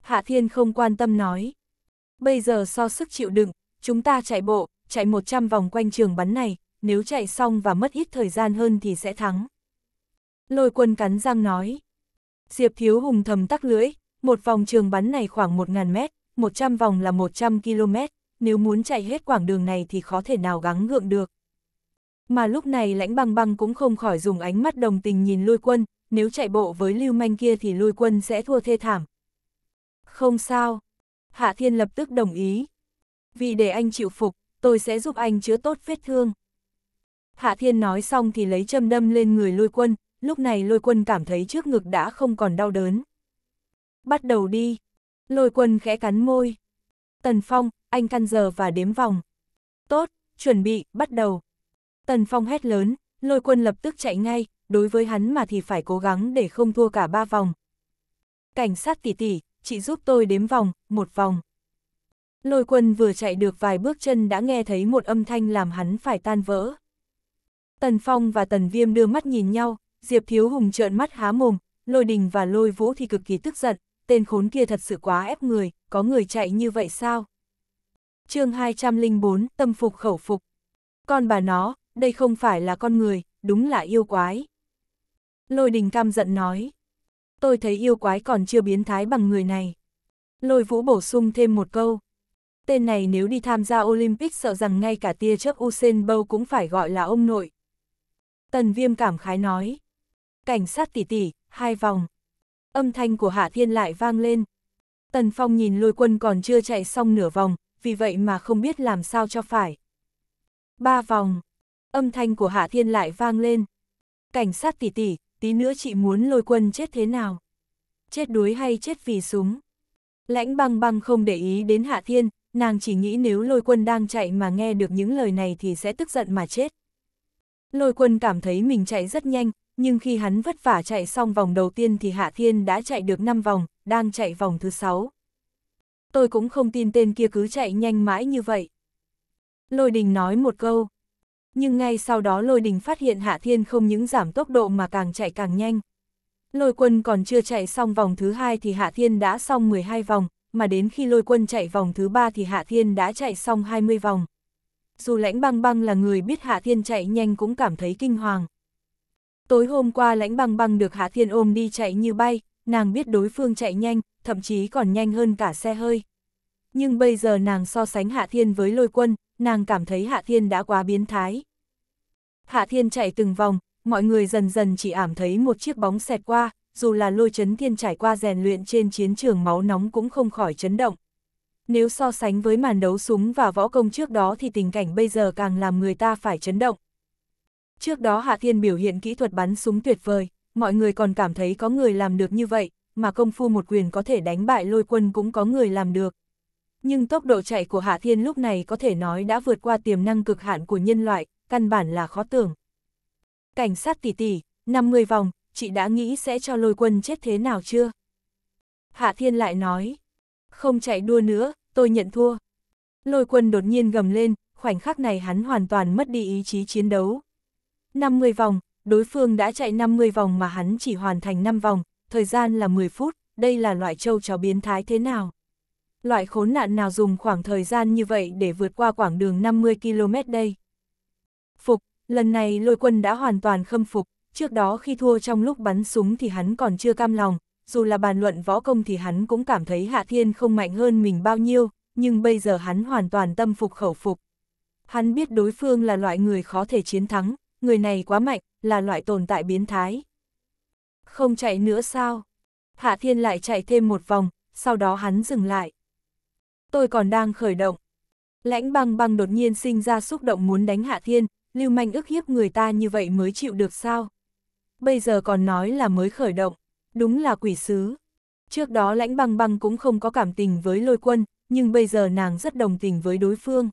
Hạ Thiên không quan tâm nói. Bây giờ so sức chịu đựng, chúng ta chạy bộ, chạy 100 vòng quanh trường bắn này, nếu chạy xong và mất ít thời gian hơn thì sẽ thắng. Lôi quân cắn răng nói. Diệp Thiếu Hùng thầm tắc lưỡi, một vòng trường bắn này khoảng 1.000 mét, 100 vòng là 100 km, nếu muốn chạy hết quảng đường này thì khó thể nào gắng gượng được. Mà lúc này lãnh băng băng cũng không khỏi dùng ánh mắt đồng tình nhìn lôi quân, nếu chạy bộ với lưu manh kia thì lôi quân sẽ thua thê thảm. Không sao. Hạ Thiên lập tức đồng ý. Vì để anh chịu phục, tôi sẽ giúp anh chữa tốt vết thương. Hạ Thiên nói xong thì lấy châm đâm lên người lôi quân, lúc này lôi quân cảm thấy trước ngực đã không còn đau đớn. Bắt đầu đi. Lôi quân khẽ cắn môi. Tần Phong, anh căn giờ và đếm vòng. Tốt, chuẩn bị, bắt đầu. Tần Phong hét lớn, lôi quân lập tức chạy ngay, đối với hắn mà thì phải cố gắng để không thua cả ba vòng. Cảnh sát tỷ tỷ, chị giúp tôi đếm vòng, một vòng. Lôi quân vừa chạy được vài bước chân đã nghe thấy một âm thanh làm hắn phải tan vỡ. Tần Phong và Tần Viêm đưa mắt nhìn nhau, Diệp Thiếu Hùng trợn mắt há mồm, lôi đình và lôi vũ thì cực kỳ tức giận, tên khốn kia thật sự quá ép người, có người chạy như vậy sao? chương 204, tâm phục khẩu phục. Con bà nó, đây không phải là con người, đúng là yêu quái. Lôi đình căm giận nói. Tôi thấy yêu quái còn chưa biến thái bằng người này. Lôi vũ bổ sung thêm một câu. Tên này nếu đi tham gia Olympic sợ rằng ngay cả tia chớp Usain Bow cũng phải gọi là ông nội. Tần viêm cảm khái nói cảnh sát tỷ tỷ, hai vòng. Âm thanh của Hạ Thiên lại vang lên. Tần Phong nhìn lôi quân còn chưa chạy xong nửa vòng, vì vậy mà không biết làm sao cho phải. Ba vòng. Âm thanh của Hạ Thiên lại vang lên. Cảnh sát tỷ tỷ, tí nữa chị muốn lôi quân chết thế nào? Chết đuối hay chết vì súng? Lãnh băng băng không để ý đến Hạ Thiên, nàng chỉ nghĩ nếu lôi quân đang chạy mà nghe được những lời này thì sẽ tức giận mà chết. Lôi quân cảm thấy mình chạy rất nhanh, nhưng khi hắn vất vả chạy xong vòng đầu tiên thì Hạ Thiên đã chạy được 5 vòng, đang chạy vòng thứ 6. Tôi cũng không tin tên kia cứ chạy nhanh mãi như vậy. Lôi đình nói một câu. Nhưng ngay sau đó lôi đình phát hiện Hạ Thiên không những giảm tốc độ mà càng chạy càng nhanh. Lôi quân còn chưa chạy xong vòng thứ hai thì Hạ Thiên đã xong 12 vòng, mà đến khi lôi quân chạy vòng thứ ba thì Hạ Thiên đã chạy xong 20 vòng. Dù lãnh băng băng là người biết Hạ Thiên chạy nhanh cũng cảm thấy kinh hoàng. Tối hôm qua lãnh băng băng được Hạ Thiên ôm đi chạy như bay, nàng biết đối phương chạy nhanh, thậm chí còn nhanh hơn cả xe hơi. Nhưng bây giờ nàng so sánh Hạ Thiên với lôi quân, nàng cảm thấy Hạ Thiên đã quá biến thái. Hạ Thiên chạy từng vòng, mọi người dần dần chỉ ảm thấy một chiếc bóng xẹt qua, dù là lôi chấn thiên trải qua rèn luyện trên chiến trường máu nóng cũng không khỏi chấn động. Nếu so sánh với màn đấu súng và võ công trước đó thì tình cảnh bây giờ càng làm người ta phải chấn động. Trước đó Hạ Thiên biểu hiện kỹ thuật bắn súng tuyệt vời, mọi người còn cảm thấy có người làm được như vậy, mà công phu một quyền có thể đánh bại lôi quân cũng có người làm được. Nhưng tốc độ chạy của Hạ Thiên lúc này có thể nói đã vượt qua tiềm năng cực hạn của nhân loại, căn bản là khó tưởng. Cảnh sát tỷ tỷ, 50 vòng, chị đã nghĩ sẽ cho lôi quân chết thế nào chưa? Hạ Thiên lại nói, không chạy đua nữa, tôi nhận thua. Lôi quân đột nhiên gầm lên, khoảnh khắc này hắn hoàn toàn mất đi ý chí chiến đấu, 50 vòng, đối phương đã chạy 50 vòng mà hắn chỉ hoàn thành 5 vòng, thời gian là 10 phút, đây là loại châu chó biến thái thế nào? Loại khốn nạn nào dùng khoảng thời gian như vậy để vượt qua quảng đường 50 km đây? Phục, lần này lôi quân đã hoàn toàn khâm phục, trước đó khi thua trong lúc bắn súng thì hắn còn chưa cam lòng, dù là bàn luận võ công thì hắn cũng cảm thấy Hạ Thiên không mạnh hơn mình bao nhiêu, nhưng bây giờ hắn hoàn toàn tâm phục khẩu phục. Hắn biết đối phương là loại người khó thể chiến thắng, người này quá mạnh, là loại tồn tại biến thái. Không chạy nữa sao? Hạ Thiên lại chạy thêm một vòng, sau đó hắn dừng lại. Tôi còn đang khởi động. Lãnh băng băng đột nhiên sinh ra xúc động muốn đánh Hạ Thiên, lưu manh ức hiếp người ta như vậy mới chịu được sao? Bây giờ còn nói là mới khởi động, đúng là quỷ sứ. Trước đó lãnh băng băng cũng không có cảm tình với lôi quân, nhưng bây giờ nàng rất đồng tình với đối phương.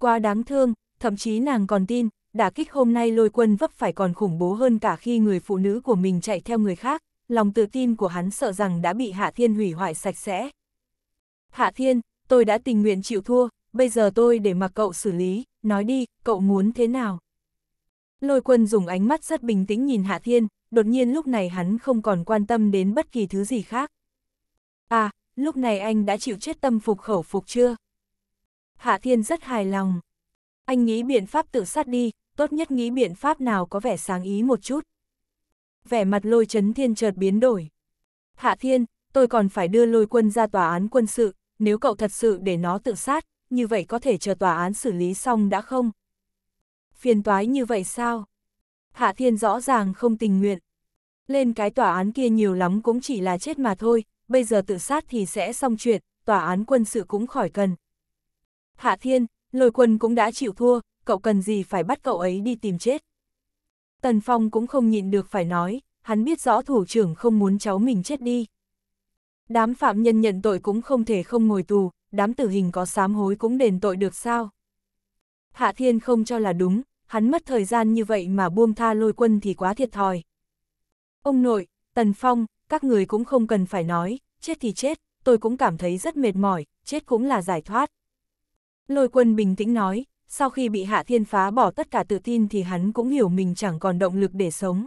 Quá đáng thương, thậm chí nàng còn tin, đả kích hôm nay lôi quân vấp phải còn khủng bố hơn cả khi người phụ nữ của mình chạy theo người khác, lòng tự tin của hắn sợ rằng đã bị Hạ Thiên hủy hoại sạch sẽ. Hạ Thiên, tôi đã tình nguyện chịu thua, bây giờ tôi để mặc cậu xử lý, nói đi, cậu muốn thế nào? Lôi quân dùng ánh mắt rất bình tĩnh nhìn Hạ Thiên, đột nhiên lúc này hắn không còn quan tâm đến bất kỳ thứ gì khác. À, lúc này anh đã chịu chết tâm phục khẩu phục chưa? Hạ Thiên rất hài lòng anh nghĩ biện pháp tự sát đi, tốt nhất nghĩ biện pháp nào có vẻ sáng ý một chút. Vẻ mặt lôi chấn thiên chợt biến đổi. Hạ thiên, tôi còn phải đưa lôi quân ra tòa án quân sự, nếu cậu thật sự để nó tự sát, như vậy có thể chờ tòa án xử lý xong đã không? Phiền toái như vậy sao? Hạ thiên rõ ràng không tình nguyện. Lên cái tòa án kia nhiều lắm cũng chỉ là chết mà thôi, bây giờ tự sát thì sẽ xong chuyện, tòa án quân sự cũng khỏi cần. Hạ thiên, lôi quân cũng đã chịu thua, cậu cần gì phải bắt cậu ấy đi tìm chết. Tần Phong cũng không nhịn được phải nói, hắn biết rõ thủ trưởng không muốn cháu mình chết đi. Đám phạm nhân nhận tội cũng không thể không ngồi tù, đám tử hình có sám hối cũng đền tội được sao. Hạ Thiên không cho là đúng, hắn mất thời gian như vậy mà buông tha lôi quân thì quá thiệt thòi. Ông nội, Tần Phong, các người cũng không cần phải nói, chết thì chết, tôi cũng cảm thấy rất mệt mỏi, chết cũng là giải thoát. Lôi quân bình tĩnh nói, sau khi bị Hạ Thiên phá bỏ tất cả tự tin thì hắn cũng hiểu mình chẳng còn động lực để sống.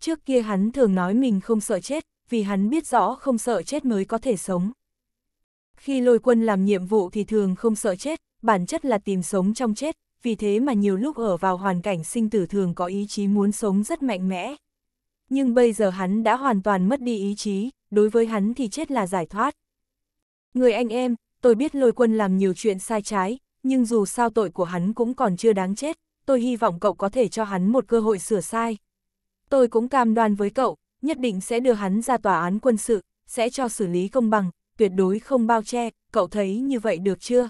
Trước kia hắn thường nói mình không sợ chết, vì hắn biết rõ không sợ chết mới có thể sống. Khi lôi quân làm nhiệm vụ thì thường không sợ chết, bản chất là tìm sống trong chết, vì thế mà nhiều lúc ở vào hoàn cảnh sinh tử thường có ý chí muốn sống rất mạnh mẽ. Nhưng bây giờ hắn đã hoàn toàn mất đi ý chí, đối với hắn thì chết là giải thoát. Người anh em, tôi biết lôi quân làm nhiều chuyện sai trái, nhưng dù sao tội của hắn cũng còn chưa đáng chết, tôi hy vọng cậu có thể cho hắn một cơ hội sửa sai. Tôi cũng cam đoan với cậu, nhất định sẽ đưa hắn ra tòa án quân sự, sẽ cho xử lý công bằng, tuyệt đối không bao che, cậu thấy như vậy được chưa?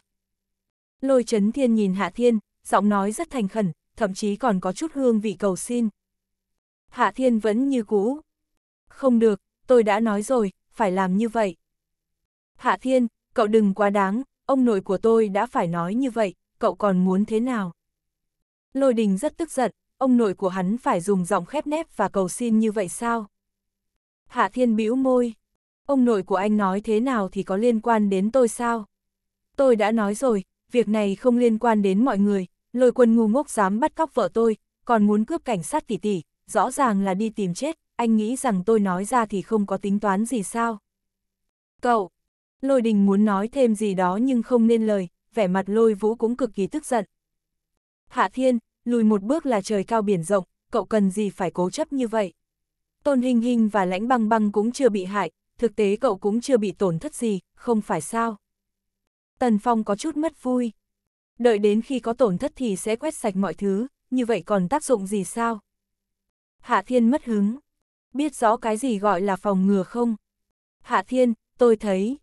Lôi chấn thiên nhìn Hạ Thiên, giọng nói rất thành khẩn, thậm chí còn có chút hương vị cầu xin. Hạ Thiên vẫn như cũ. Không được, tôi đã nói rồi, phải làm như vậy. Hạ Thiên, cậu đừng quá đáng, ông nội của tôi đã phải nói như vậy, cậu còn muốn thế nào? Lôi đình rất tức giận, ông nội của hắn phải dùng giọng khép nép và cầu xin như vậy sao? Hạ thiên bĩu môi, ông nội của anh nói thế nào thì có liên quan đến tôi sao? Tôi đã nói rồi, việc này không liên quan đến mọi người, lôi quân ngu ngốc dám bắt cóc vợ tôi, còn muốn cướp cảnh sát tỷ tỷ, rõ ràng là đi tìm chết, anh nghĩ rằng tôi nói ra thì không có tính toán gì sao? Cậu, Lôi đình muốn nói thêm gì đó nhưng không nên lời, vẻ mặt lôi vũ cũng cực kỳ tức giận. Hạ thiên, lùi một bước là trời cao biển rộng, cậu cần gì phải cố chấp như vậy. Tôn Hình Hình và Lãnh Băng Băng cũng chưa bị hại, thực tế cậu cũng chưa bị tổn thất gì, không phải sao. Tần Phong có chút mất vui. Đợi đến khi có tổn thất thì sẽ quét sạch mọi thứ, như vậy còn tác dụng gì sao? Hạ Thiên mất hứng. Biết rõ cái gì gọi là phòng ngừa không? Hạ Thiên, tôi thấy,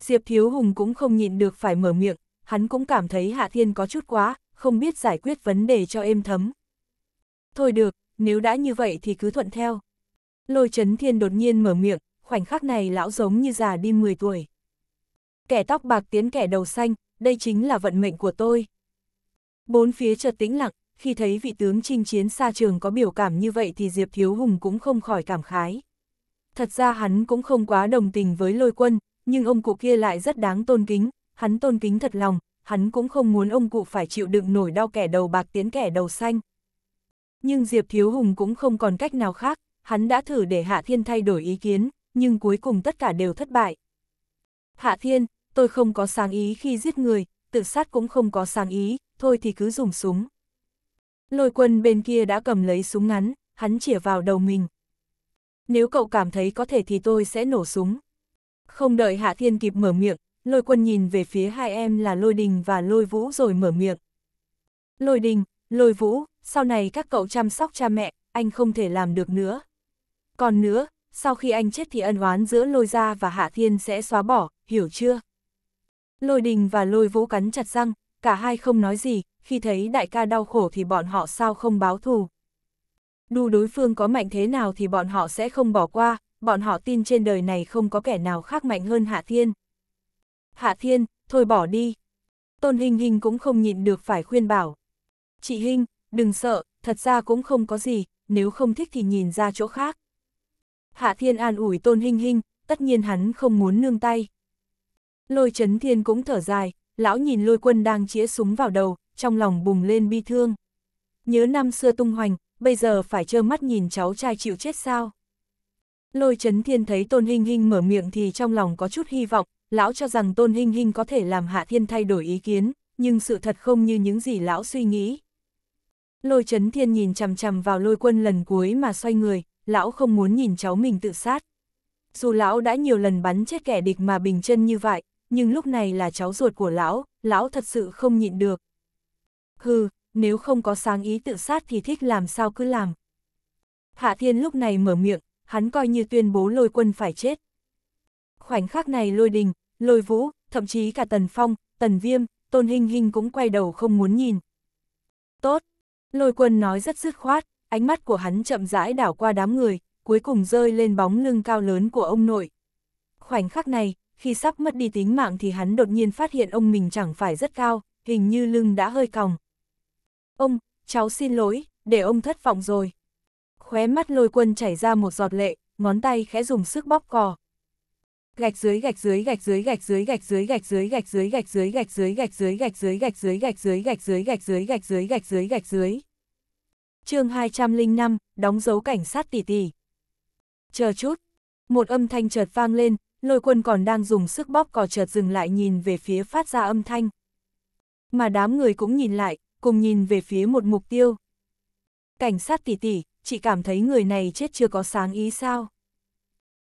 Diệp Thiếu Hùng cũng không nhịn được phải mở miệng, hắn cũng cảm thấy Hạ Thiên có chút quá, không biết giải quyết vấn đề cho êm thấm. Thôi được, nếu đã như vậy thì cứ thuận theo. Lôi Trấn thiên đột nhiên mở miệng, khoảnh khắc này lão giống như già đi 10 tuổi. Kẻ tóc bạc tiến kẻ đầu xanh, đây chính là vận mệnh của tôi. Bốn phía chợt tĩnh lặng, khi thấy vị tướng chinh chiến xa trường có biểu cảm như vậy thì Diệp Thiếu Hùng cũng không khỏi cảm khái. Thật ra hắn cũng không quá đồng tình với lôi quân, nhưng ông cụ kia lại rất đáng tôn kính, hắn tôn kính thật lòng, hắn cũng không muốn ông cụ phải chịu đựng nổi đau kẻ đầu bạc tiến kẻ đầu xanh. Nhưng Diệp Thiếu Hùng cũng không còn cách nào khác, hắn đã thử để Hạ Thiên thay đổi ý kiến, nhưng cuối cùng tất cả đều thất bại. Hạ Thiên, tôi không có sáng ý khi giết người, tự sát cũng không có sáng ý, thôi thì cứ dùng súng. Lôi quân bên kia đã cầm lấy súng ngắn, hắn chỉa vào đầu mình. Nếu cậu cảm thấy có thể thì tôi sẽ nổ súng. Không đợi Hạ Thiên kịp mở miệng, lôi quân nhìn về phía hai em là lôi đình và lôi vũ rồi mở miệng. Lôi đình, lôi vũ, sau này các cậu chăm sóc cha mẹ, anh không thể làm được nữa. Còn nữa, sau khi anh chết thì ân oán giữa lôi gia và Hạ Thiên sẽ xóa bỏ, hiểu chưa? Lôi đình và lôi vũ cắn chặt răng, cả hai không nói gì, khi thấy đại ca đau khổ thì bọn họ sao không báo thù. Đu đối phương có mạnh thế nào thì bọn họ sẽ không bỏ qua, bọn họ tin trên đời này không có kẻ nào khác mạnh hơn Hạ Thiên. Hạ Thiên, thôi bỏ đi. Tôn Hinh Hinh cũng không nhịn được phải khuyên bảo. Chị Hinh, đừng sợ, thật ra cũng không có gì, nếu không thích thì nhìn ra chỗ khác. Hạ Thiên an ủi Tôn Hinh Hinh, tất nhiên hắn không muốn nương tay. Lôi Trấn thiên cũng thở dài, lão nhìn lôi quân đang chĩa súng vào đầu, trong lòng bùng lên bi thương. Nhớ năm xưa tung hoành, bây giờ phải trơ mắt nhìn cháu trai chịu chết sao? Lôi chấn thiên thấy Tôn Hinh Hinh mở miệng thì trong lòng có chút hy vọng, lão cho rằng Tôn Hinh Hinh có thể làm Hạ Thiên thay đổi ý kiến, nhưng sự thật không như những gì lão suy nghĩ. Lôi chấn thiên nhìn chằm chằm vào lôi quân lần cuối mà xoay người, lão không muốn nhìn cháu mình tự sát. Dù lão đã nhiều lần bắn chết kẻ địch mà bình chân như vậy, nhưng lúc này là cháu ruột của lão, lão thật sự không nhịn được. Hừ, nếu không có sáng ý tự sát thì thích làm sao cứ làm. Hạ thiên lúc này mở miệng, hắn coi như tuyên bố lôi quân phải chết. Khoảnh khắc này lôi đình, lôi vũ, thậm chí cả tần phong, tần viêm, tôn hình hình cũng quay đầu không muốn nhìn. Tốt, lôi quân nói rất dứt khoát, ánh mắt của hắn chậm rãi đảo qua đám người, cuối cùng rơi lên bóng lưng cao lớn của ông nội. Khoảnh khắc này, khi sắp mất đi tính mạng thì hắn đột nhiên phát hiện ông mình chẳng phải rất cao, hình như lưng đã hơi còng. Ông, cháu xin lỗi, để ông thất vọng rồi khóe mắt lôi quân chảy ra một giọt lệ, ngón tay khẽ dùng sức bóp cò. Gạch dưới gạch dưới gạch dưới gạch dưới gạch dưới gạch dưới gạch dưới gạch dưới gạch dưới gạch dưới gạch dưới gạch dưới gạch dưới gạch dưới gạch dưới gạch dưới gạch dưới gạch dưới. Chương 205, đóng dấu cảnh sát tỷ tỷ. Chờ chút, một âm thanh chợt vang lên, lôi quân còn đang dùng sức bóp cò chợt dừng lại nhìn về phía phát ra âm thanh. Mà đám người cũng nhìn lại, cùng nhìn về phía một mục tiêu. Cảnh sát tỷ tỷ, chị cảm thấy người này chết chưa có sáng ý sao.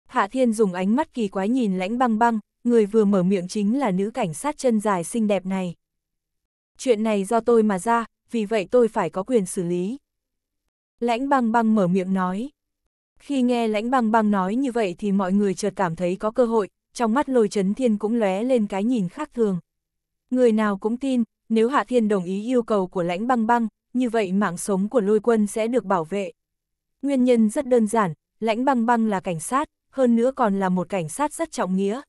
Hạ Thiên dùng ánh mắt kỳ quái nhìn lãnh băng băng, người vừa mở miệng chính là nữ cảnh sát chân dài xinh đẹp này. Chuyện này do tôi mà ra, vì vậy tôi phải có quyền xử lý. Lãnh băng băng mở miệng nói. Khi nghe lãnh băng băng nói như vậy thì mọi người chợt cảm thấy có cơ hội, trong mắt lôi chấn thiên cũng lóe lên cái nhìn khác thường. Người nào cũng tin, nếu Hạ Thiên đồng ý yêu cầu của lãnh băng băng, như vậy mạng sống của lôi quân sẽ được bảo vệ. Nguyên nhân rất đơn giản, lãnh băng băng là cảnh sát, hơn nữa còn là một cảnh sát rất trọng nghĩa.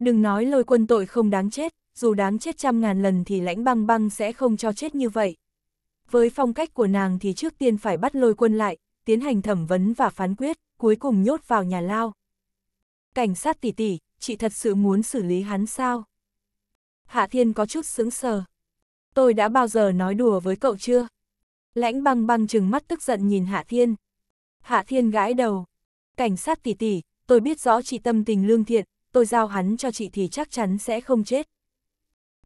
Đừng nói lôi quân tội không đáng chết, dù đáng chết trăm ngàn lần thì lãnh băng băng sẽ không cho chết như vậy. Với phong cách của nàng thì trước tiên phải bắt lôi quân lại, tiến hành thẩm vấn và phán quyết, cuối cùng nhốt vào nhà lao. Cảnh sát tỷ tỷ, chị thật sự muốn xử lý hắn sao? Hạ Thiên có chút sững sờ. Tôi đã bao giờ nói đùa với cậu chưa? Lãnh băng băng chừng mắt tức giận nhìn Hạ Thiên. Hạ Thiên gãi đầu. Cảnh sát tỷ tỷ, tôi biết rõ chị tâm tình lương thiện, tôi giao hắn cho chị thì chắc chắn sẽ không chết.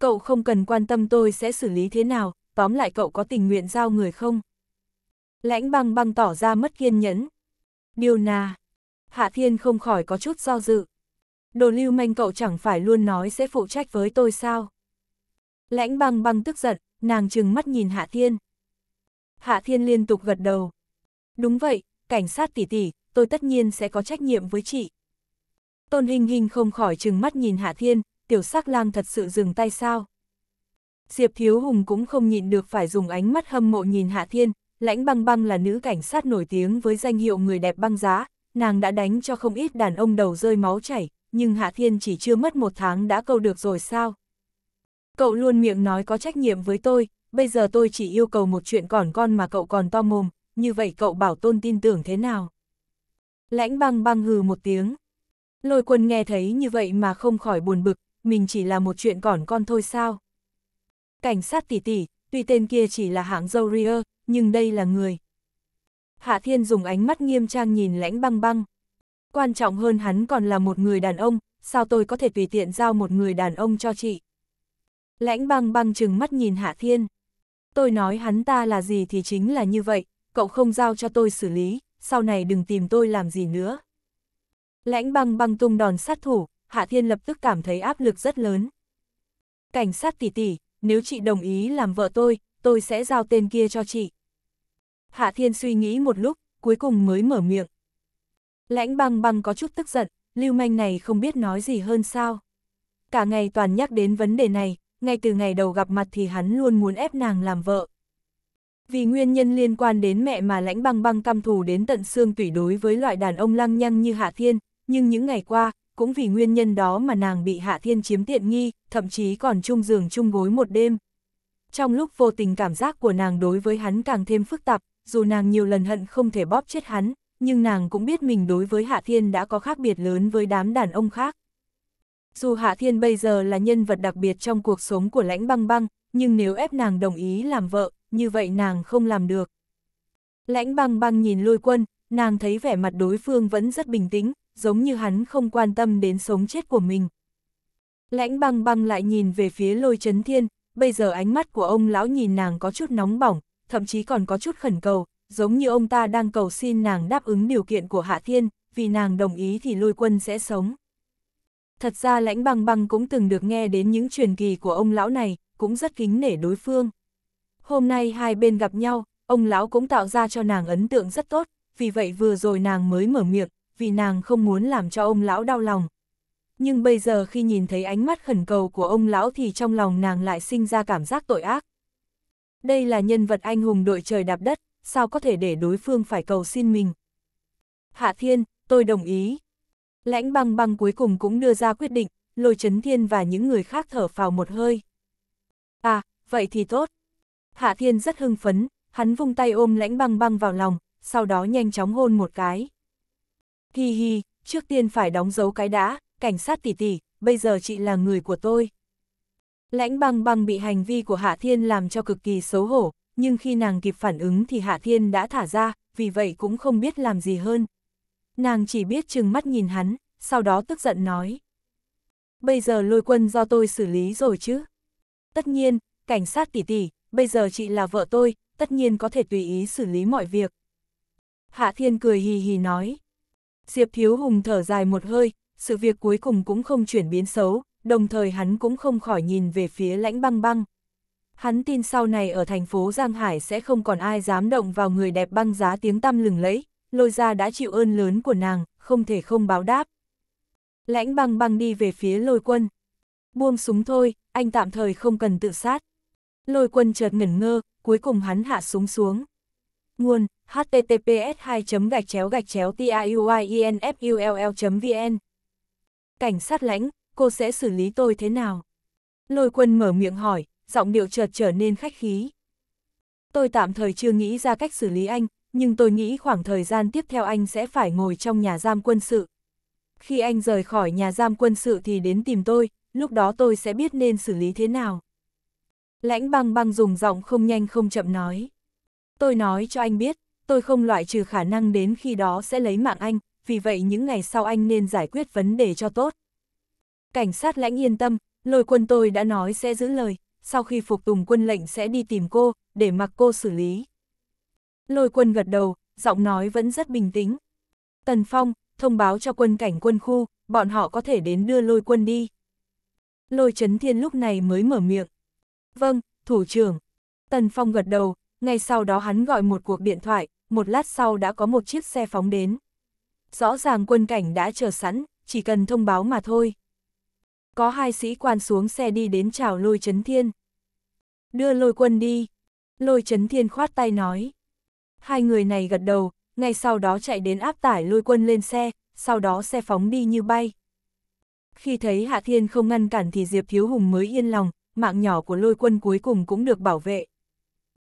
Cậu không cần quan tâm tôi sẽ xử lý thế nào, tóm lại cậu có tình nguyện giao người không? Lãnh băng băng tỏ ra mất kiên nhẫn. Điều nà. Hạ Thiên không khỏi có chút do dự. Đồ lưu manh cậu chẳng phải luôn nói sẽ phụ trách với tôi sao? Lãnh băng băng tức giận, nàng chừng mắt nhìn Hạ Thiên. Hạ Thiên liên tục gật đầu. Đúng vậy, cảnh sát tỷ tỷ, tôi tất nhiên sẽ có trách nhiệm với chị. Tôn Hình Hình không khỏi trừng mắt nhìn Hạ Thiên, tiểu sắc lang thật sự dừng tay sao. Diệp Thiếu Hùng cũng không nhịn được phải dùng ánh mắt hâm mộ nhìn Hạ Thiên, lãnh băng băng là nữ cảnh sát nổi tiếng với danh hiệu người đẹp băng giá, nàng đã đánh cho không ít đàn ông đầu rơi máu chảy, nhưng Hạ Thiên chỉ chưa mất một tháng đã câu được rồi sao. Cậu luôn miệng nói có trách nhiệm với tôi, bây giờ tôi chỉ yêu cầu một chuyện còn con mà cậu còn to mồm, như vậy cậu bảo tôn tin tưởng thế nào? Lãnh băng băng hừ một tiếng. Lôi quân nghe thấy như vậy mà không khỏi buồn bực, mình chỉ là một chuyện còn con thôi sao? Cảnh sát tỷ tỷ, tuy tên kia chỉ là hãng dâu Ria, nhưng đây là người. Hạ Thiên dùng ánh mắt nghiêm trang nhìn lãnh băng băng. Quan trọng hơn hắn còn là một người đàn ông, sao tôi có thể tùy tiện giao một người đàn ông cho chị? Lãnh băng băng chừng mắt nhìn Hạ Thiên. Tôi nói hắn ta là gì thì chính là như vậy, cậu không giao cho tôi xử lý, sau này đừng tìm tôi làm gì nữa. Lãnh băng băng tung đòn sát thủ, Hạ Thiên lập tức cảm thấy áp lực rất lớn. Cảnh sát tỷ tỷ, nếu chị đồng ý làm vợ tôi, tôi sẽ giao tên kia cho chị. Hạ Thiên suy nghĩ một lúc, cuối cùng mới mở miệng. Lãnh băng băng có chút tức giận, lưu manh này không biết nói gì hơn sao. Cả ngày toàn nhắc đến vấn đề này, ngay từ ngày đầu gặp mặt thì hắn luôn muốn ép nàng làm vợ. Vì nguyên nhân liên quan đến mẹ mà lãnh băng băng căm thù đến tận xương tủy đối với loại đàn ông lăng nhăng như Hạ Thiên, nhưng những ngày qua, cũng vì nguyên nhân đó mà nàng bị Hạ Thiên chiếm tiện nghi, thậm chí còn chung giường chung gối một đêm. Trong lúc vô tình cảm giác của nàng đối với hắn càng thêm phức tạp, dù nàng nhiều lần hận không thể bóp chết hắn, nhưng nàng cũng biết mình đối với Hạ Thiên đã có khác biệt lớn với đám đàn ông khác. Dù Hạ Thiên bây giờ là nhân vật đặc biệt trong cuộc sống của lãnh băng băng, nhưng nếu ép nàng đồng ý làm vợ, như vậy nàng không làm được. Lãnh băng băng nhìn lôi quân, nàng thấy vẻ mặt đối phương vẫn rất bình tĩnh, giống như hắn không quan tâm đến sống chết của mình. Lãnh băng băng lại nhìn về phía lôi chấn thiên, bây giờ ánh mắt của ông lão nhìn nàng có chút nóng bỏng, thậm chí còn có chút khẩn cầu, giống như ông ta đang cầu xin nàng đáp ứng điều kiện của Hạ Thiên, vì nàng đồng ý thì lôi quân sẽ sống. Thật ra lãnh băng băng cũng từng được nghe đến những truyền kỳ của ông lão này, cũng rất kính nể đối phương. Hôm nay hai bên gặp nhau, ông lão cũng tạo ra cho nàng ấn tượng rất tốt, vì vậy vừa rồi nàng mới mở miệng, vì nàng không muốn làm cho ông lão đau lòng. Nhưng bây giờ khi nhìn thấy ánh mắt khẩn cầu của ông lão thì trong lòng nàng lại sinh ra cảm giác tội ác. Đây là nhân vật anh hùng đội trời đạp đất, sao có thể để đối phương phải cầu xin mình. Hạ Thiên, tôi đồng ý, Lãnh băng băng cuối cùng cũng đưa ra quyết định, lôi chấn thiên và những người khác thở phào một hơi. À, vậy thì tốt. Hạ thiên rất hưng phấn, hắn vung tay ôm lãnh băng băng vào lòng, sau đó nhanh chóng hôn một cái. Hi hi, trước tiên phải đóng dấu cái đã, cảnh sát tỷ tỷ, bây giờ chị là người của tôi. Lãnh băng băng bị hành vi của Hạ Thiên làm cho cực kỳ xấu hổ, nhưng khi nàng kịp phản ứng thì Hạ Thiên đã thả ra, vì vậy cũng không biết làm gì hơn, Nàng chỉ biết chừng mắt nhìn hắn, sau đó tức giận nói. Bây giờ lôi quân do tôi xử lý rồi chứ. Tất nhiên, cảnh sát tỷ tỷ, bây giờ chị là vợ tôi, tất nhiên có thể tùy ý xử lý mọi việc. Hạ Thiên cười hì hì nói. Diệp Thiếu Hùng thở dài một hơi, sự việc cuối cùng cũng không chuyển biến xấu, đồng thời hắn cũng không khỏi nhìn về phía lãnh băng băng. Hắn tin sau này ở thành phố Giang Hải sẽ không còn ai dám động vào người đẹp băng giá tiếng tăm lừng lẫy, lôi ra đã chịu ơn lớn của nàng, không thể không báo đáp. Lãnh băng băng đi về phía lôi quân. Buông súng thôi, anh tạm thời không cần tự sát. Lôi quân chợt ngẩn ngơ, cuối cùng hắn hạ súng xuống. Nguồn, https 2 gạch chéo gạch chéo tiuinfull vn Cảnh sát lãnh, cô sẽ xử lý tôi thế nào? Lôi quân mở miệng hỏi, giọng điệu chợt trở nên khách khí. Tôi tạm thời chưa nghĩ ra cách xử lý anh, nhưng tôi nghĩ khoảng thời gian tiếp theo anh sẽ phải ngồi trong nhà giam quân sự. Khi anh rời khỏi nhà giam quân sự thì đến tìm tôi, lúc đó tôi sẽ biết nên xử lý thế nào. Lãnh băng băng dùng giọng không nhanh không chậm nói. Tôi nói cho anh biết, tôi không loại trừ khả năng đến khi đó sẽ lấy mạng anh, vì vậy những ngày sau anh nên giải quyết vấn đề cho tốt. Cảnh sát lãnh yên tâm, lôi quân tôi đã nói sẽ giữ lời, sau khi phục tùng quân lệnh sẽ đi tìm cô, để mặc cô xử lý. Lôi quân gật đầu, giọng nói vẫn rất bình tĩnh. Tần Phong, thông báo cho quân cảnh quân khu, bọn họ có thể đến đưa lôi quân đi. Lôi chấn thiên lúc này mới mở miệng. Vâng, thủ trưởng. Tần Phong gật đầu, ngay sau đó hắn gọi một cuộc điện thoại, một lát sau đã có một chiếc xe phóng đến. Rõ ràng quân cảnh đã chờ sẵn, chỉ cần thông báo mà thôi. Có hai sĩ quan xuống xe đi đến chào lôi chấn thiên. Đưa lôi quân đi. Lôi chấn thiên khoát tay nói hai người này gật đầu, ngay sau đó chạy đến áp tải lôi quân lên xe, sau đó xe phóng đi như bay. Khi thấy Hạ Thiên không ngăn cản thì Diệp Thiếu Hùng mới yên lòng, mạng nhỏ của lôi quân cuối cùng cũng được bảo vệ.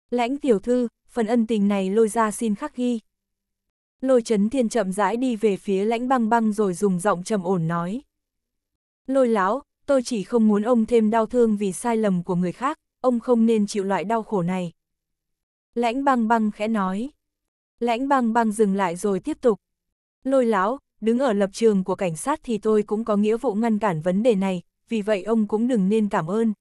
Lãnh tiểu thư, phần ân tình này lôi ra xin khắc ghi. Lôi chấn thiên chậm rãi đi về phía lãnh băng băng rồi dùng giọng trầm ổn nói. Lôi lão, tôi chỉ không muốn ông thêm đau thương vì sai lầm của người khác, ông không nên chịu loại đau khổ này, Lãnh băng băng khẽ nói. Lãnh băng băng dừng lại rồi tiếp tục. Lôi lão, đứng ở lập trường của cảnh sát thì tôi cũng có nghĩa vụ ngăn cản vấn đề này, vì vậy ông cũng đừng nên cảm ơn.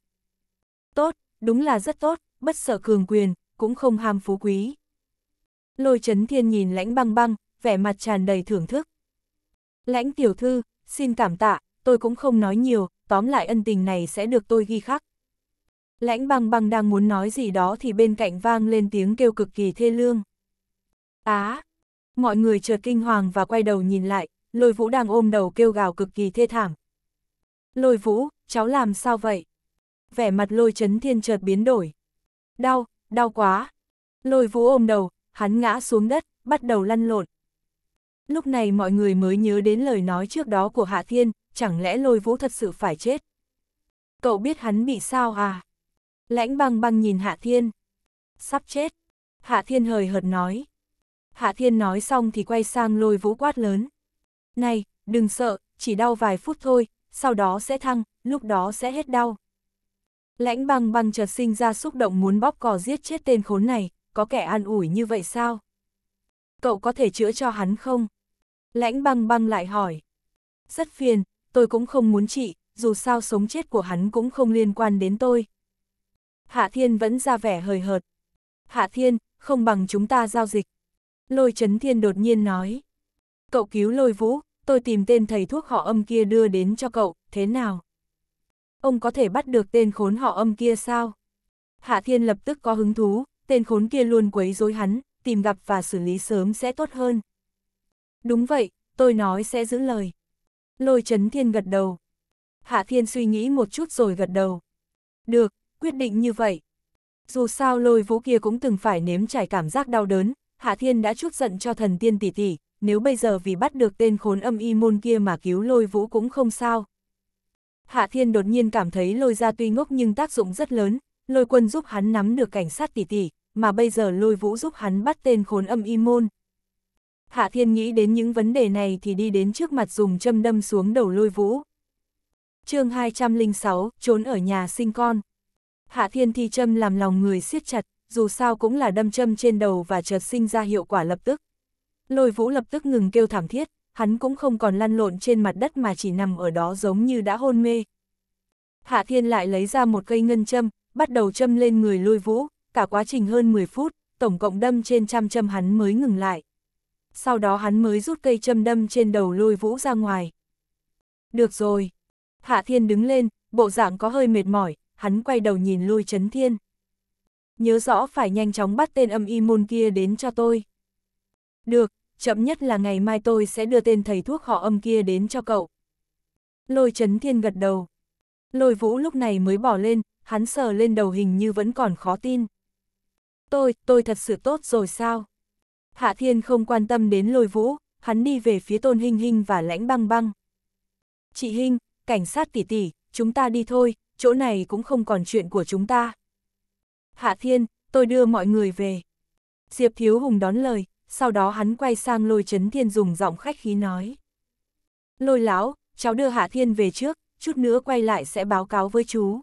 Tốt, đúng là rất tốt, bất sợ cường quyền, cũng không ham phú quý. Lôi chấn thiên nhìn lãnh băng băng, vẻ mặt tràn đầy thưởng thức. Lãnh tiểu thư, xin cảm tạ, tôi cũng không nói nhiều, tóm lại ân tình này sẽ được tôi ghi khắc. Lãnh băng băng đang muốn nói gì đó thì bên cạnh vang lên tiếng kêu cực kỳ thê lương. Á! À, mọi người chợt kinh hoàng và quay đầu nhìn lại, lôi vũ đang ôm đầu kêu gào cực kỳ thê thảm. Lôi vũ, cháu làm sao vậy? Vẻ mặt lôi chấn thiên chợt biến đổi. Đau, đau quá. Lôi vũ ôm đầu, hắn ngã xuống đất, bắt đầu lăn lộn. Lúc này mọi người mới nhớ đến lời nói trước đó của Hạ Thiên, chẳng lẽ lôi vũ thật sự phải chết? Cậu biết hắn bị sao à? Lãnh băng băng nhìn Hạ Thiên. Sắp chết. Hạ Thiên hời hợt nói. Hạ Thiên nói xong thì quay sang lôi vũ quát lớn. Này, đừng sợ, chỉ đau vài phút thôi, sau đó sẽ thăng, lúc đó sẽ hết đau. Lãnh băng băng chợt sinh ra xúc động muốn bóp cò giết chết tên khốn này, có kẻ an ủi như vậy sao? Cậu có thể chữa cho hắn không? Lãnh băng băng lại hỏi. Rất phiền, tôi cũng không muốn trị, dù sao sống chết của hắn cũng không liên quan đến tôi, Hạ Thiên vẫn ra vẻ hời hợt. Hạ Thiên, không bằng chúng ta giao dịch. Lôi Trấn Thiên đột nhiên nói. Cậu cứu lôi vũ, tôi tìm tên thầy thuốc họ âm kia đưa đến cho cậu, thế nào? Ông có thể bắt được tên khốn họ âm kia sao? Hạ Thiên lập tức có hứng thú, tên khốn kia luôn quấy rối hắn, tìm gặp và xử lý sớm sẽ tốt hơn. Đúng vậy, tôi nói sẽ giữ lời. Lôi Trấn Thiên gật đầu. Hạ Thiên suy nghĩ một chút rồi gật đầu. Được, quyết định như vậy. Dù sao lôi vũ kia cũng từng phải nếm trải cảm giác đau đớn, Hạ Thiên đã chút giận cho thần tiên tỷ tỷ, nếu bây giờ vì bắt được tên khốn âm y môn kia mà cứu lôi vũ cũng không sao. Hạ Thiên đột nhiên cảm thấy lôi ra tuy ngốc nhưng tác dụng rất lớn, lôi quân giúp hắn nắm được cảnh sát tỷ tỷ, mà bây giờ lôi vũ giúp hắn bắt tên khốn âm y môn. Hạ Thiên nghĩ đến những vấn đề này thì đi đến trước mặt dùng châm đâm xuống đầu lôi vũ. chương 206, trốn ở nhà sinh con. Hạ thiên thi châm làm lòng người siết chặt, dù sao cũng là đâm châm trên đầu và chợt sinh ra hiệu quả lập tức. Lôi vũ lập tức ngừng kêu thảm thiết, hắn cũng không còn lăn lộn trên mặt đất mà chỉ nằm ở đó giống như đã hôn mê. Hạ thiên lại lấy ra một cây ngân châm, bắt đầu châm lên người lôi vũ, cả quá trình hơn 10 phút, tổng cộng đâm trên trăm châm hắn mới ngừng lại. Sau đó hắn mới rút cây châm đâm trên đầu lôi vũ ra ngoài. Được rồi. Hạ thiên đứng lên, bộ dạng có hơi mệt mỏi, hắn quay đầu nhìn lui chấn thiên. Nhớ rõ phải nhanh chóng bắt tên âm y môn kia đến cho tôi. Được, chậm nhất là ngày mai tôi sẽ đưa tên thầy thuốc họ âm kia đến cho cậu. Lôi chấn thiên gật đầu. Lôi vũ lúc này mới bỏ lên, hắn sờ lên đầu hình như vẫn còn khó tin. Tôi, tôi thật sự tốt rồi sao? Hạ thiên không quan tâm đến lôi vũ, hắn đi về phía tôn hình hình và lãnh băng băng. Chị Hinh, cảnh sát tỷ tỷ, chúng ta đi thôi, chỗ này cũng không còn chuyện của chúng ta. Hạ Thiên, tôi đưa mọi người về. Diệp Thiếu Hùng đón lời, sau đó hắn quay sang lôi chấn thiên dùng giọng khách khí nói. Lôi lão, cháu đưa Hạ Thiên về trước, chút nữa quay lại sẽ báo cáo với chú.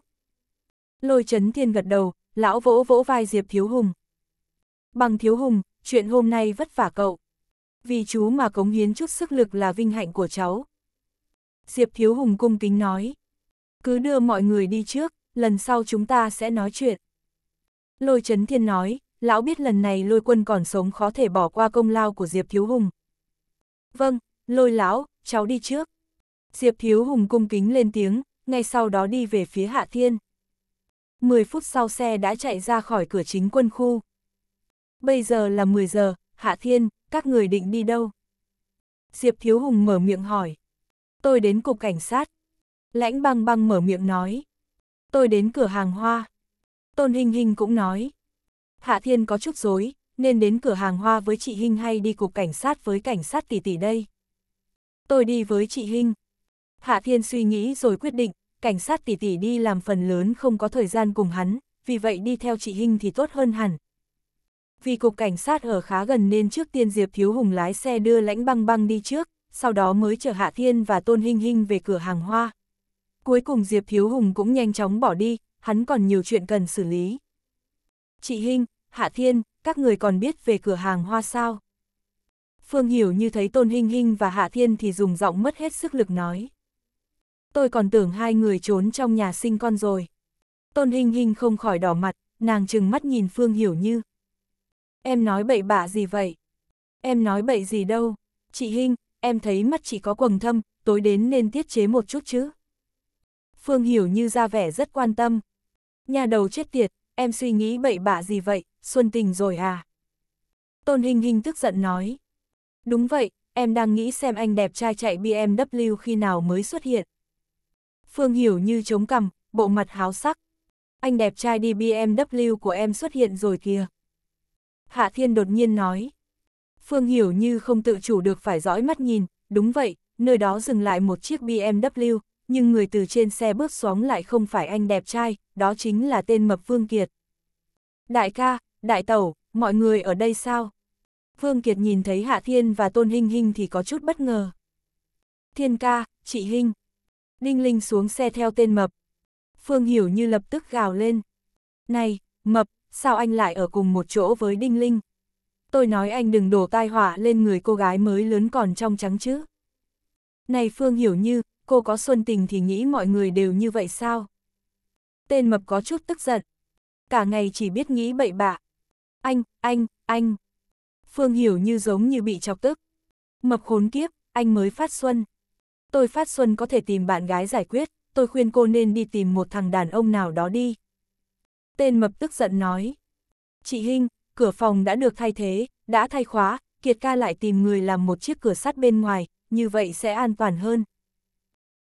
Lôi chấn thiên gật đầu, lão vỗ vỗ vai Diệp Thiếu Hùng. Bằng Thiếu Hùng, chuyện hôm nay vất vả cậu. Vì chú mà cống hiến chút sức lực là vinh hạnh của cháu. Diệp Thiếu Hùng cung kính nói cứ đưa mọi người đi trước, lần sau chúng ta sẽ nói chuyện. Lôi Trấn Thiên nói, lão biết lần này lôi quân còn sống khó thể bỏ qua công lao của Diệp Thiếu Hùng. Vâng, lôi lão, cháu đi trước. Diệp Thiếu Hùng cung kính lên tiếng, ngay sau đó đi về phía Hạ Thiên. Mười phút sau xe đã chạy ra khỏi cửa chính quân khu. Bây giờ là 10 giờ, Hạ Thiên, các người định đi đâu? Diệp Thiếu Hùng mở miệng hỏi. Tôi đến cục cảnh sát, Lãnh băng băng mở miệng nói. Tôi đến cửa hàng hoa. Tôn Hình Hình cũng nói. Hạ Thiên có chút rối nên đến cửa hàng hoa với chị Hinh hay đi cục cảnh sát với cảnh sát tỷ tỷ đây. Tôi đi với chị Hinh. Hạ Thiên suy nghĩ rồi quyết định, cảnh sát tỷ tỷ đi làm phần lớn không có thời gian cùng hắn, vì vậy đi theo chị Hinh thì tốt hơn hẳn. Vì cục cảnh sát ở khá gần nên trước tiên Diệp Thiếu Hùng lái xe đưa lãnh băng băng đi trước, sau đó mới chở Hạ Thiên và Tôn hình hình về cửa hàng hoa. Cuối cùng Diệp Thiếu Hùng cũng nhanh chóng bỏ đi, hắn còn nhiều chuyện cần xử lý. Chị Hinh, Hạ Thiên, các người còn biết về cửa hàng hoa sao? Phương Hiểu như thấy Tôn Hinh Hinh và Hạ Thiên thì dùng giọng mất hết sức lực nói. Tôi còn tưởng hai người trốn trong nhà sinh con rồi. Tôn Hinh Hinh không khỏi đỏ mặt, nàng trừng mắt nhìn Phương Hiểu như. Em nói bậy bạ gì vậy? Em nói bậy gì đâu? Chị Hinh, em thấy mắt chị có quầng thâm, tối đến nên tiết chế một chút chứ. Phương Hiểu Như ra vẻ rất quan tâm. Nhà đầu chết tiệt, em suy nghĩ bậy bạ gì vậy, xuân tình rồi à? Tôn Hình Hình tức giận nói. Đúng vậy, em đang nghĩ xem anh đẹp trai chạy BMW khi nào mới xuất hiện. Phương Hiểu Như chống cằm, bộ mặt háo sắc. Anh đẹp trai đi BMW của em xuất hiện rồi kìa. Hạ Thiên đột nhiên nói. Phương Hiểu Như không tự chủ được phải dõi mắt nhìn, đúng vậy, nơi đó dừng lại một chiếc BMW, nhưng người từ trên xe bước xuống lại không phải anh đẹp trai, đó chính là tên mập Vương Kiệt. Đại ca, đại tẩu, mọi người ở đây sao? Vương Kiệt nhìn thấy Hạ Thiên và Tôn Hinh Hinh thì có chút bất ngờ. Thiên ca, chị Hinh. Đinh Linh xuống xe theo tên mập. Phương Hiểu như lập tức gào lên. Này, mập, sao anh lại ở cùng một chỗ với Đinh Linh? Tôi nói anh đừng đổ tai họa lên người cô gái mới lớn còn trong trắng chứ. Này Phương Hiểu Như, cô có xuân tình thì nghĩ mọi người đều như vậy sao? Tên mập có chút tức giận. Cả ngày chỉ biết nghĩ bậy bạ. Anh, anh, anh. Phương Hiểu như giống như bị chọc tức. Mập khốn kiếp, anh mới phát xuân. Tôi phát xuân có thể tìm bạn gái giải quyết, tôi khuyên cô nên đi tìm một thằng đàn ông nào đó đi. Tên mập tức giận nói. Chị Hinh, cửa phòng đã được thay thế, đã thay khóa, Kiệt ca lại tìm người làm một chiếc cửa sắt bên ngoài, như vậy sẽ an toàn hơn.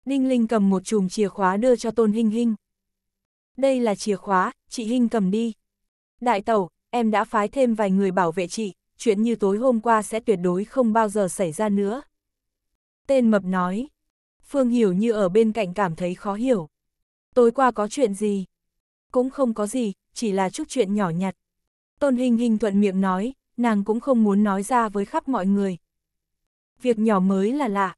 Ninh Linh cầm một chùm chìa khóa đưa cho Tôn Hinh Hinh. Đây là chìa khóa, chị Hinh cầm đi. Đại tẩu, em đã phái thêm vài người bảo vệ chị, chuyện như tối hôm qua sẽ tuyệt đối không bao giờ xảy ra nữa. Tên mập nói. Phương Hiểu như ở bên cạnh cảm thấy khó hiểu. Tối qua có chuyện gì? Cũng không có gì, chỉ là chút chuyện nhỏ nhặt. Tôn Hinh Hinh thuận miệng nói, nàng cũng không muốn nói ra với khắp mọi người. Việc nhỏ mới là lạ,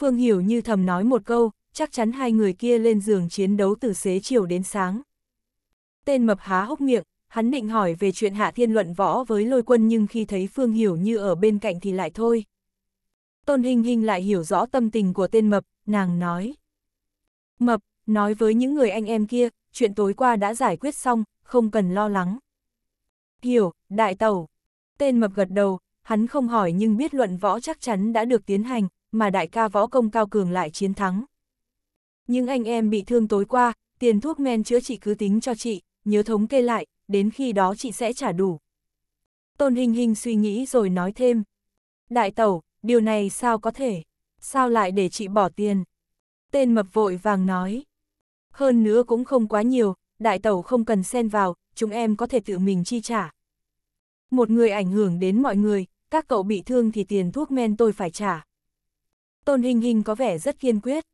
Phương Hiểu như thầm nói một câu, chắc chắn hai người kia lên giường chiến đấu từ xế chiều đến sáng. Tên mập há hốc miệng, hắn định hỏi về chuyện Hạ Thiên luận võ với lôi quân nhưng khi thấy Phương Hiểu như ở bên cạnh thì lại thôi. Tôn Hình Hình lại hiểu rõ tâm tình của tên mập, nàng nói. Mập, nói với những người anh em kia, chuyện tối qua đã giải quyết xong, không cần lo lắng. Hiểu, đại tẩu. Tên mập gật đầu, hắn không hỏi nhưng biết luận võ chắc chắn đã được tiến hành, mà đại ca võ công cao cường lại chiến thắng. nhưng anh em bị thương tối qua, tiền thuốc men chữa trị cứ tính cho chị, nhớ thống kê lại, đến khi đó chị sẽ trả đủ. Tôn Hình Hình suy nghĩ rồi nói thêm. Đại tẩu, điều này sao có thể? Sao lại để chị bỏ tiền? Tên mập vội vàng nói. Hơn nữa cũng không quá nhiều, đại tẩu không cần xen vào, chúng em có thể tự mình chi trả. Một người ảnh hưởng đến mọi người, các cậu bị thương thì tiền thuốc men tôi phải trả. Tôn Hình Hình có vẻ rất kiên quyết.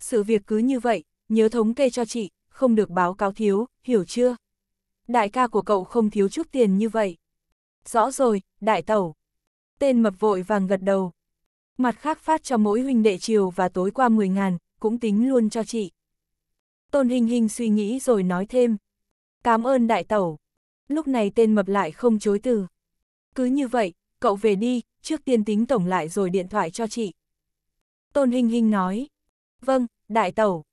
Sự việc cứ như vậy, nhớ thống kê cho chị, không được báo cáo thiếu, hiểu chưa? Đại ca của cậu không thiếu chút tiền như vậy. Rõ rồi, đại tẩu. Tên mập vội vàng gật đầu. Mặt khác phát cho mỗi huynh đệ chiều và tối qua 10 ngàn, cũng tính luôn cho chị. Tôn Hình Hình suy nghĩ rồi nói thêm. Cảm ơn đại tẩu. Lúc này tên mập lại không chối từ. Cứ như vậy, cậu về đi, trước tiên tính tổng lại rồi điện thoại cho chị. Tôn Hinh Hinh nói, vâng, đại tẩu.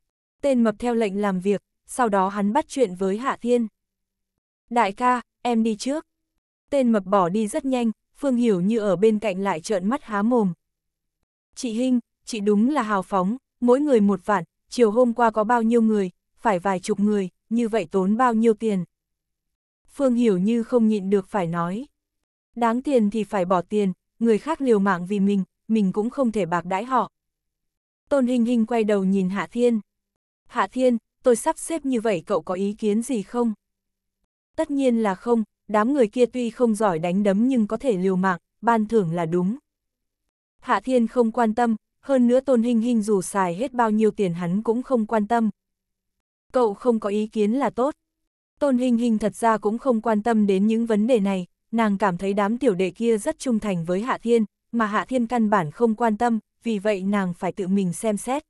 Tên mập theo lệnh làm việc, sau đó hắn bắt chuyện với Hạ Thiên. Đại ca, em đi trước. Tên mập bỏ đi rất nhanh, Phương Hiểu như ở bên cạnh lại trợn mắt há mồm. Chị Hinh, chị đúng là hào phóng, mỗi người một vạn, chiều hôm qua có bao nhiêu người, phải vài chục người, như vậy tốn bao nhiêu tiền. Phương Hiểu như không nhịn được phải nói. Đáng tiền thì phải bỏ tiền, người khác liều mạng vì mình, mình cũng không thể bạc đãi họ. Tôn Hình Hình quay đầu nhìn Hạ Thiên. Hạ Thiên, tôi sắp xếp như vậy cậu có ý kiến gì không? Tất nhiên là không, đám người kia tuy không giỏi đánh đấm nhưng có thể liều mạng, ban thưởng là đúng. Hạ Thiên không quan tâm, hơn nữa Tôn Hình Hình dù xài hết bao nhiêu tiền hắn cũng không quan tâm. Cậu không có ý kiến là tốt. Tôn Hình Hình thật ra cũng không quan tâm đến những vấn đề này, nàng cảm thấy đám tiểu đệ kia rất trung thành với Hạ Thiên, mà Hạ Thiên căn bản không quan tâm, vì vậy nàng phải tự mình xem xét.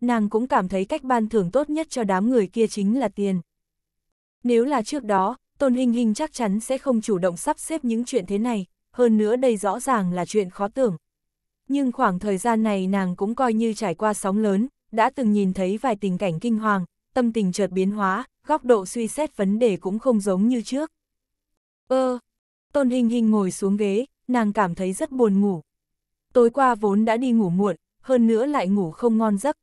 Nàng cũng cảm thấy cách ban thưởng tốt nhất cho đám người kia chính là tiền. Nếu là trước đó, Tôn Hinh Hinh chắc chắn sẽ không chủ động sắp xếp những chuyện thế này, hơn nữa đây rõ ràng là chuyện khó tưởng. Nhưng khoảng thời gian này nàng cũng coi như trải qua sóng lớn, đã từng nhìn thấy vài tình cảnh kinh hoàng, tâm tình chợt biến hóa, góc độ suy xét vấn đề cũng không giống như trước. Ơ, Tôn Hình Hình ngồi xuống ghế, nàng cảm thấy rất buồn ngủ, tối qua vốn đã đi ngủ muộn, hơn nữa lại ngủ không ngon giấc.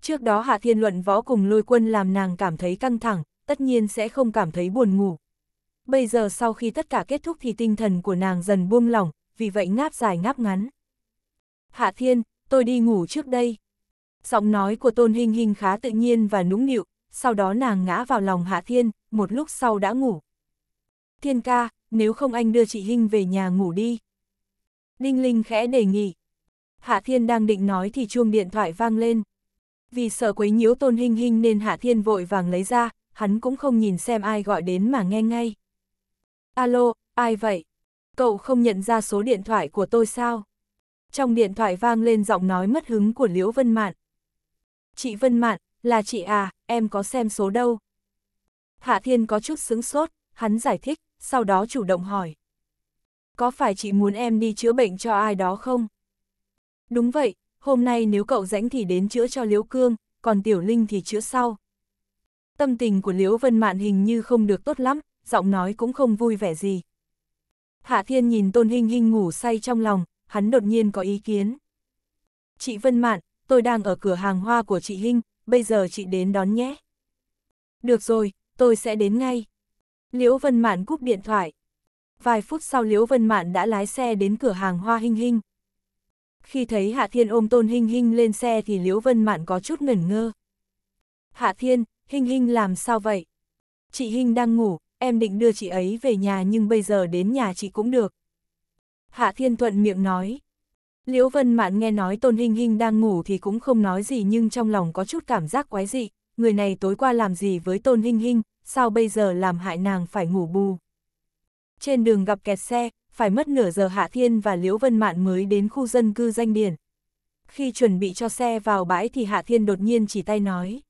Trước đó Hạ Thiên Luận Võ cùng lôi quân làm nàng cảm thấy căng thẳng, tất nhiên sẽ không cảm thấy buồn ngủ. Bây giờ sau khi tất cả kết thúc thì tinh thần của nàng dần buông lỏng, vì vậy ngáp dài ngáp ngắn. Hạ Thiên, tôi đi ngủ trước đây. Giọng nói của Tôn Hình Hình khá tự nhiên và nũng nịu, sau đó nàng ngã vào lòng Hạ Thiên, một lúc sau đã ngủ. Thiên ca, nếu không anh đưa chị Hình về nhà ngủ đi. Đinh Linh khẽ đề nghị. Hạ Thiên đang định nói thì chuông điện thoại vang lên. Vì sợ quấy nhiễu Tôn Hinh Hinh nên Hạ Thiên vội vàng lấy ra, hắn cũng không nhìn xem ai gọi đến mà nghe ngay. Alo, ai vậy? Cậu không nhận ra số điện thoại của tôi sao? Trong điện thoại vang lên giọng nói mất hứng của Liễu Vân Mạn. Chị Vân Mạn, là chị à, em có xem số đâu. Hạ Thiên có chút sướng sốt, hắn giải thích, sau đó chủ động hỏi có phải chị muốn em đi chữa bệnh cho ai đó không? Đúng vậy, hôm nay nếu cậu rảnh thì đến chữa cho Liễu Cương, còn Tiểu Linh thì chữa sau. Tâm tình của Liễu Vân Mạn hình như không được tốt lắm, giọng nói cũng không vui vẻ gì. Hạ Thiên nhìn Tôn Hinh Hinh ngủ say trong lòng, hắn đột nhiên có ý kiến. Chị Vân Mạn, tôi đang ở cửa hàng hoa của chị Hinh, bây giờ chị đến đón nhé. Được rồi, tôi sẽ đến ngay. Liễu Vân Mạn cúp điện thoại vài phút sau Liễu Vân Mạn đã lái xe đến cửa hàng Hoa Hinh Hinh. Khi thấy Hạ Thiên ôm Tôn Hinh Hinh lên xe thì Liễu Vân Mạn có chút ngẩn ngơ. Hạ Thiên, Hinh Hinh làm sao vậy? Chị Hinh đang ngủ, em định đưa chị ấy về nhà nhưng bây giờ đến nhà chị cũng được. Hạ Thiên thuận miệng nói. Liễu Vân Mạn nghe nói Tôn Hinh Hinh đang ngủ thì cũng không nói gì nhưng trong lòng có chút cảm giác quái dị. Người này tối qua làm gì với Tôn Hinh Hinh, sao bây giờ làm hại nàng phải ngủ bù trên đường gặp kẹt xe, phải mất nửa giờ Hạ Thiên và Liễu Vân Mạn mới đến khu dân cư danh điển. Khi chuẩn bị cho xe vào bãi thì Hạ Thiên đột nhiên chỉ tay nói.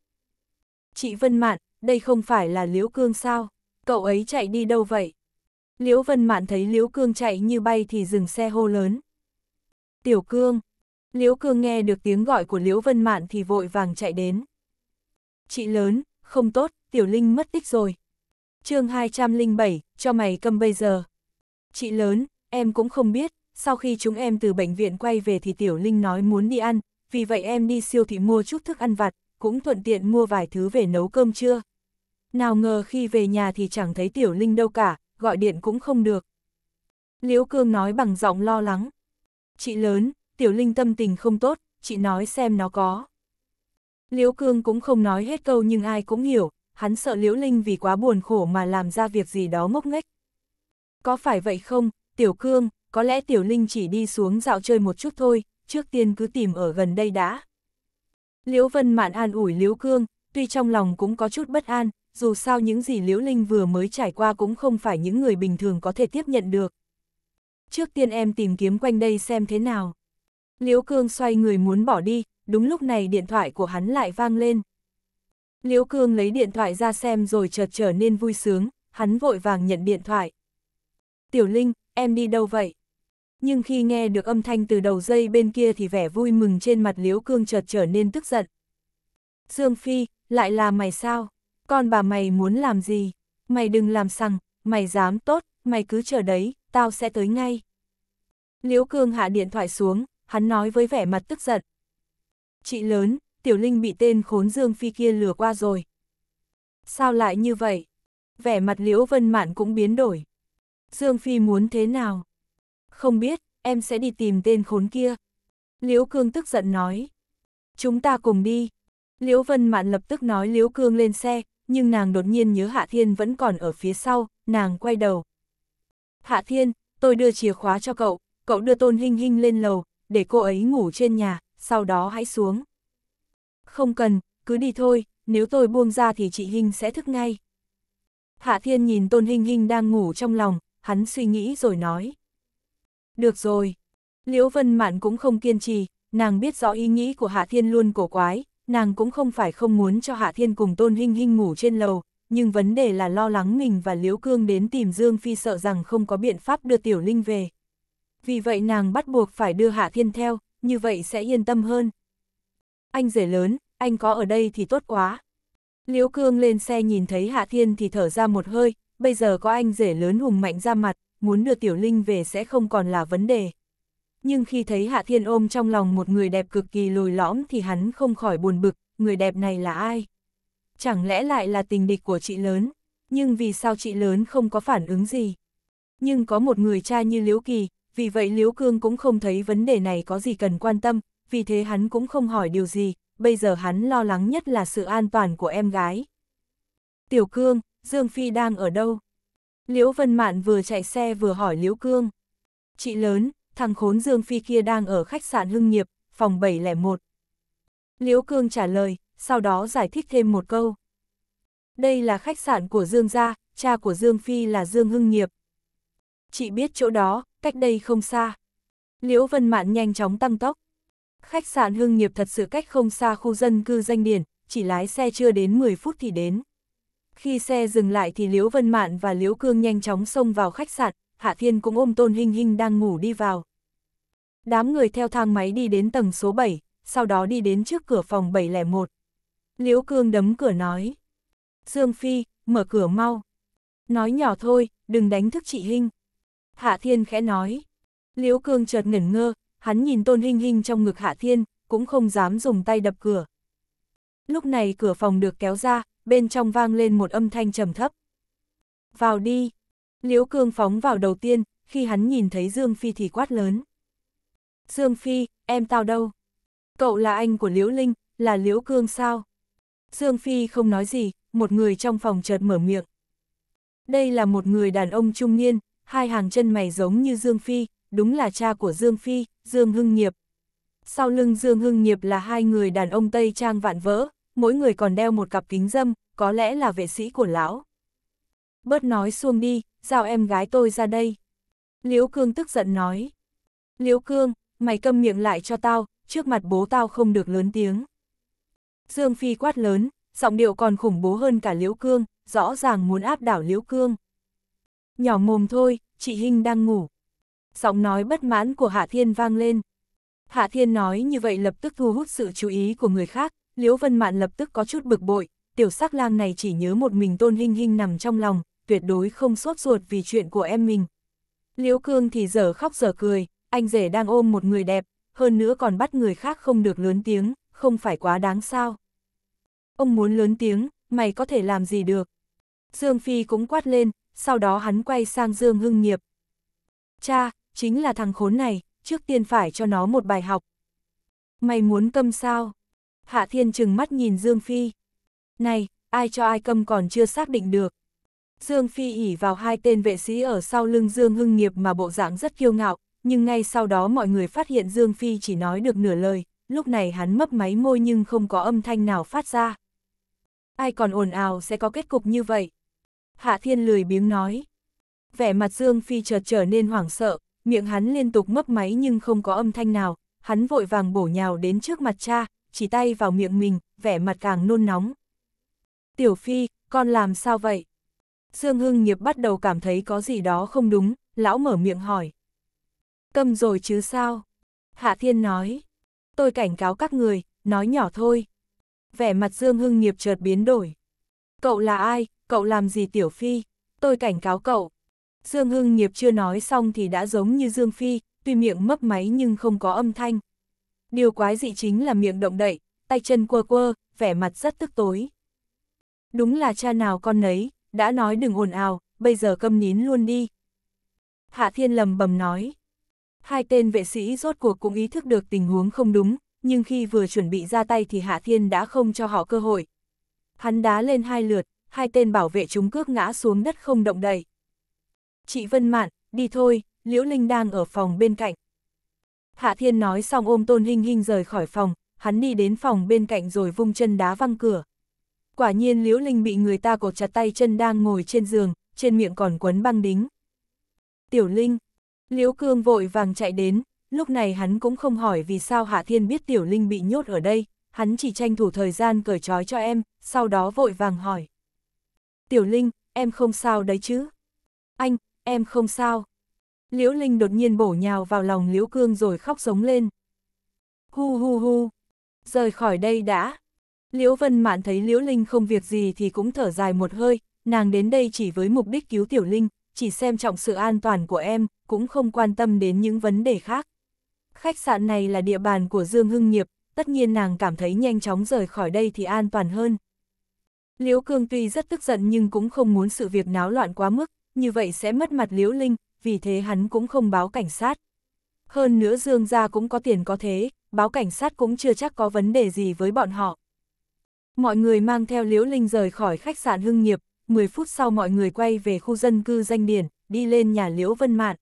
Chị Vân Mạn, đây không phải là Liễu Cương sao? Cậu ấy chạy đi đâu vậy? Liễu Vân Mạn thấy Liễu Cương chạy như bay thì dừng xe hô lớn. Tiểu Cương! Liễu Cương nghe được tiếng gọi của Liễu Vân Mạn thì vội vàng chạy đến. Chị lớn, không tốt, Tiểu Linh mất tích rồi, chương 207, cho mày câm bây giờ. Chị lớn, em cũng không biết, sau khi chúng em từ bệnh viện quay về thì Tiểu Linh nói muốn đi ăn, vì vậy em đi siêu thị mua chút thức ăn vặt, cũng thuận tiện mua vài thứ về nấu cơm trưa. Nào ngờ khi về nhà thì chẳng thấy Tiểu Linh đâu cả, gọi điện cũng không được. Liễu Cương nói bằng giọng lo lắng. Chị lớn, Tiểu Linh tâm tình không tốt, chị nói xem nó có. Liễu Cương cũng không nói hết câu nhưng ai cũng hiểu, hắn sợ Liễu Linh vì quá buồn khổ mà làm ra việc gì đó ngốc nghếch. Có phải vậy không, Tiểu Cương, có lẽ Tiểu Linh chỉ đi xuống dạo chơi một chút thôi, trước tiên cứ tìm ở gần đây đã. Liễu Vân Mạn an ủi Liễu Cương, tuy trong lòng cũng có chút bất an, dù sao những gì Liễu Linh vừa mới trải qua cũng không phải những người bình thường có thể tiếp nhận được. Trước tiên em tìm kiếm quanh đây xem thế nào. Liễu Cương xoay người muốn bỏ đi, đúng lúc này điện thoại của hắn lại vang lên. Liễu Cương lấy điện thoại ra xem rồi chợt trở nên vui sướng, hắn vội vàng nhận điện thoại. Tiểu Linh, em đi đâu vậy? Nhưng khi nghe được âm thanh từ đầu dây bên kia thì vẻ vui mừng trên mặt Liễu Cương chợt trở nên tức giận. Dương Phi, lại là mày sao? Con bà mày muốn làm gì? Mày đừng làm sằng, mày dám tốt, mày cứ chờ đấy, tao sẽ tới ngay. Liễu Cương hạ điện thoại xuống, hắn nói với vẻ mặt tức giận. Chị lớn, Tiểu Linh bị tên khốn Dương Phi kia lừa qua rồi. Sao lại như vậy? Vẻ mặt Liễu Vân Mạn cũng biến đổi. Dương Phi muốn thế nào? Không biết, em sẽ đi tìm tên khốn kia. Liễu Cương tức giận nói. Chúng ta cùng đi. Liễu Vân Mạn lập tức nói Liễu Cương lên xe, nhưng nàng đột nhiên nhớ Hạ Thiên vẫn còn ở phía sau, nàng quay đầu. Hạ Thiên, tôi đưa chìa khóa cho cậu, cậu đưa Tôn Hinh Hinh lên lầu, để cô ấy ngủ trên nhà, sau đó hãy xuống. Không cần, cứ đi thôi, nếu tôi buông ra thì chị Hinh sẽ thức ngay. Hạ Thiên nhìn Tôn Hinh Hinh đang ngủ trong lòng, hắn suy nghĩ rồi nói. Được rồi. Liễu Vân Mạn cũng không kiên trì, nàng biết rõ ý nghĩ của Hạ Thiên luôn cổ quái, nàng cũng không phải không muốn cho Hạ Thiên cùng Tôn Hinh Hinh ngủ trên lầu, nhưng vấn đề là lo lắng mình và Liễu Cương đến tìm Dương Phi sợ rằng không có biện pháp đưa Tiểu Linh về. Vì vậy nàng bắt buộc phải đưa Hạ Thiên theo, như vậy sẽ yên tâm hơn. Anh rể lớn, anh có ở đây thì tốt quá. Liễu Cương lên xe nhìn thấy Hạ Thiên thì thở ra một hơi, bây giờ có anh rể lớn hùng mạnh ra mặt, muốn đưa Tiểu Linh về sẽ không còn là vấn đề. Nhưng khi thấy Hạ Thiên ôm trong lòng một người đẹp cực kỳ lồi lõm thì hắn không khỏi buồn bực, người đẹp này là ai? Chẳng lẽ lại là tình địch của chị lớn, nhưng vì sao chị lớn không có phản ứng gì? Nhưng có một người cha như Liễu Kỳ, vì vậy Liễu Cương cũng không thấy vấn đề này có gì cần quan tâm, vì thế hắn cũng không hỏi điều gì, bây giờ hắn lo lắng nhất là sự an toàn của em gái. Tiểu Cương, Dương Phi đang ở đâu? Liễu Vân Mạn vừa chạy xe vừa hỏi Liễu Cương. Chị lớn, thằng khốn Dương Phi kia đang ở khách sạn Hưng Nghiệp, phòng 701. Liễu Cương trả lời, sau đó giải thích thêm một câu. Đây là khách sạn của Dương Gia, cha của Dương Phi là Dương Hưng Nghiệp. Chị biết chỗ đó, cách đây không xa. Liễu Vân Mạn nhanh chóng tăng tốc khách sạn hương Nghiệp thật sự cách không xa khu dân cư danh điển, chỉ lái xe chưa đến 10 phút thì đến. Khi xe dừng lại thì Liễu Vân Mạn và Liễu Cương nhanh chóng xông vào khách sạn, Hạ Thiên cũng ôm Tôn Hinh Hinh đang ngủ đi vào. Đám người theo thang máy đi đến tầng số 7, sau đó đi đến trước cửa phòng 701. Liễu Cương đấm cửa nói. Dương Phi, mở cửa mau. Nói nhỏ thôi, đừng đánh thức chị Hinh. Hạ Thiên khẽ nói. Liễu Cương chợt ngẩn ngơ, hắn nhìn Tôn Hinh Hinh trong ngực Hạ Thiên, cũng không dám dùng tay đập cửa. Lúc này cửa phòng được kéo ra, bên trong vang lên một âm thanh trầm thấp. Vào đi! Liễu Cương phóng vào đầu tiên, khi hắn nhìn thấy Dương Phi thì quát lớn. Dương Phi, em tao đâu? Cậu là anh của Liễu Linh, là Liễu Cương sao? Dương Phi không nói gì, một người trong phòng chợt mở miệng. Đây là một người đàn ông trung niên, hai hàng chân mày giống như Dương Phi, đúng là cha của Dương Phi, Dương Hưng Nghiệp. Sau lưng Dương Hưng Nghiệp là hai người đàn ông Tây Trang vạn vỡ, mỗi người còn đeo một cặp kính dâm, có lẽ là vệ sĩ của lão. Bớt nói xuông đi, giao em gái tôi ra đây. Liễu Cương tức giận nói. Liễu Cương, mày câm miệng lại cho tao, trước mặt bố tao không được lớn tiếng. Dương Phi quát lớn, giọng điệu còn khủng bố hơn cả Liễu Cương, rõ ràng muốn áp đảo Liễu Cương. Nhỏ mồm thôi, chị Hinh đang ngủ, Giọng nói bất mãn của Hạ Thiên vang lên. Hạ Thiên nói như vậy lập tức thu hút sự chú ý của người khác, Liễu Vân Mạn lập tức có chút bực bội, tiểu sắc lang này chỉ nhớ một mình tôn hình hình nằm trong lòng, tuyệt đối không sốt ruột vì chuyện của em mình. Liễu Cương thì giờ khóc giờ cười, anh rể đang ôm một người đẹp, hơn nữa còn bắt người khác không được lớn tiếng, không phải quá đáng sao. Ông muốn lớn tiếng, mày có thể làm gì được. Dương Phi cũng quát lên, sau đó hắn quay sang Dương Hưng Nghiệp. Cha, chính là thằng khốn này, trước tiên phải cho nó một bài học. Mày muốn câm sao? Hạ Thiên trừng mắt nhìn Dương Phi. Này, ai cho ai câm còn chưa xác định được. Dương Phi ỉ vào hai tên vệ sĩ ở sau lưng Dương Hưng Nghiệp mà bộ dạng rất kiêu ngạo, nhưng ngay sau đó mọi người phát hiện Dương Phi chỉ nói được nửa lời, lúc này hắn mấp máy môi nhưng không có âm thanh nào phát ra. Ai còn ồn ào sẽ có kết cục như vậy? Hạ Thiên lười biếng nói. Vẻ mặt Dương Phi chợt trở nên hoảng sợ, miệng hắn liên tục mấp máy nhưng không có âm thanh nào, hắn vội vàng bổ nhào đến trước mặt cha, chỉ tay vào miệng mình, vẻ mặt càng nôn nóng. Tiểu Phi, con làm sao vậy? Dương Hưng nghiệp bắt đầu cảm thấy có gì đó không đúng, lão mở miệng hỏi. Câm rồi chứ sao? Hạ Thiên nói. Tôi cảnh cáo các người, nói nhỏ thôi. Vẻ mặt Dương Hưng nghiệp chợt biến đổi. Cậu là ai? Cậu làm gì Tiểu Phi? Tôi cảnh cáo cậu, Dương Hưng nghiệp chưa nói xong thì đã giống như Dương Phi, tuy miệng mấp máy nhưng không có âm thanh. Điều quái dị chính là miệng động đậy, tay chân quơ quơ, vẻ mặt rất tức tối. Đúng là cha nào con nấy, đã nói đừng ồn ào, bây giờ câm nín luôn đi. Hạ Thiên lầm bầm nói. Hai tên vệ sĩ rốt cuộc cũng ý thức được tình huống không đúng, nhưng khi vừa chuẩn bị ra tay thì Hạ Thiên đã không cho họ cơ hội. Hắn đá lên hai lượt, hai tên bảo vệ chúng cước ngã xuống đất không động đậy chị Vân Mạn, đi thôi, Liễu Linh đang ở phòng bên cạnh. Hạ Thiên nói xong ôm Tôn Hinh Hinh rời khỏi phòng, hắn đi đến phòng bên cạnh rồi vung chân đá văng cửa. Quả nhiên Liễu Linh bị người ta cột chặt tay chân đang ngồi trên giường, trên miệng còn quấn băng đính. Tiểu Linh, Liễu Cương vội vàng chạy đến, lúc này hắn cũng không hỏi vì sao Hạ Thiên biết Tiểu Linh bị nhốt ở đây, hắn chỉ tranh thủ thời gian cởi trói cho em, sau đó vội vàng hỏi. Tiểu Linh, em không sao đấy chứ? Anh, em không sao. Liễu Linh đột nhiên bổ nhào vào lòng Liễu Cương rồi khóc giống lên. Hu hu hu, rời khỏi đây đã. Liễu Vân Mạn thấy Liễu Linh không việc gì thì cũng thở dài một hơi, nàng đến đây chỉ với mục đích cứu Tiểu Linh, chỉ xem trọng sự an toàn của em, cũng không quan tâm đến những vấn đề khác. Khách sạn này là địa bàn của Dương Hưng Nghiệp, tất nhiên nàng cảm thấy nhanh chóng rời khỏi đây thì an toàn hơn. Liễu Cương tuy rất tức giận nhưng cũng không muốn sự việc náo loạn quá mức, như vậy sẽ mất mặt Liễu Linh, vì thế hắn cũng không báo cảnh sát. Hơn nữa Dương gia cũng có tiền có thế, báo cảnh sát cũng chưa chắc có vấn đề gì với bọn họ. Mọi người mang theo Liễu Linh rời khỏi khách sạn Hưng Nghiệp, 10 phút sau mọi người quay về khu dân cư danh điển, đi lên nhà Liễu Vân Mạn.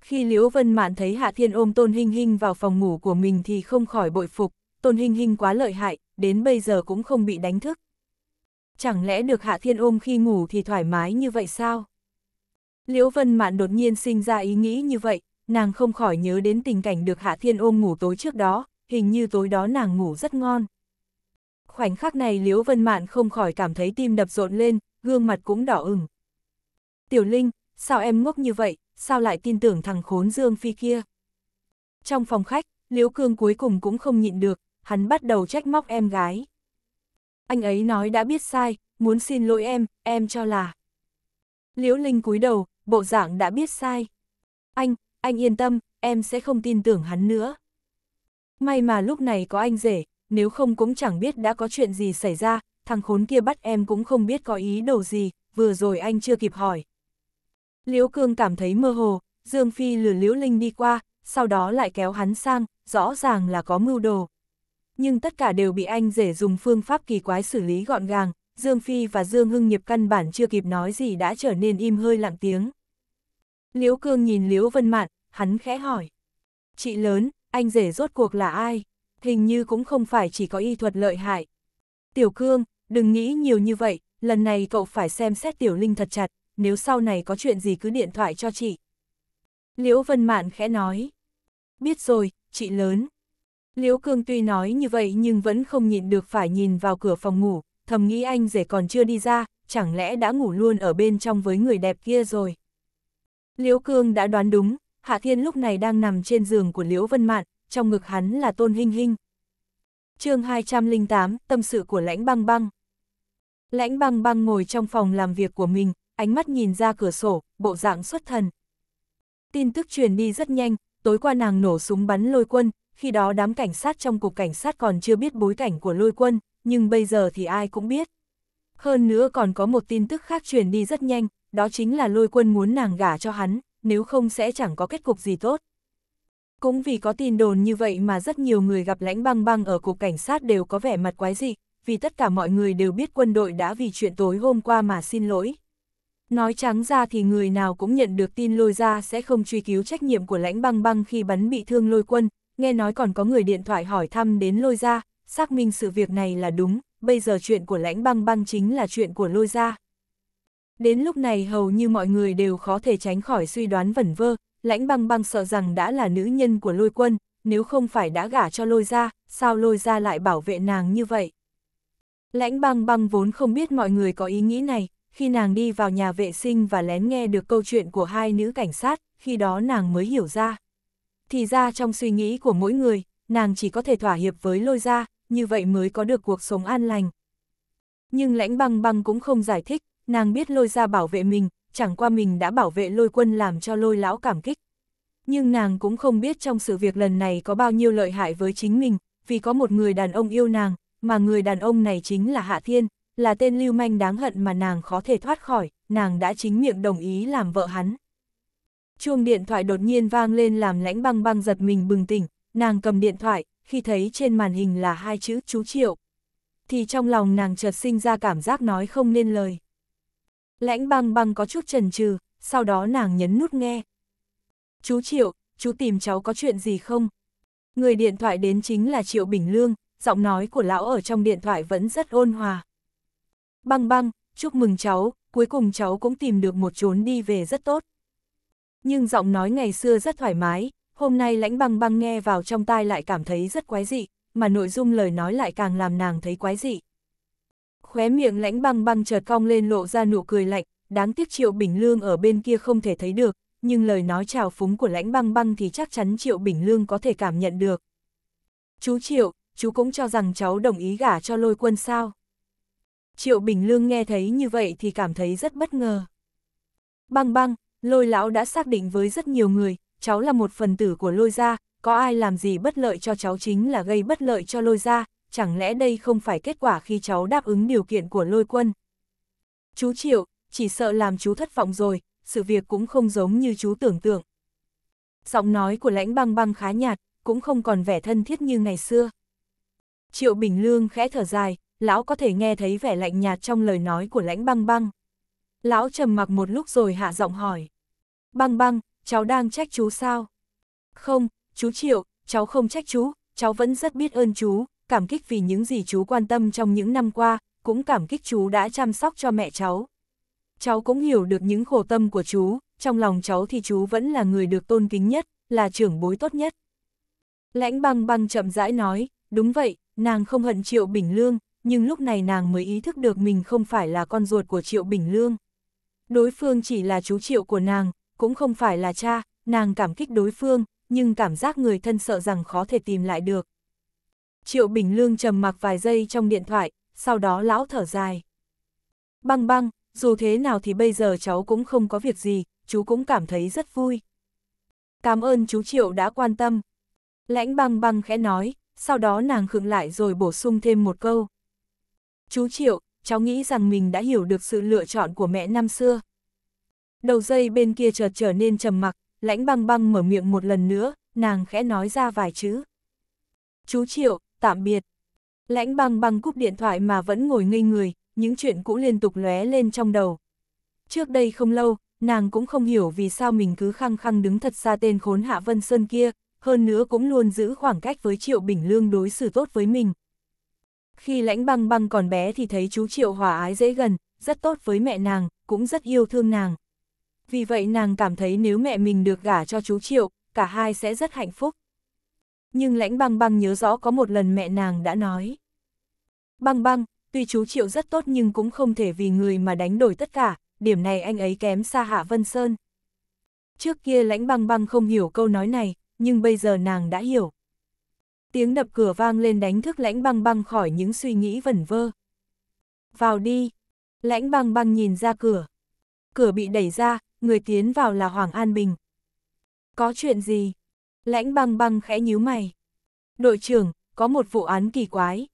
Khi Liễu Vân Mạn thấy Hạ Thiên ôm Tôn Hinh Hinh vào phòng ngủ của mình thì không khỏi bội phục, Tôn Hinh Hinh quá lợi hại, đến bây giờ cũng không bị đánh thức chẳng lẽ được Hạ Thiên ôm khi ngủ thì thoải mái như vậy sao? Liễu Vân Mạn đột nhiên sinh ra ý nghĩ như vậy, nàng không khỏi nhớ đến tình cảnh được Hạ Thiên ôm ngủ tối trước đó, hình như tối đó nàng ngủ rất ngon. Khoảnh khắc này Liễu Vân Mạn không khỏi cảm thấy tim đập rộn lên, gương mặt cũng đỏ ửng. Tiểu Linh, sao em ngốc như vậy, sao lại tin tưởng thằng khốn Dương Phi kia? Trong phòng khách, Liễu Cương cuối cùng cũng không nhịn được, hắn bắt đầu trách móc em gái anh ấy nói đã biết sai, muốn xin lỗi em, em cho là. Liễu Linh cúi đầu, bộ dạng đã biết sai. Anh, anh yên tâm, em sẽ không tin tưởng hắn nữa. May mà lúc này có anh rể, nếu không cũng chẳng biết đã có chuyện gì xảy ra, thằng khốn kia bắt em cũng không biết có ý đồ gì, vừa rồi anh chưa kịp hỏi. Liễu Cương cảm thấy mơ hồ, Dương Phi lừa Liễu Linh đi qua, sau đó lại kéo hắn sang, rõ ràng là có mưu đồ nhưng tất cả đều bị anh rể dùng phương pháp kỳ quái xử lý gọn gàng, Dương Phi và Dương Hưng Nghiệp căn bản chưa kịp nói gì đã trở nên im hơi lặng tiếng. Liễu Cương nhìn Liễu Vân Mạn, hắn khẽ hỏi. Chị lớn, anh rể rốt cuộc là ai? Hình như cũng không phải chỉ có y thuật lợi hại. Tiểu Cương, đừng nghĩ nhiều như vậy, lần này cậu phải xem xét Tiểu Linh thật chặt, nếu sau này có chuyện gì cứ điện thoại cho chị. Liễu Vân Mạn khẽ nói. Biết rồi, chị lớn. Liễu Cương tuy nói như vậy nhưng vẫn không nhịn được phải nhìn vào cửa phòng ngủ, thầm nghĩ anh rể còn chưa đi ra, chẳng lẽ đã ngủ luôn ở bên trong với người đẹp kia rồi. Liễu Cương đã đoán đúng, Hạ Thiên lúc này đang nằm trên giường của Liễu Vân Mạn, trong ngực hắn là Tôn Hinh Hinh. chương 208, tâm sự của Lãnh Băng Băng. Lãnh Băng Băng ngồi trong phòng làm việc của mình, ánh mắt nhìn ra cửa sổ, bộ dạng xuất thần. Tin tức truyền đi rất nhanh, tối qua nàng nổ súng bắn lôi quân, khi đó đám cảnh sát trong cục cảnh sát còn chưa biết bối cảnh của lôi quân, nhưng bây giờ thì ai cũng biết. Hơn nữa còn có một tin tức khác truyền đi rất nhanh, đó chính là lôi quân muốn nàng gả cho hắn, nếu không sẽ chẳng có kết cục gì tốt. Cũng vì có tin đồn như vậy mà rất nhiều người gặp lãnh băng băng ở cục cảnh sát đều có vẻ mặt quái dị, vì tất cả mọi người đều biết quân đội đã vì chuyện tối hôm qua mà xin lỗi. Nói trắng ra thì người nào cũng nhận được tin lôi ra sẽ không truy cứu trách nhiệm của lãnh băng băng khi bắn bị thương lôi quân, nghe nói còn có người điện thoại hỏi thăm đến lôi ra, xác minh sự việc này là đúng, bây giờ chuyện của lãnh băng băng chính là chuyện của lôi ra. Đến lúc này hầu như mọi người đều khó thể tránh khỏi suy đoán vẩn vơ, lãnh băng băng sợ rằng đã là nữ nhân của lôi quân, nếu không phải đã gả cho lôi ra, sao lôi ra lại bảo vệ nàng như vậy. Lãnh băng băng vốn không biết mọi người có ý nghĩ này, khi nàng đi vào nhà vệ sinh và lén nghe được câu chuyện của hai nữ cảnh sát, khi đó nàng mới hiểu ra thì ra trong suy nghĩ của mỗi người, nàng chỉ có thể thỏa hiệp với lôi ra, như vậy mới có được cuộc sống an lành. Nhưng lãnh băng băng cũng không giải thích, nàng biết lôi ra bảo vệ mình, chẳng qua mình đã bảo vệ lôi quân làm cho lôi lão cảm kích. Nhưng nàng cũng không biết trong sự việc lần này có bao nhiêu lợi hại với chính mình, vì có một người đàn ông yêu nàng, mà người đàn ông này chính là Hạ Thiên, là tên lưu manh đáng hận mà nàng khó thể thoát khỏi, nàng đã chính miệng đồng ý làm vợ hắn chuông điện thoại đột nhiên vang lên làm lãnh băng băng giật mình bừng tỉnh, nàng cầm điện thoại, khi thấy trên màn hình là hai chữ chú triệu. Thì trong lòng nàng chợt sinh ra cảm giác nói không nên lời. Lãnh băng băng có chút chần chừ, sau đó nàng nhấn nút nghe. Chú Triệu, chú tìm cháu có chuyện gì không? Người điện thoại đến chính là Triệu Bình Lương, giọng nói của lão ở trong điện thoại vẫn rất ôn hòa. Băng băng, chúc mừng cháu, cuối cùng cháu cũng tìm được một chốn đi về rất tốt. Nhưng giọng nói ngày xưa rất thoải mái, hôm nay lãnh băng băng nghe vào trong tai lại cảm thấy rất quái dị, mà nội dung lời nói lại càng làm nàng thấy quái dị. Khóe miệng lãnh băng băng chợt cong lên lộ ra nụ cười lạnh, đáng tiếc Triệu Bình Lương ở bên kia không thể thấy được, nhưng lời nói trào phúng của lãnh băng băng thì chắc chắn Triệu Bình Lương có thể cảm nhận được. Chú Triệu, chú cũng cho rằng cháu đồng ý gả cho lôi quân sao. Triệu Bình Lương nghe thấy như vậy thì cảm thấy rất bất ngờ. Băng băng, Lôi lão đã xác định với rất nhiều người, cháu là một phần tử của lôi gia, có ai làm gì bất lợi cho cháu chính là gây bất lợi cho lôi gia, chẳng lẽ đây không phải kết quả khi cháu đáp ứng điều kiện của lôi quân. Chú Triệu, chỉ sợ làm chú thất vọng rồi, sự việc cũng không giống như chú tưởng tượng. Giọng nói của lãnh băng băng khá nhạt, cũng không còn vẻ thân thiết như ngày xưa. Triệu Bình Lương khẽ thở dài, lão có thể nghe thấy vẻ lạnh nhạt trong lời nói của lãnh băng băng. Lão trầm mặc một lúc rồi hạ giọng hỏi. Băng băng, cháu đang trách chú sao? Không, chú Triệu, cháu không trách chú, cháu vẫn rất biết ơn chú, cảm kích vì những gì chú quan tâm trong những năm qua, cũng cảm kích chú đã chăm sóc cho mẹ cháu. Cháu cũng hiểu được những khổ tâm của chú, trong lòng cháu thì chú vẫn là người được tôn kính nhất, là trưởng bối tốt nhất. Lãnh băng băng chậm rãi nói, đúng vậy, nàng không hận Triệu Bình Lương, nhưng lúc này nàng mới ý thức được mình không phải là con ruột của Triệu Bình Lương. Đối phương chỉ là chú triệu của nàng, cũng không phải là cha, nàng cảm kích đối phương, nhưng cảm giác người thân sợ rằng khó thể tìm lại được. Triệu Bình Lương trầm mặc vài giây trong điện thoại, sau đó lão thở dài. Băng băng, dù thế nào thì bây giờ cháu cũng không có việc gì, chú cũng cảm thấy rất vui. Cảm ơn chú Triệu đã quan tâm. Lãnh băng băng khẽ nói, sau đó nàng khựng lại rồi bổ sung thêm một câu. Chú Triệu, cháu nghĩ rằng mình đã hiểu được sự lựa chọn của mẹ năm xưa. Đầu dây bên kia chợt trở nên trầm mặc, lãnh băng băng mở miệng một lần nữa, nàng khẽ nói ra vài chữ. Chú Triệu, tạm biệt. Lãnh băng băng cúp điện thoại mà vẫn ngồi ngây người, những chuyện cũ liên tục lóe lên trong đầu. Trước đây không lâu, nàng cũng không hiểu vì sao mình cứ khăng khăng đứng thật xa tên khốn Hạ Vân Sơn kia, hơn nữa cũng luôn giữ khoảng cách với Triệu Bình Lương đối xử tốt với mình, khi lãnh băng băng còn bé thì thấy chú Triệu hòa ái dễ gần, rất tốt với mẹ nàng, cũng rất yêu thương nàng. Vì vậy nàng cảm thấy nếu mẹ mình được gả cho chú Triệu, cả hai sẽ rất hạnh phúc. Nhưng lãnh băng băng nhớ rõ có một lần mẹ nàng đã nói. Băng băng, tuy chú Triệu rất tốt nhưng cũng không thể vì người mà đánh đổi tất cả, điểm này anh ấy kém xa Hạ Vân Sơn. Trước kia lãnh băng băng không hiểu câu nói này, nhưng bây giờ nàng đã hiểu. Tiếng đập cửa vang lên đánh thức lãnh băng băng khỏi những suy nghĩ vẩn vơ. Vào đi. Lãnh băng băng nhìn ra cửa. Cửa bị đẩy ra, người tiến vào là Hoàng An Bình. Có chuyện gì? Lãnh băng băng khẽ nhíu mày. Đội trưởng, có một vụ án kỳ quái.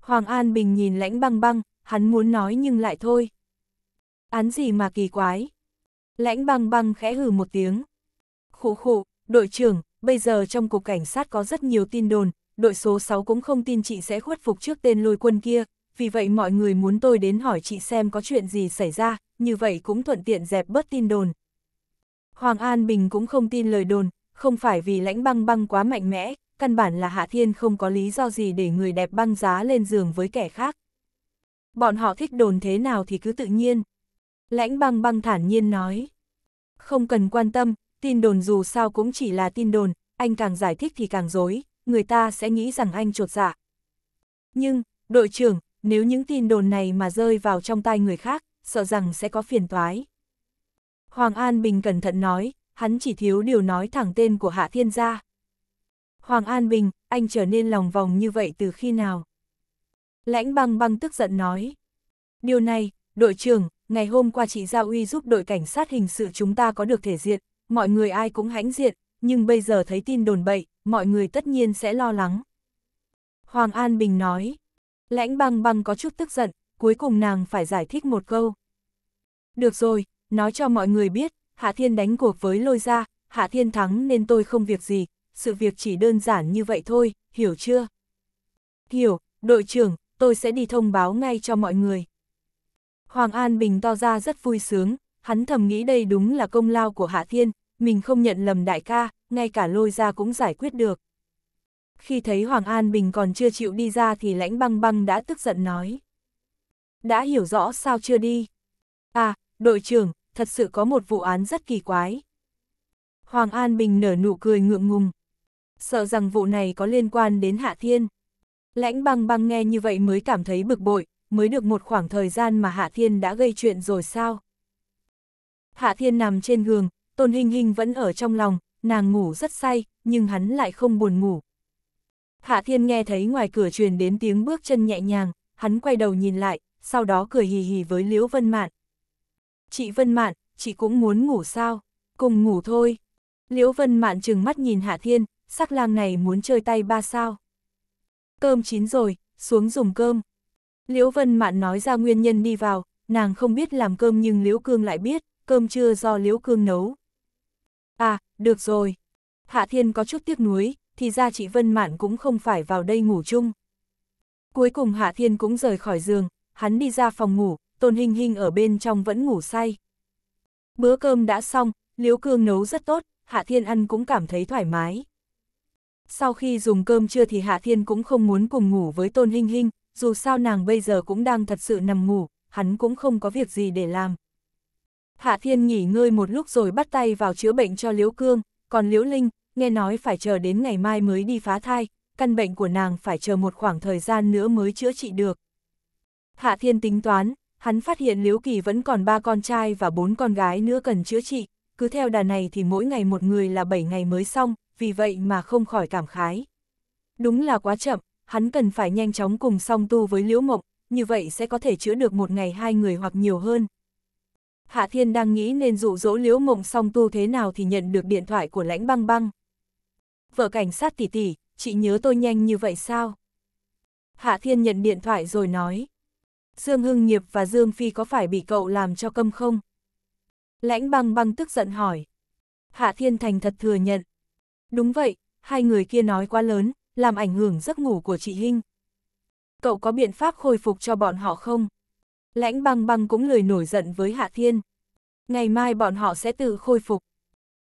Hoàng An Bình nhìn lãnh băng băng, hắn muốn nói nhưng lại thôi. Án gì mà kỳ quái? Lãnh băng băng khẽ hừ một tiếng. khủ khủ đội trưởng, bây giờ trong cục cảnh sát có rất nhiều tin đồn, đội số 6 cũng không tin chị sẽ khuất phục trước tên lôi quân kia, vì vậy mọi người muốn tôi đến hỏi chị xem có chuyện gì xảy ra, như vậy cũng thuận tiện dẹp bớt tin đồn. Hoàng An Bình cũng không tin lời đồn, không phải vì lãnh băng băng quá mạnh mẽ, căn bản là Hạ Thiên không có lý do gì để người đẹp băng giá lên giường với kẻ khác. Bọn họ thích đồn thế nào thì cứ tự nhiên. Lãnh băng băng thản nhiên nói. Không cần quan tâm, tin đồn dù sao cũng chỉ là tin đồn, anh càng giải thích thì càng dối, người ta sẽ nghĩ rằng anh trột dạ. Nhưng, đội trưởng, nếu những tin đồn này mà rơi vào trong tay người khác, sợ rằng sẽ có phiền toái. Hoàng An Bình cẩn thận nói, hắn chỉ thiếu điều nói thẳng tên của Hạ Thiên Gia. Hoàng An Bình, anh trở nên lòng vòng như vậy từ khi nào? Lãnh băng băng tức giận nói. Điều này, đội trưởng, ngày hôm qua chị Giao Uy giúp đội cảnh sát hình sự chúng ta có được thể diện, mọi người ai cũng hãnh diện, nhưng bây giờ thấy tin đồn bậy, mọi người tất nhiên sẽ lo lắng. Hoàng An Bình nói, lãnh băng băng có chút tức giận, cuối cùng nàng phải giải thích một câu. Được rồi, nói cho mọi người biết, Hạ Thiên đánh cuộc với lôi ra, Hạ Thiên thắng nên tôi không việc gì, sự việc chỉ đơn giản như vậy thôi, hiểu chưa? Hiểu, đội trưởng, tôi sẽ đi thông báo ngay cho mọi người. Hoàng An Bình to ra rất vui sướng, hắn thầm nghĩ đây đúng là công lao của Hạ Thiên, mình không nhận lầm đại ca, ngay cả lôi ra cũng giải quyết được. Khi thấy Hoàng An Bình còn chưa chịu đi ra thì lãnh băng băng đã tức giận nói. Đã hiểu rõ sao chưa đi? À, đội trưởng, thật sự có một vụ án rất kỳ quái. Hoàng An Bình nở nụ cười ngượng ngùng. Sợ rằng vụ này có liên quan đến Hạ Thiên. Lãnh băng băng nghe như vậy mới cảm thấy bực bội, mới được một khoảng thời gian mà Hạ Thiên đã gây chuyện rồi sao? Hạ Thiên nằm trên giường, Tôn Hinh Hinh vẫn ở trong lòng, nàng ngủ rất say, nhưng hắn lại không buồn ngủ. Hạ Thiên nghe thấy ngoài cửa truyền đến tiếng bước chân nhẹ nhàng, hắn quay đầu nhìn lại, sau đó cười hì hì với Liễu Vân Mạn. Chị Vân Mạn, chị cũng muốn ngủ sao? Cùng ngủ thôi. Liễu Vân Mạn trừng mắt nhìn Hạ Thiên, sắc lang này muốn chơi tay ba sao. Cơm chín rồi, xuống dùng cơm. Liễu Vân Mạn nói ra nguyên nhân đi vào, nàng không biết làm cơm nhưng Liễu Cương lại biết, cơm trưa do Liễu Cương nấu. À, được rồi. Hạ Thiên có chút tiếc nuối, thì ra chị Vân Mạn cũng không phải vào đây ngủ chung. Cuối cùng Hạ Thiên cũng rời khỏi giường, hắn đi ra phòng ngủ, Tôn hình hình ở bên trong vẫn ngủ say. Bữa cơm đã xong, Liễu Cương nấu rất tốt, Hạ Thiên ăn cũng cảm thấy thoải mái. Sau khi dùng cơm trưa thì Hạ Thiên cũng không muốn cùng ngủ với Tôn Hinh Hinh, dù sao nàng bây giờ cũng đang thật sự nằm ngủ, hắn cũng không có việc gì để làm. Hạ Thiên nghỉ ngơi một lúc rồi bắt tay vào chữa bệnh cho Liễu Cương, còn Liễu Linh, nghe nói phải chờ đến ngày mai mới đi phá thai, căn bệnh của nàng phải chờ một khoảng thời gian nữa mới chữa trị được. Hạ Thiên tính toán, hắn phát hiện Liễu Kỳ vẫn còn ba con trai và bốn con gái nữa cần chữa trị, cứ theo đà này thì mỗi ngày một người là 7 ngày mới xong, vì vậy mà không khỏi cảm khái. Đúng là quá chậm, hắn cần phải nhanh chóng cùng song tu với Liễu Mộng, như vậy sẽ có thể chữa được một ngày hai người hoặc nhiều hơn, Hạ Thiên đang nghĩ nên dụ dỗ liễu mộng song tu thế nào thì nhận được điện thoại của lãnh băng băng. Vợ cảnh sát tỷ tỷ, chị nhớ tôi nhanh như vậy sao? Hạ Thiên nhận điện thoại rồi nói. Dương Hưng Nghiệp và Dương Phi có phải bị cậu làm cho câm không? Lãnh băng băng tức giận hỏi. Hạ Thiên Thành thật thừa nhận. Đúng vậy, hai người kia nói quá lớn, làm ảnh hưởng giấc ngủ của chị Hinh. Cậu có biện pháp khôi phục cho bọn họ không? Lãnh băng băng cũng lười nổi giận với Hạ Thiên. Ngày mai bọn họ sẽ tự khôi phục.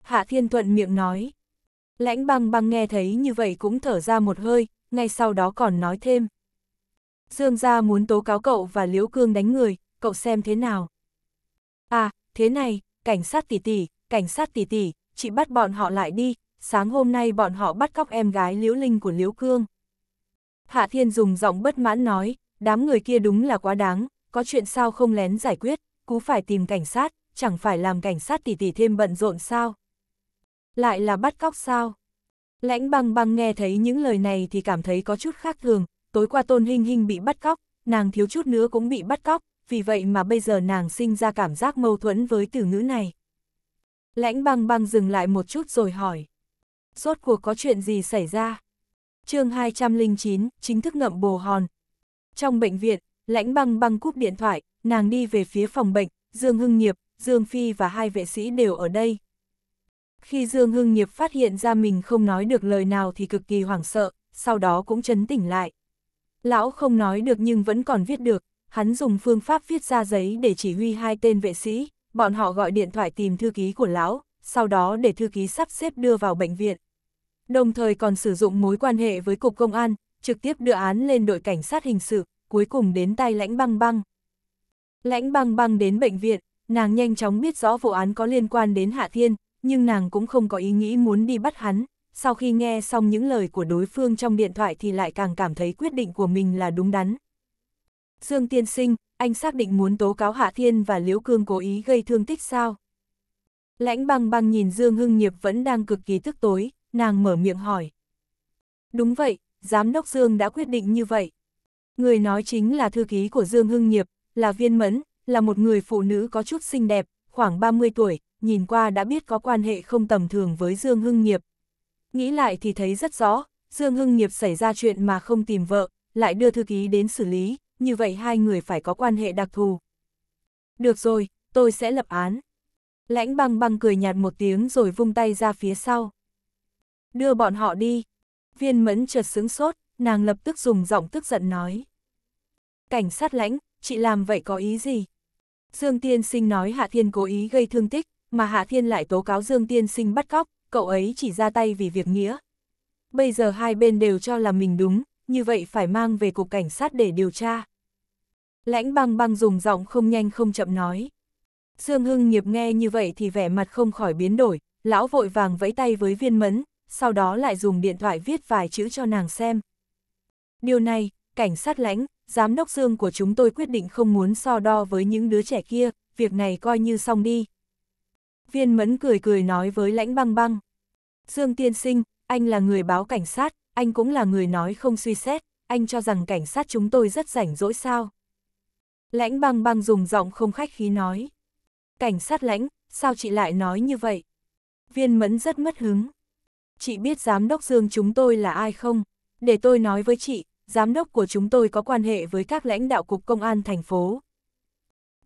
Hạ Thiên thuận miệng nói. Lãnh băng băng nghe thấy như vậy cũng thở ra một hơi, ngay sau đó còn nói thêm. Dương gia muốn tố cáo cậu và Liễu Cương đánh người, cậu xem thế nào? À, thế này, cảnh sát tỷ tỷ, cảnh sát tỷ tỷ, chị bắt bọn họ lại đi, sáng hôm nay bọn họ bắt cóc em gái Liễu Linh của Liễu Cương. Hạ Thiên dùng giọng bất mãn nói, đám người kia đúng là quá đáng, có chuyện sao không lén giải quyết, cú phải tìm cảnh sát, chẳng phải làm cảnh sát tỉ tỉ thêm bận rộn sao? Lại là bắt cóc sao? Lãnh băng băng nghe thấy những lời này thì cảm thấy có chút khác thường, tối qua tôn hình hình bị bắt cóc, nàng thiếu chút nữa cũng bị bắt cóc, vì vậy mà bây giờ nàng sinh ra cảm giác mâu thuẫn với từ ngữ này. Lãnh băng băng dừng lại một chút rồi hỏi. Rốt cuộc có chuyện gì xảy ra? chương 209, chính thức ngậm bồ hòn. Trong bệnh viện, Lãnh băng băng cúp điện thoại, nàng đi về phía phòng bệnh, Dương Hưng Nghiệp, Dương Phi và hai vệ sĩ đều ở đây. Khi Dương Hưng Nghiệp phát hiện ra mình không nói được lời nào thì cực kỳ hoảng sợ, sau đó cũng chấn tỉnh lại. Lão không nói được nhưng vẫn còn viết được, hắn dùng phương pháp viết ra giấy để chỉ huy hai tên vệ sĩ, bọn họ gọi điện thoại tìm thư ký của lão, sau đó để thư ký sắp xếp đưa vào bệnh viện. Đồng thời còn sử dụng mối quan hệ với Cục Công an, trực tiếp đưa án lên đội cảnh sát hình sự, cuối cùng đến tay lãnh băng băng. Lãnh băng băng đến bệnh viện, nàng nhanh chóng biết rõ vụ án có liên quan đến Hạ Thiên, nhưng nàng cũng không có ý nghĩ muốn đi bắt hắn. Sau khi nghe xong những lời của đối phương trong điện thoại thì lại càng cảm thấy quyết định của mình là đúng đắn. Dương Tiên Sinh, anh xác định muốn tố cáo Hạ Thiên và Liễu Cương cố ý gây thương tích sao? Lãnh băng băng nhìn Dương Hưng Nghiệp vẫn đang cực kỳ tức tối, nàng mở miệng hỏi. Đúng vậy, Giám đốc Dương đã quyết định như vậy. Người nói chính là thư ký của Dương Hưng Nghiệp, là Viên Mẫn, là một người phụ nữ có chút xinh đẹp, khoảng 30 tuổi, nhìn qua đã biết có quan hệ không tầm thường với Dương Hưng Nghiệp. Nghĩ lại thì thấy rất rõ, Dương Hưng Nghiệp xảy ra chuyện mà không tìm vợ, lại đưa thư ký đến xử lý, như vậy hai người phải có quan hệ đặc thù. Được rồi, tôi sẽ lập án. Lãnh băng băng cười nhạt một tiếng rồi vung tay ra phía sau. Đưa bọn họ đi. Viên mẫn chợt sướng sốt, nàng lập tức dùng giọng tức giận nói. Cảnh sát lãnh, chị làm vậy có ý gì? Dương Tiên Sinh nói Hạ Thiên cố ý gây thương tích, mà Hạ Thiên lại tố cáo Dương Tiên Sinh bắt cóc, cậu ấy chỉ ra tay vì việc nghĩa. Bây giờ hai bên đều cho là mình đúng, như vậy phải mang về cục cảnh sát để điều tra. Lãnh băng băng dùng giọng không nhanh không chậm nói. Dương Hưng nghiệp nghe như vậy thì vẻ mặt không khỏi biến đổi, lão vội vàng vẫy tay với viên mẫn, sau đó lại dùng điện thoại viết vài chữ cho nàng xem. Điều này, cảnh sát lãnh, giám đốc dương của chúng tôi quyết định không muốn so đo với những đứa trẻ kia, việc này coi như xong đi. Viên mẫn cười cười nói với lãnh băng băng. Dương tiên sinh, anh là người báo cảnh sát, anh cũng là người nói không suy xét, anh cho rằng cảnh sát chúng tôi rất rảnh rỗi sao. Lãnh băng băng dùng giọng không khách khí nói. Cảnh sát lãnh, sao chị lại nói như vậy? Viên mẫn rất mất hứng. Chị biết giám đốc Dương chúng tôi là ai không? Để tôi nói với chị, giám đốc của chúng tôi có quan hệ với các lãnh đạo cục công an thành phố.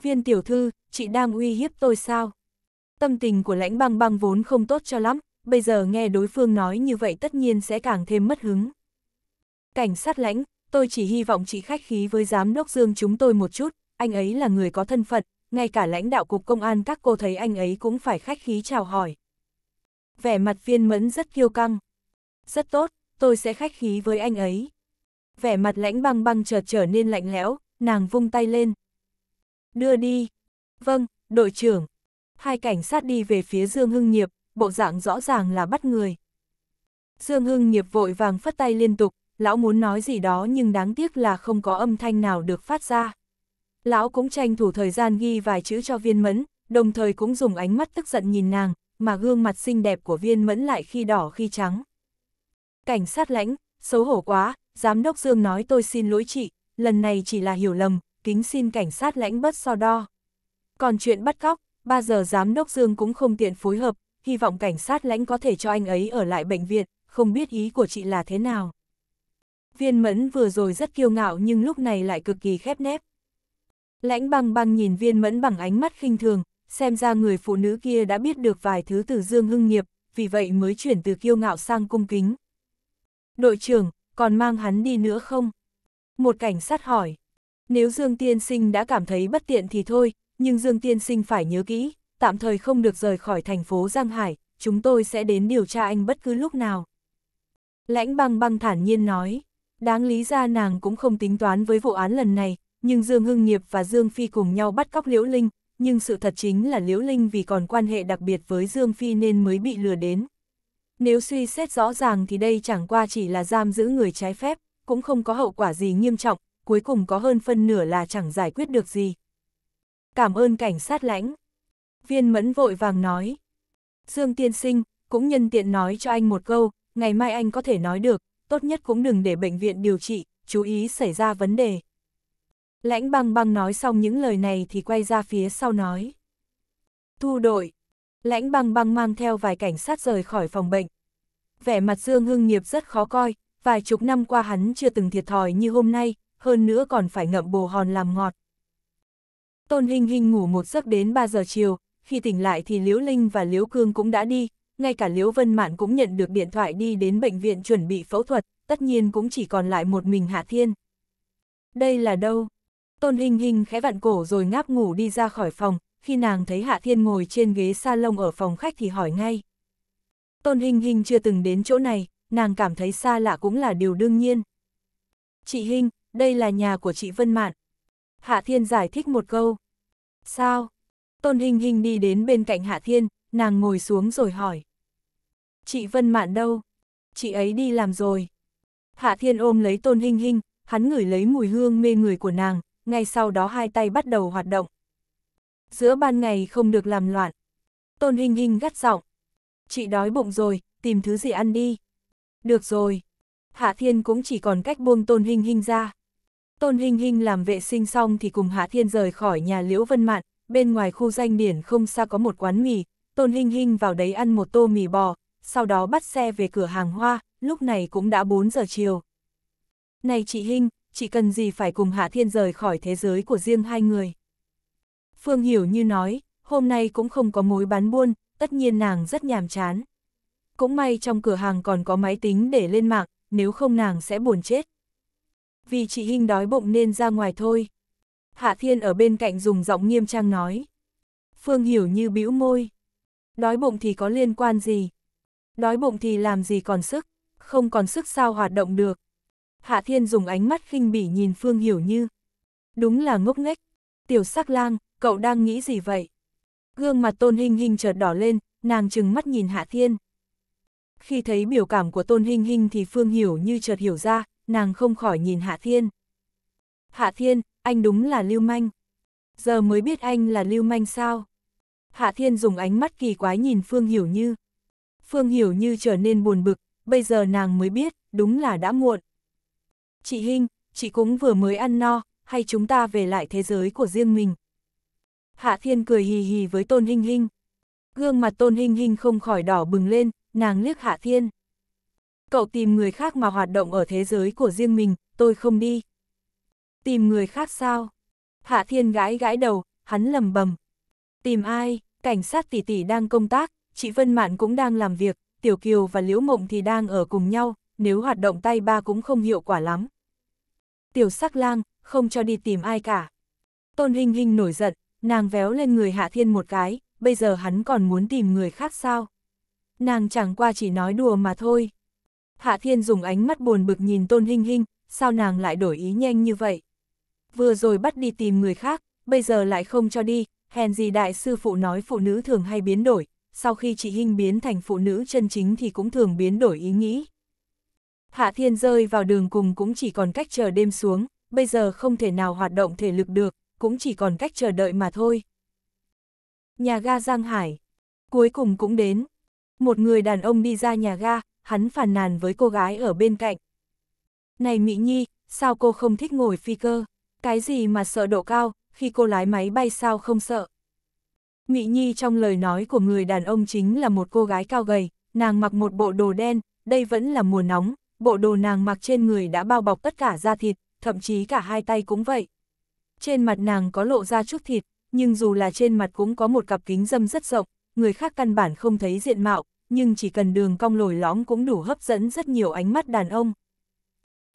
Viên tiểu thư, chị đang uy hiếp tôi sao? Tâm tình của lãnh băng băng vốn không tốt cho lắm, bây giờ nghe đối phương nói như vậy tất nhiên sẽ càng thêm mất hứng. Cảnh sát lãnh, tôi chỉ hy vọng chị khách khí với giám đốc Dương chúng tôi một chút, anh ấy là người có thân phận, ngay cả lãnh đạo cục công an các cô thấy anh ấy cũng phải khách khí chào hỏi. Vẻ mặt viên mẫn rất kiêu căng. Rất tốt, tôi sẽ khách khí với anh ấy vẻ mặt lãnh băng băng chợt trở nên lạnh lẽo, nàng vung tay lên. Đưa đi. Vâng, đội trưởng. Hai cảnh sát đi về phía Dương Hưng Nghiệp, bộ dạng rõ ràng là bắt người. Dương Hưng Nghiệp vội vàng phất tay liên tục, lão muốn nói gì đó nhưng đáng tiếc là không có âm thanh nào được phát ra. Lão cũng tranh thủ thời gian ghi vài chữ cho viên mẫn, đồng thời cũng dùng ánh mắt tức giận nhìn nàng, mà gương mặt xinh đẹp của viên mẫn lại khi đỏ khi trắng. Cảnh sát lãnh, xấu hổ quá, Giám đốc Dương nói tôi xin lỗi chị, lần này chỉ là hiểu lầm, kính xin cảnh sát lãnh bất so đo. Còn chuyện bắt cóc, ba giờ giám đốc Dương cũng không tiện phối hợp, hy vọng cảnh sát lãnh có thể cho anh ấy ở lại bệnh viện, không biết ý của chị là thế nào. Viên mẫn vừa rồi rất kiêu ngạo nhưng lúc này lại cực kỳ khép nép. Lãnh băng băng nhìn viên mẫn bằng ánh mắt khinh thường, xem ra người phụ nữ kia đã biết được vài thứ từ Dương Hưng Nghiệp, vì vậy mới chuyển từ kiêu ngạo sang cung kính. Đội trưởng, còn mang hắn đi nữa không? Một cảnh sát hỏi. Nếu Dương Tiên Sinh đã cảm thấy bất tiện thì thôi, nhưng Dương Tiên Sinh phải nhớ kỹ, tạm thời không được rời khỏi thành phố Giang Hải, chúng tôi sẽ đến điều tra anh bất cứ lúc nào. Lãnh băng băng thản nhiên nói, đáng lý ra nàng cũng không tính toán với vụ án lần này, nhưng Dương Hưng Nghiệp và Dương Phi cùng nhau bắt cóc Liễu Linh, nhưng sự thật chính là Liễu Linh vì còn quan hệ đặc biệt với Dương Phi nên mới bị lừa đến. Nếu suy xét rõ ràng thì đây chẳng qua chỉ là giam giữ người trái phép, cũng không có hậu quả gì nghiêm trọng, cuối cùng có hơn phân nửa là chẳng giải quyết được gì. Cảm ơn cảnh sát lãnh. Viên mẫn vội vàng nói. Dương tiên sinh, cũng nhân tiện nói cho anh một câu, ngày mai anh có thể nói được, tốt nhất cũng đừng để bệnh viện điều trị, chú ý xảy ra vấn đề. Lãnh băng băng nói xong những lời này thì quay ra phía sau nói. Thu đội, Lãnh băng băng mang theo vài cảnh sát rời khỏi phòng bệnh. Vẻ mặt Dương Hưng Nghiệp rất khó coi, vài chục năm qua hắn chưa từng thiệt thòi như hôm nay, hơn nữa còn phải ngậm bồ hòn làm ngọt. Tôn Hinh Hinh ngủ một giấc đến 3 giờ chiều, khi tỉnh lại thì Liễu Linh và Liễu Cương cũng đã đi, ngay cả Liễu Vân Mạn cũng nhận được điện thoại đi đến bệnh viện chuẩn bị phẫu thuật, tất nhiên cũng chỉ còn lại một mình Hạ Thiên. Đây là đâu? Tôn Hinh Hinh khẽ vặn cổ rồi ngáp ngủ đi ra khỏi phòng, khi nàng thấy Hạ Thiên ngồi trên ghế salon ở phòng khách thì hỏi ngay. Tôn Hình Hình chưa từng đến chỗ này, nàng cảm thấy xa lạ cũng là điều đương nhiên. Chị Hình, đây là nhà của chị Vân Mạn. Hạ Thiên giải thích một câu. Sao? Tôn Hình Hình đi đến bên cạnh Hạ Thiên, nàng ngồi xuống rồi hỏi. Chị Vân Mạn đâu? Chị ấy đi làm rồi. Hạ Thiên ôm lấy Tôn Hình Hình, hắn ngửi lấy mùi hương mê người của nàng, ngay sau đó hai tay bắt đầu hoạt động. Giữa ban ngày không được làm loạn. Tôn hình hình gắt giọng. Chị đói bụng rồi, tìm thứ gì ăn đi. Được rồi. Hạ Thiên cũng chỉ còn cách buông Tôn hình hình ra. Tôn hình hình làm vệ sinh xong thì cùng Hạ Thiên rời khỏi nhà Liễu Vân Mạn, bên ngoài khu danh điển không xa có một quán mì, Tôn hình hình vào đấy ăn một tô mì bò, sau đó bắt xe về cửa hàng hoa, lúc này cũng đã 4 giờ chiều. Này chị hình, chị cần gì phải cùng Hạ Thiên rời khỏi thế giới của riêng hai người. Phương Hiểu như nói, hôm nay cũng không có mối bán buôn, tất nhiên nàng rất nhàm chán. Cũng may trong cửa hàng còn có máy tính để lên mạng, nếu không nàng sẽ buồn chết. Vì chị Hinh đói bụng nên ra ngoài thôi. Hạ Thiên ở bên cạnh dùng giọng nghiêm trang nói. Phương Hiểu như bĩu môi. Đói bụng thì có liên quan gì? Đói bụng thì làm gì còn sức? Không còn sức sao hoạt động được? Hạ Thiên dùng ánh mắt khinh bỉ nhìn Phương Hiểu như. Đúng là ngốc nghếch. Tiểu sắc lang, cậu đang nghĩ gì vậy? Gương mặt Tôn hình hình chợt đỏ lên, nàng trừng mắt nhìn Hạ Thiên. Khi thấy biểu cảm của Tôn hình hình thì Phương Hiểu như chợt hiểu ra, nàng không khỏi nhìn Hạ Thiên. Hạ Thiên, anh đúng là lưu manh. Giờ mới biết anh là lưu manh sao? Hạ Thiên dùng ánh mắt kỳ quái nhìn Phương Hiểu Như. Phương Hiểu Như trở nên buồn bực, bây giờ nàng mới biết, đúng là đã muộn. Chị Hinh, chị cũng vừa mới ăn no, hay chúng ta về lại thế giới của riêng mình, Hạ Thiên cười hì hì với Tôn Hinh Hinh. Gương mặt Tôn Hinh Hinh không khỏi đỏ bừng lên, nàng liếc Hạ Thiên. Cậu tìm người khác mà hoạt động ở thế giới của riêng mình, tôi không đi. Tìm người khác sao? Hạ Thiên gãi gãi đầu, hắn lầm bầm. Tìm ai? Cảnh sát tỷ tỷ đang công tác, chị Vân Mạn cũng đang làm việc, Tiểu Kiều và Liễu Mộng thì đang ở cùng nhau, nếu hoạt động tay ba cũng không hiệu quả lắm. Tiểu sắc lang, không cho đi tìm ai cả. Tôn Hinh Hinh nổi giận, nàng véo lên người Hạ Thiên một cái, bây giờ hắn còn muốn tìm người khác sao? Nàng chẳng qua chỉ nói đùa mà thôi. Hạ Thiên dùng ánh mắt buồn bực nhìn Tôn Hinh Hinh, sao nàng lại đổi ý nhanh như vậy? Vừa rồi bắt đi tìm người khác, bây giờ lại không cho đi, hèn gì đại sư phụ nói phụ nữ thường hay biến đổi, sau khi chị Hinh biến thành phụ nữ chân chính thì cũng thường biến đổi ý nghĩ. Hạ Thiên rơi vào đường cùng cũng chỉ còn cách chờ đêm xuống, bây giờ không thể nào hoạt động thể lực được, cũng chỉ còn cách chờ đợi mà thôi. Nhà ga Giang Hải, cuối cùng cũng đến. Một người đàn ông đi ra nhà ga, hắn phàn nàn với cô gái ở bên cạnh. Này Mỹ Nhi, sao cô không thích ngồi phi cơ? Cái gì mà sợ độ cao, khi cô lái máy bay sao không sợ? Mỹ Nhi trong lời nói của người đàn ông chính là một cô gái cao gầy, nàng mặc một bộ đồ đen, đây vẫn là mùa nóng, bộ đồ nàng mặc trên người đã bao bọc tất cả da thịt, thậm chí cả hai tay cũng vậy trên mặt nàng có lộ ra chút thịt, nhưng dù là trên mặt cũng có một cặp kính dâm rất rộng, người khác căn bản không thấy diện mạo, nhưng chỉ cần đường cong lồi lõm cũng đủ hấp dẫn rất nhiều ánh mắt đàn ông.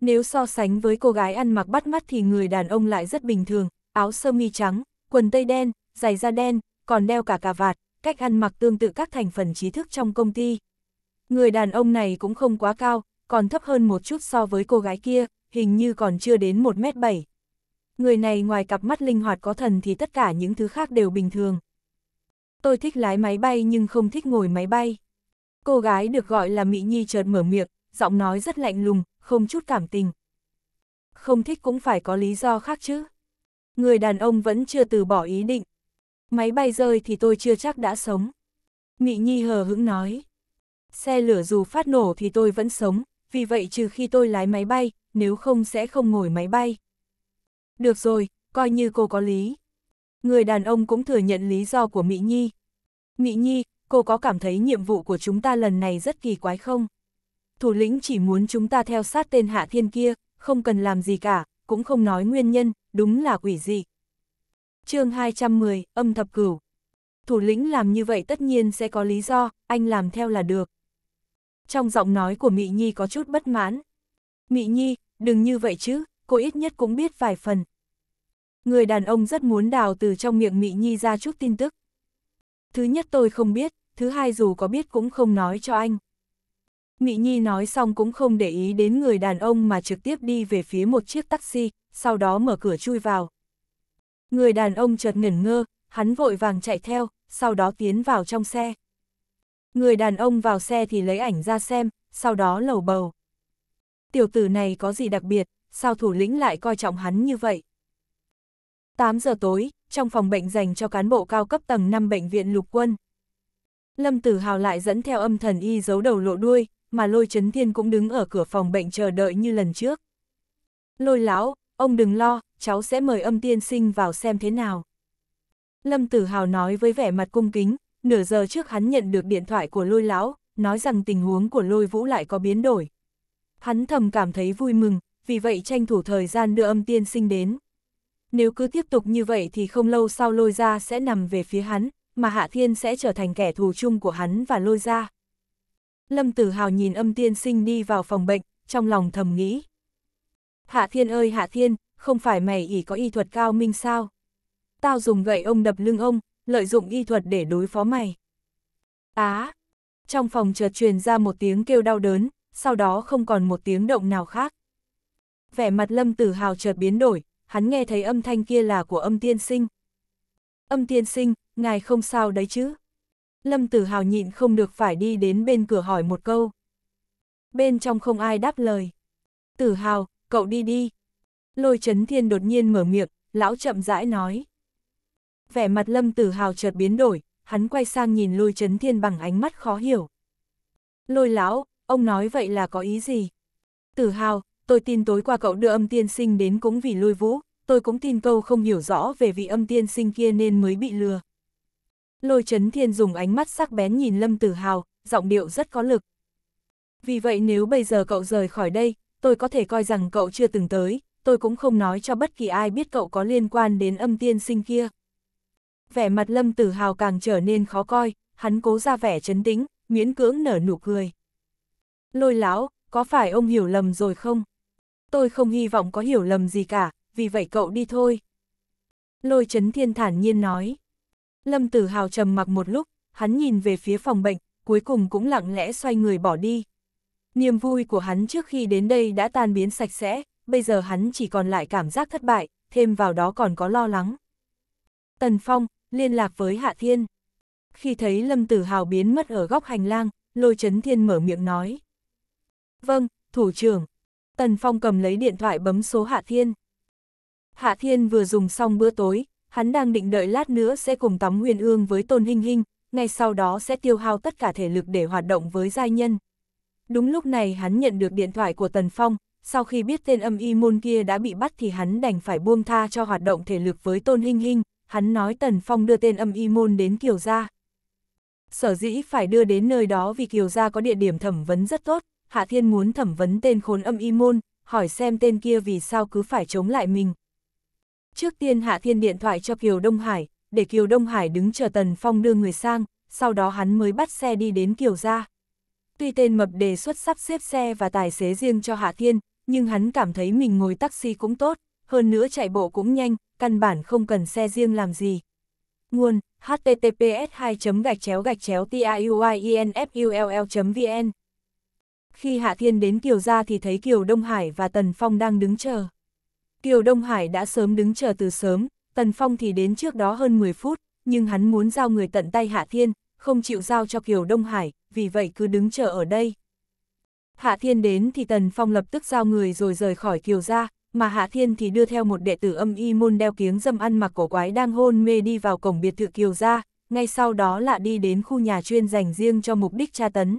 Nếu so sánh với cô gái ăn mặc bắt mắt thì người đàn ông lại rất bình thường, áo sơ mi trắng, quần tây đen, giày da đen, còn đeo cả cà vạt, cách ăn mặc tương tự các thành phần trí thức trong công ty. Người đàn ông này cũng không quá cao, còn thấp hơn một chút so với cô gái kia, hình như còn chưa đến 1m7. Người này ngoài cặp mắt linh hoạt có thần thì tất cả những thứ khác đều bình thường. Tôi thích lái máy bay nhưng không thích ngồi máy bay. Cô gái được gọi là Mỹ Nhi chợt mở miệng, giọng nói rất lạnh lùng, không chút cảm tình. Không thích cũng phải có lý do khác chứ. Người đàn ông vẫn chưa từ bỏ ý định. Máy bay rơi thì tôi chưa chắc đã sống. Mỹ Nhi hờ hững nói. Xe lửa dù phát nổ thì tôi vẫn sống, vì vậy trừ khi tôi lái máy bay, nếu không sẽ không ngồi máy bay. Được rồi, coi như cô có lý. Người đàn ông cũng thừa nhận lý do của Mỹ Nhi. Mỹ Nhi, cô có cảm thấy nhiệm vụ của chúng ta lần này rất kỳ quái không? Thủ lĩnh chỉ muốn chúng ta theo sát tên hạ thiên kia, không cần làm gì cả, cũng không nói nguyên nhân, đúng là quỷ dị. chương 210, âm thập cửu. Thủ lĩnh làm như vậy tất nhiên sẽ có lý do, anh làm theo là được. Trong giọng nói của Mỹ Nhi có chút bất mãn. Mỹ Nhi, đừng như vậy chứ, cô ít nhất cũng biết vài phần, Người đàn ông rất muốn đào từ trong miệng Mỹ Nhi ra chút tin tức. Thứ nhất tôi không biết, thứ hai dù có biết cũng không nói cho anh. Mỹ Nhi nói xong cũng không để ý đến người đàn ông mà trực tiếp đi về phía một chiếc taxi, sau đó mở cửa chui vào. Người đàn ông chợt ngẩn ngơ, hắn vội vàng chạy theo, sau đó tiến vào trong xe. Người đàn ông vào xe thì lấy ảnh ra xem, sau đó lầu bầu. Tiểu tử này có gì đặc biệt, sao thủ lĩnh lại coi trọng hắn như vậy? 8 giờ tối, trong phòng bệnh dành cho cán bộ cao cấp tầng 5 bệnh viện lục quân. Lâm Tử Hào lại dẫn theo âm thần y giấu đầu lộ đuôi, mà lôi chấn thiên cũng đứng ở cửa phòng bệnh chờ đợi như lần trước. Lôi lão, ông đừng lo, cháu sẽ mời âm tiên sinh vào xem thế nào. Lâm Tử Hào nói với vẻ mặt cung kính, nửa giờ trước hắn nhận được điện thoại của lôi lão, nói rằng tình huống của lôi vũ lại có biến đổi. Hắn thầm cảm thấy vui mừng, vì vậy tranh thủ thời gian đưa âm tiên sinh đến. Nếu cứ tiếp tục như vậy thì không lâu sau lôi ra sẽ nằm về phía hắn, mà Hạ Thiên sẽ trở thành kẻ thù chung của hắn và lôi ra. Lâm Tử Hào nhìn âm tiên sinh đi vào phòng bệnh, trong lòng thầm nghĩ. Hạ Thiên ơi Hạ Thiên, không phải mày ỉ có y thuật cao minh sao? Tao dùng gậy ông đập lưng ông, lợi dụng y thuật để đối phó mày. Á! trong phòng chợt truyền ra một tiếng kêu đau đớn, sau đó không còn một tiếng động nào khác. Vẻ mặt Lâm Tử Hào chợt biến đổi, hắn nghe thấy âm thanh kia là của âm tiên sinh. Âm tiên sinh, ngài không sao đấy chứ? Lâm Tử Hào nhịn không được phải đi đến bên cửa hỏi một câu. Bên trong không ai đáp lời. Tử Hào, cậu đi đi. Lôi chấn thiên đột nhiên mở miệng, lão chậm rãi nói. Vẻ mặt Lâm Tử Hào chợt biến đổi, hắn quay sang nhìn lôi chấn thiên bằng ánh mắt khó hiểu. Lôi lão, ông nói vậy là có ý gì? Tử Hào, tôi tin tối qua cậu đưa âm tiên sinh đến cũng vì lôi vũ, tôi cũng tin câu không hiểu rõ về vị âm tiên sinh kia nên mới bị lừa. Lôi chấn thiên dùng ánh mắt sắc bén nhìn Lâm Tử Hào, giọng điệu rất có lực. Vì vậy nếu bây giờ cậu rời khỏi đây, tôi có thể coi rằng cậu chưa từng tới, tôi cũng không nói cho bất kỳ ai biết cậu có liên quan đến âm tiên sinh kia. Vẻ mặt Lâm Tử Hào càng trở nên khó coi, hắn cố ra vẻ chấn tĩnh, miễn cưỡng nở nụ cười. Lôi lão, có phải ông hiểu lầm rồi không? tôi không hy vọng có hiểu lầm gì cả, vì vậy cậu đi thôi. Lôi chấn thiên thản nhiên nói. Lâm tử hào trầm mặc một lúc, hắn nhìn về phía phòng bệnh, cuối cùng cũng lặng lẽ xoay người bỏ đi. Niềm vui của hắn trước khi đến đây đã tan biến sạch sẽ, bây giờ hắn chỉ còn lại cảm giác thất bại, thêm vào đó còn có lo lắng. Tần Phong, liên lạc với Hạ Thiên. Khi thấy Lâm Tử Hào biến mất ở góc hành lang, Lôi Trấn Thiên mở miệng nói. Vâng, thủ trưởng. Tần Phong cầm lấy điện thoại bấm số Hạ Thiên. Hạ Thiên vừa dùng xong bữa tối, hắn đang định đợi lát nữa sẽ cùng tắm huyền ương với Tôn Hinh Hinh, ngay sau đó sẽ tiêu hao tất cả thể lực để hoạt động với giai nhân. Đúng lúc này hắn nhận được điện thoại của Tần Phong, sau khi biết tên âm y môn kia đã bị bắt thì hắn đành phải buông tha cho hoạt động thể lực với Tôn Hinh Hinh, hắn nói Tần Phong đưa tên âm y môn đến Kiều Gia. Sở dĩ phải đưa đến nơi đó vì Kiều Gia có địa điểm thẩm vấn rất tốt, Hạ Thiên muốn thẩm vấn tên khốn âm y môn, hỏi xem tên kia vì sao cứ phải chống lại mình. Trước tiên Hạ Thiên điện thoại cho Kiều Đông Hải, để Kiều Đông Hải đứng chờ Tần Phong đưa người sang, sau đó hắn mới bắt xe đi đến Kiều gia. Tuy tên mập đề xuất sắp xếp xe và tài xế riêng cho Hạ Thiên, nhưng hắn cảm thấy mình ngồi taxi cũng tốt, hơn nữa chạy bộ cũng nhanh, căn bản không cần xe riêng làm gì. Nguồn, https 2 gạch chéo gạch chéo tiuinfull vn khi Hạ Thiên đến Kiều ra thì thấy Kiều Đông Hải và Tần Phong đang đứng chờ. Kiều Đông Hải đã sớm đứng chờ từ sớm, Tần Phong thì đến trước đó hơn 10 phút, nhưng hắn muốn giao người tận tay Hạ Thiên, không chịu giao cho Kiều Đông Hải, vì vậy cứ đứng chờ ở đây. Hạ Thiên đến thì Tần Phong lập tức giao người rồi rời khỏi Kiều ra, mà Hạ Thiên thì đưa theo một đệ tử âm y môn đeo kiếng dâm ăn mặc cổ quái đang hôn mê đi vào cổng biệt thự Kiều ra, ngay sau đó là đi đến khu nhà chuyên dành riêng cho mục đích tra tấn.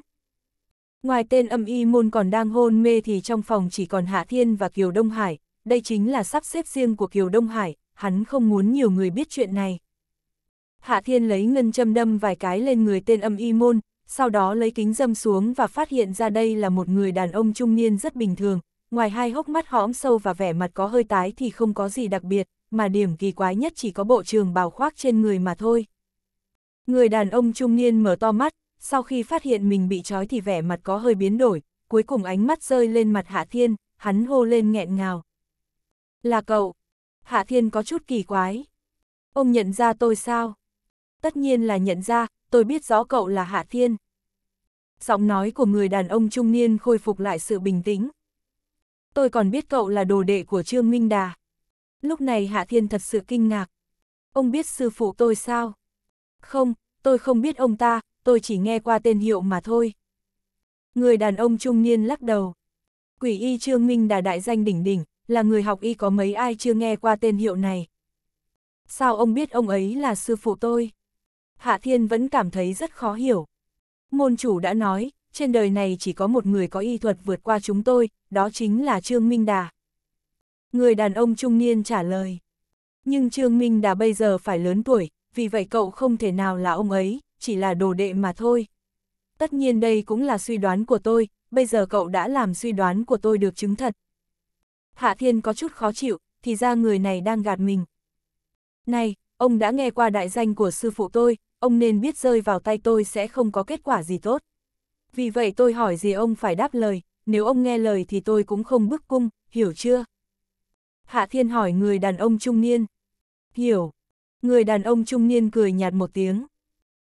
Ngoài tên âm y môn còn đang hôn mê thì trong phòng chỉ còn Hạ Thiên và Kiều Đông Hải, đây chính là sắp xếp riêng của Kiều Đông Hải, hắn không muốn nhiều người biết chuyện này. Hạ Thiên lấy ngân châm đâm vài cái lên người tên âm y môn, sau đó lấy kính dâm xuống và phát hiện ra đây là một người đàn ông trung niên rất bình thường, ngoài hai hốc mắt hõm sâu và vẻ mặt có hơi tái thì không có gì đặc biệt, mà điểm kỳ quái nhất chỉ có bộ trường bào khoác trên người mà thôi. Người đàn ông trung niên mở to mắt, sau khi phát hiện mình bị trói thì vẻ mặt có hơi biến đổi, cuối cùng ánh mắt rơi lên mặt Hạ Thiên, hắn hô lên nghẹn ngào. Là cậu. Hạ Thiên có chút kỳ quái. Ông nhận ra tôi sao? Tất nhiên là nhận ra, tôi biết rõ cậu là Hạ Thiên. Giọng nói của người đàn ông trung niên khôi phục lại sự bình tĩnh. Tôi còn biết cậu là đồ đệ của Trương Minh Đà. Lúc này Hạ Thiên thật sự kinh ngạc. Ông biết sư phụ tôi sao? Không, tôi không biết ông ta, tôi chỉ nghe qua tên hiệu mà thôi. Người đàn ông trung niên lắc đầu. Quỷ y Trương Minh đà đại danh đỉnh đỉnh, là người học y có mấy ai chưa nghe qua tên hiệu này. Sao ông biết ông ấy là sư phụ tôi? Hạ Thiên vẫn cảm thấy rất khó hiểu. Môn chủ đã nói, trên đời này chỉ có một người có y thuật vượt qua chúng tôi, đó chính là Trương Minh Đà. Người đàn ông trung niên trả lời. Nhưng Trương Minh Đà bây giờ phải lớn tuổi, vì vậy cậu không thể nào là ông ấy, chỉ là đồ đệ mà thôi. Tất nhiên đây cũng là suy đoán của tôi, bây giờ cậu đã làm suy đoán của tôi được chứng thật. Hạ Thiên có chút khó chịu, thì ra người này đang gạt mình. Này, ông đã nghe qua đại danh của sư phụ tôi, ông nên biết rơi vào tay tôi sẽ không có kết quả gì tốt. Vì vậy tôi hỏi gì ông phải đáp lời, nếu ông nghe lời thì tôi cũng không bức cung, hiểu chưa? Hạ Thiên hỏi người đàn ông trung niên. Hiểu. Người đàn ông trung niên cười nhạt một tiếng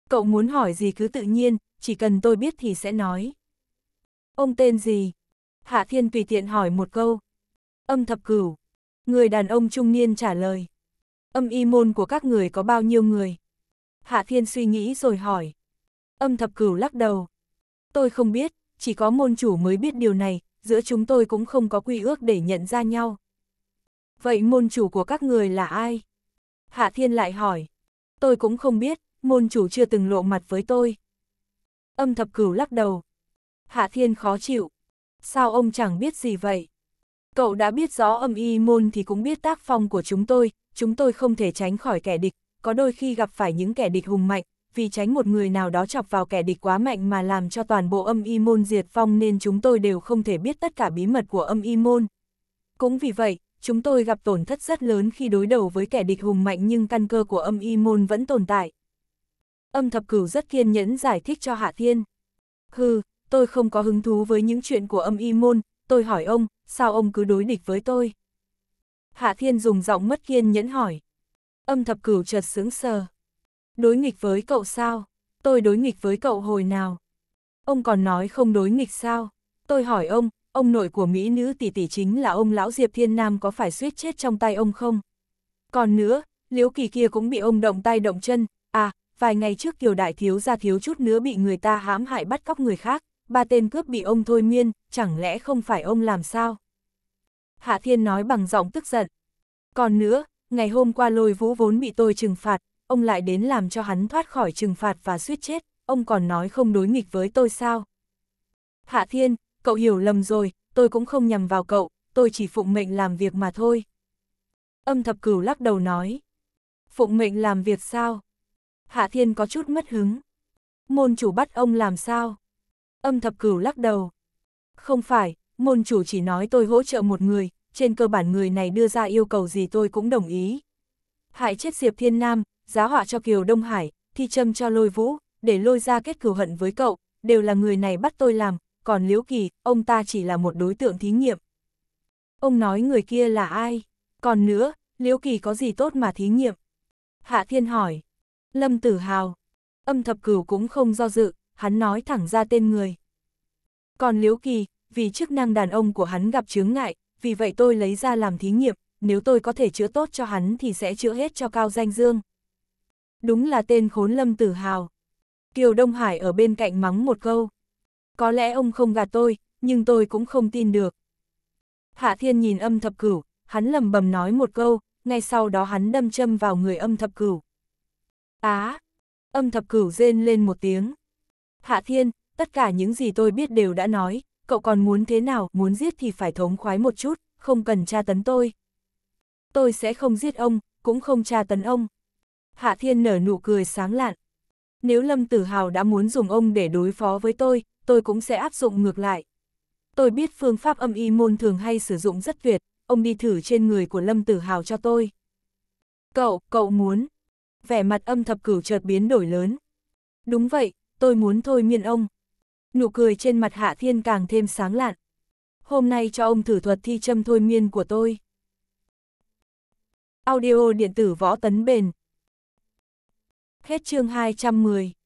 cậu muốn hỏi gì cứ tự nhiên, chỉ cần tôi biết thì sẽ nói. Ông tên gì? Hạ Thiên tùy tiện hỏi một câu. Âm thập cửu. Người đàn ông trung niên trả lời. Âm y môn của các người có bao nhiêu người? Hạ Thiên suy nghĩ rồi hỏi. Âm thập cửu lắc đầu. Tôi không biết, chỉ có môn chủ mới biết điều này, giữa chúng tôi cũng không có quy ước để nhận ra nhau. Vậy môn chủ của các người là ai? Hạ Thiên lại hỏi. Tôi cũng không biết, môn chủ chưa từng lộ mặt với tôi. Âm thập cửu lắc đầu. Hạ thiên khó chịu. Sao ông chẳng biết gì vậy? Cậu đã biết rõ âm y môn thì cũng biết tác phong của chúng tôi, chúng tôi không thể tránh khỏi kẻ địch, có đôi khi gặp phải những kẻ địch hùng mạnh, vì tránh một người nào đó chọc vào kẻ địch quá mạnh mà làm cho toàn bộ âm y môn diệt phong nên chúng tôi đều không thể biết tất cả bí mật của âm y môn. Cũng vì vậy, chúng tôi gặp tổn thất rất lớn khi đối đầu với kẻ địch hùng mạnh nhưng căn cơ của âm y môn vẫn tồn tại. Âm thập cửu rất kiên nhẫn giải thích cho Hạ Thiên. Hừ, tôi không có hứng thú với những chuyện của âm y môn, tôi hỏi ông, sao ông cứ đối địch với tôi? Hạ Thiên dùng giọng mất kiên nhẫn hỏi. Âm thập cửu chợt sướng sờ. Đối nghịch với cậu sao? Tôi đối nghịch với cậu hồi nào? Ông còn nói không đối nghịch sao? Tôi hỏi ông, ông nội của Mỹ nữ tỷ tỷ chính là ông lão Diệp Thiên Nam có phải suýt chết trong tay ông không? Còn nữa, liễu kỳ kia cũng bị ông động tay động chân, vài ngày trước Kiều Đại Thiếu ra thiếu chút nữa bị người ta hãm hại bắt cóc người khác, ba tên cướp bị ông thôi miên, chẳng lẽ không phải ông làm sao? Hạ Thiên nói bằng giọng tức giận. Còn nữa, ngày hôm qua lôi vũ vốn bị tôi trừng phạt, ông lại đến làm cho hắn thoát khỏi trừng phạt và suýt chết, ông còn nói không đối nghịch với tôi sao? Hạ Thiên, cậu hiểu lầm rồi, tôi cũng không nhằm vào cậu, tôi chỉ phụng mệnh làm việc mà thôi. Âm thập cửu lắc đầu nói. Phụng mệnh làm việc sao? Hạ Thiên có chút mất hứng. Môn chủ bắt ông làm sao? Âm thập cửu lắc đầu. Không phải, môn chủ chỉ nói tôi hỗ trợ một người, trên cơ bản người này đưa ra yêu cầu gì tôi cũng đồng ý. Hại chết Diệp Thiên Nam, giá họa cho Kiều Đông Hải, thi châm cho lôi vũ, để lôi ra kết cửu hận với cậu, đều là người này bắt tôi làm, còn Liễu Kỳ, ông ta chỉ là một đối tượng thí nghiệm. Ông nói người kia là ai? Còn nữa, Liễu Kỳ có gì tốt mà thí nghiệm? Hạ Thiên hỏi. Lâm Tử Hào. Âm thập cửu cũng không do dự, hắn nói thẳng ra tên người. Còn Liễu Kỳ, vì chức năng đàn ông của hắn gặp chướng ngại, vì vậy tôi lấy ra làm thí nghiệm, nếu tôi có thể chữa tốt cho hắn thì sẽ chữa hết cho Cao Danh Dương. Đúng là tên khốn Lâm Tử Hào. Kiều Đông Hải ở bên cạnh mắng một câu. Có lẽ ông không gạt tôi, nhưng tôi cũng không tin được. Hạ Thiên nhìn âm thập cửu, hắn lầm bầm nói một câu, ngay sau đó hắn đâm châm vào người âm thập cửu. Á! âm thập cửu rên lên một tiếng. Hạ thiên, tất cả những gì tôi biết đều đã nói, cậu còn muốn thế nào, muốn giết thì phải thống khoái một chút, không cần tra tấn tôi. Tôi sẽ không giết ông, cũng không tra tấn ông. Hạ thiên nở nụ cười sáng lạn. Nếu Lâm Tử Hào đã muốn dùng ông để đối phó với tôi, tôi cũng sẽ áp dụng ngược lại. Tôi biết phương pháp âm y môn thường hay sử dụng rất tuyệt, ông đi thử trên người của Lâm Tử Hào cho tôi. Cậu, cậu muốn, vẻ mặt âm thập cửu chợt biến đổi lớn. Đúng vậy, tôi muốn thôi miên ông. Nụ cười trên mặt Hạ Thiên càng thêm sáng lạn. Hôm nay cho ông thử thuật thi châm thôi miên của tôi. Audio điện tử võ tấn bền. Hết chương 210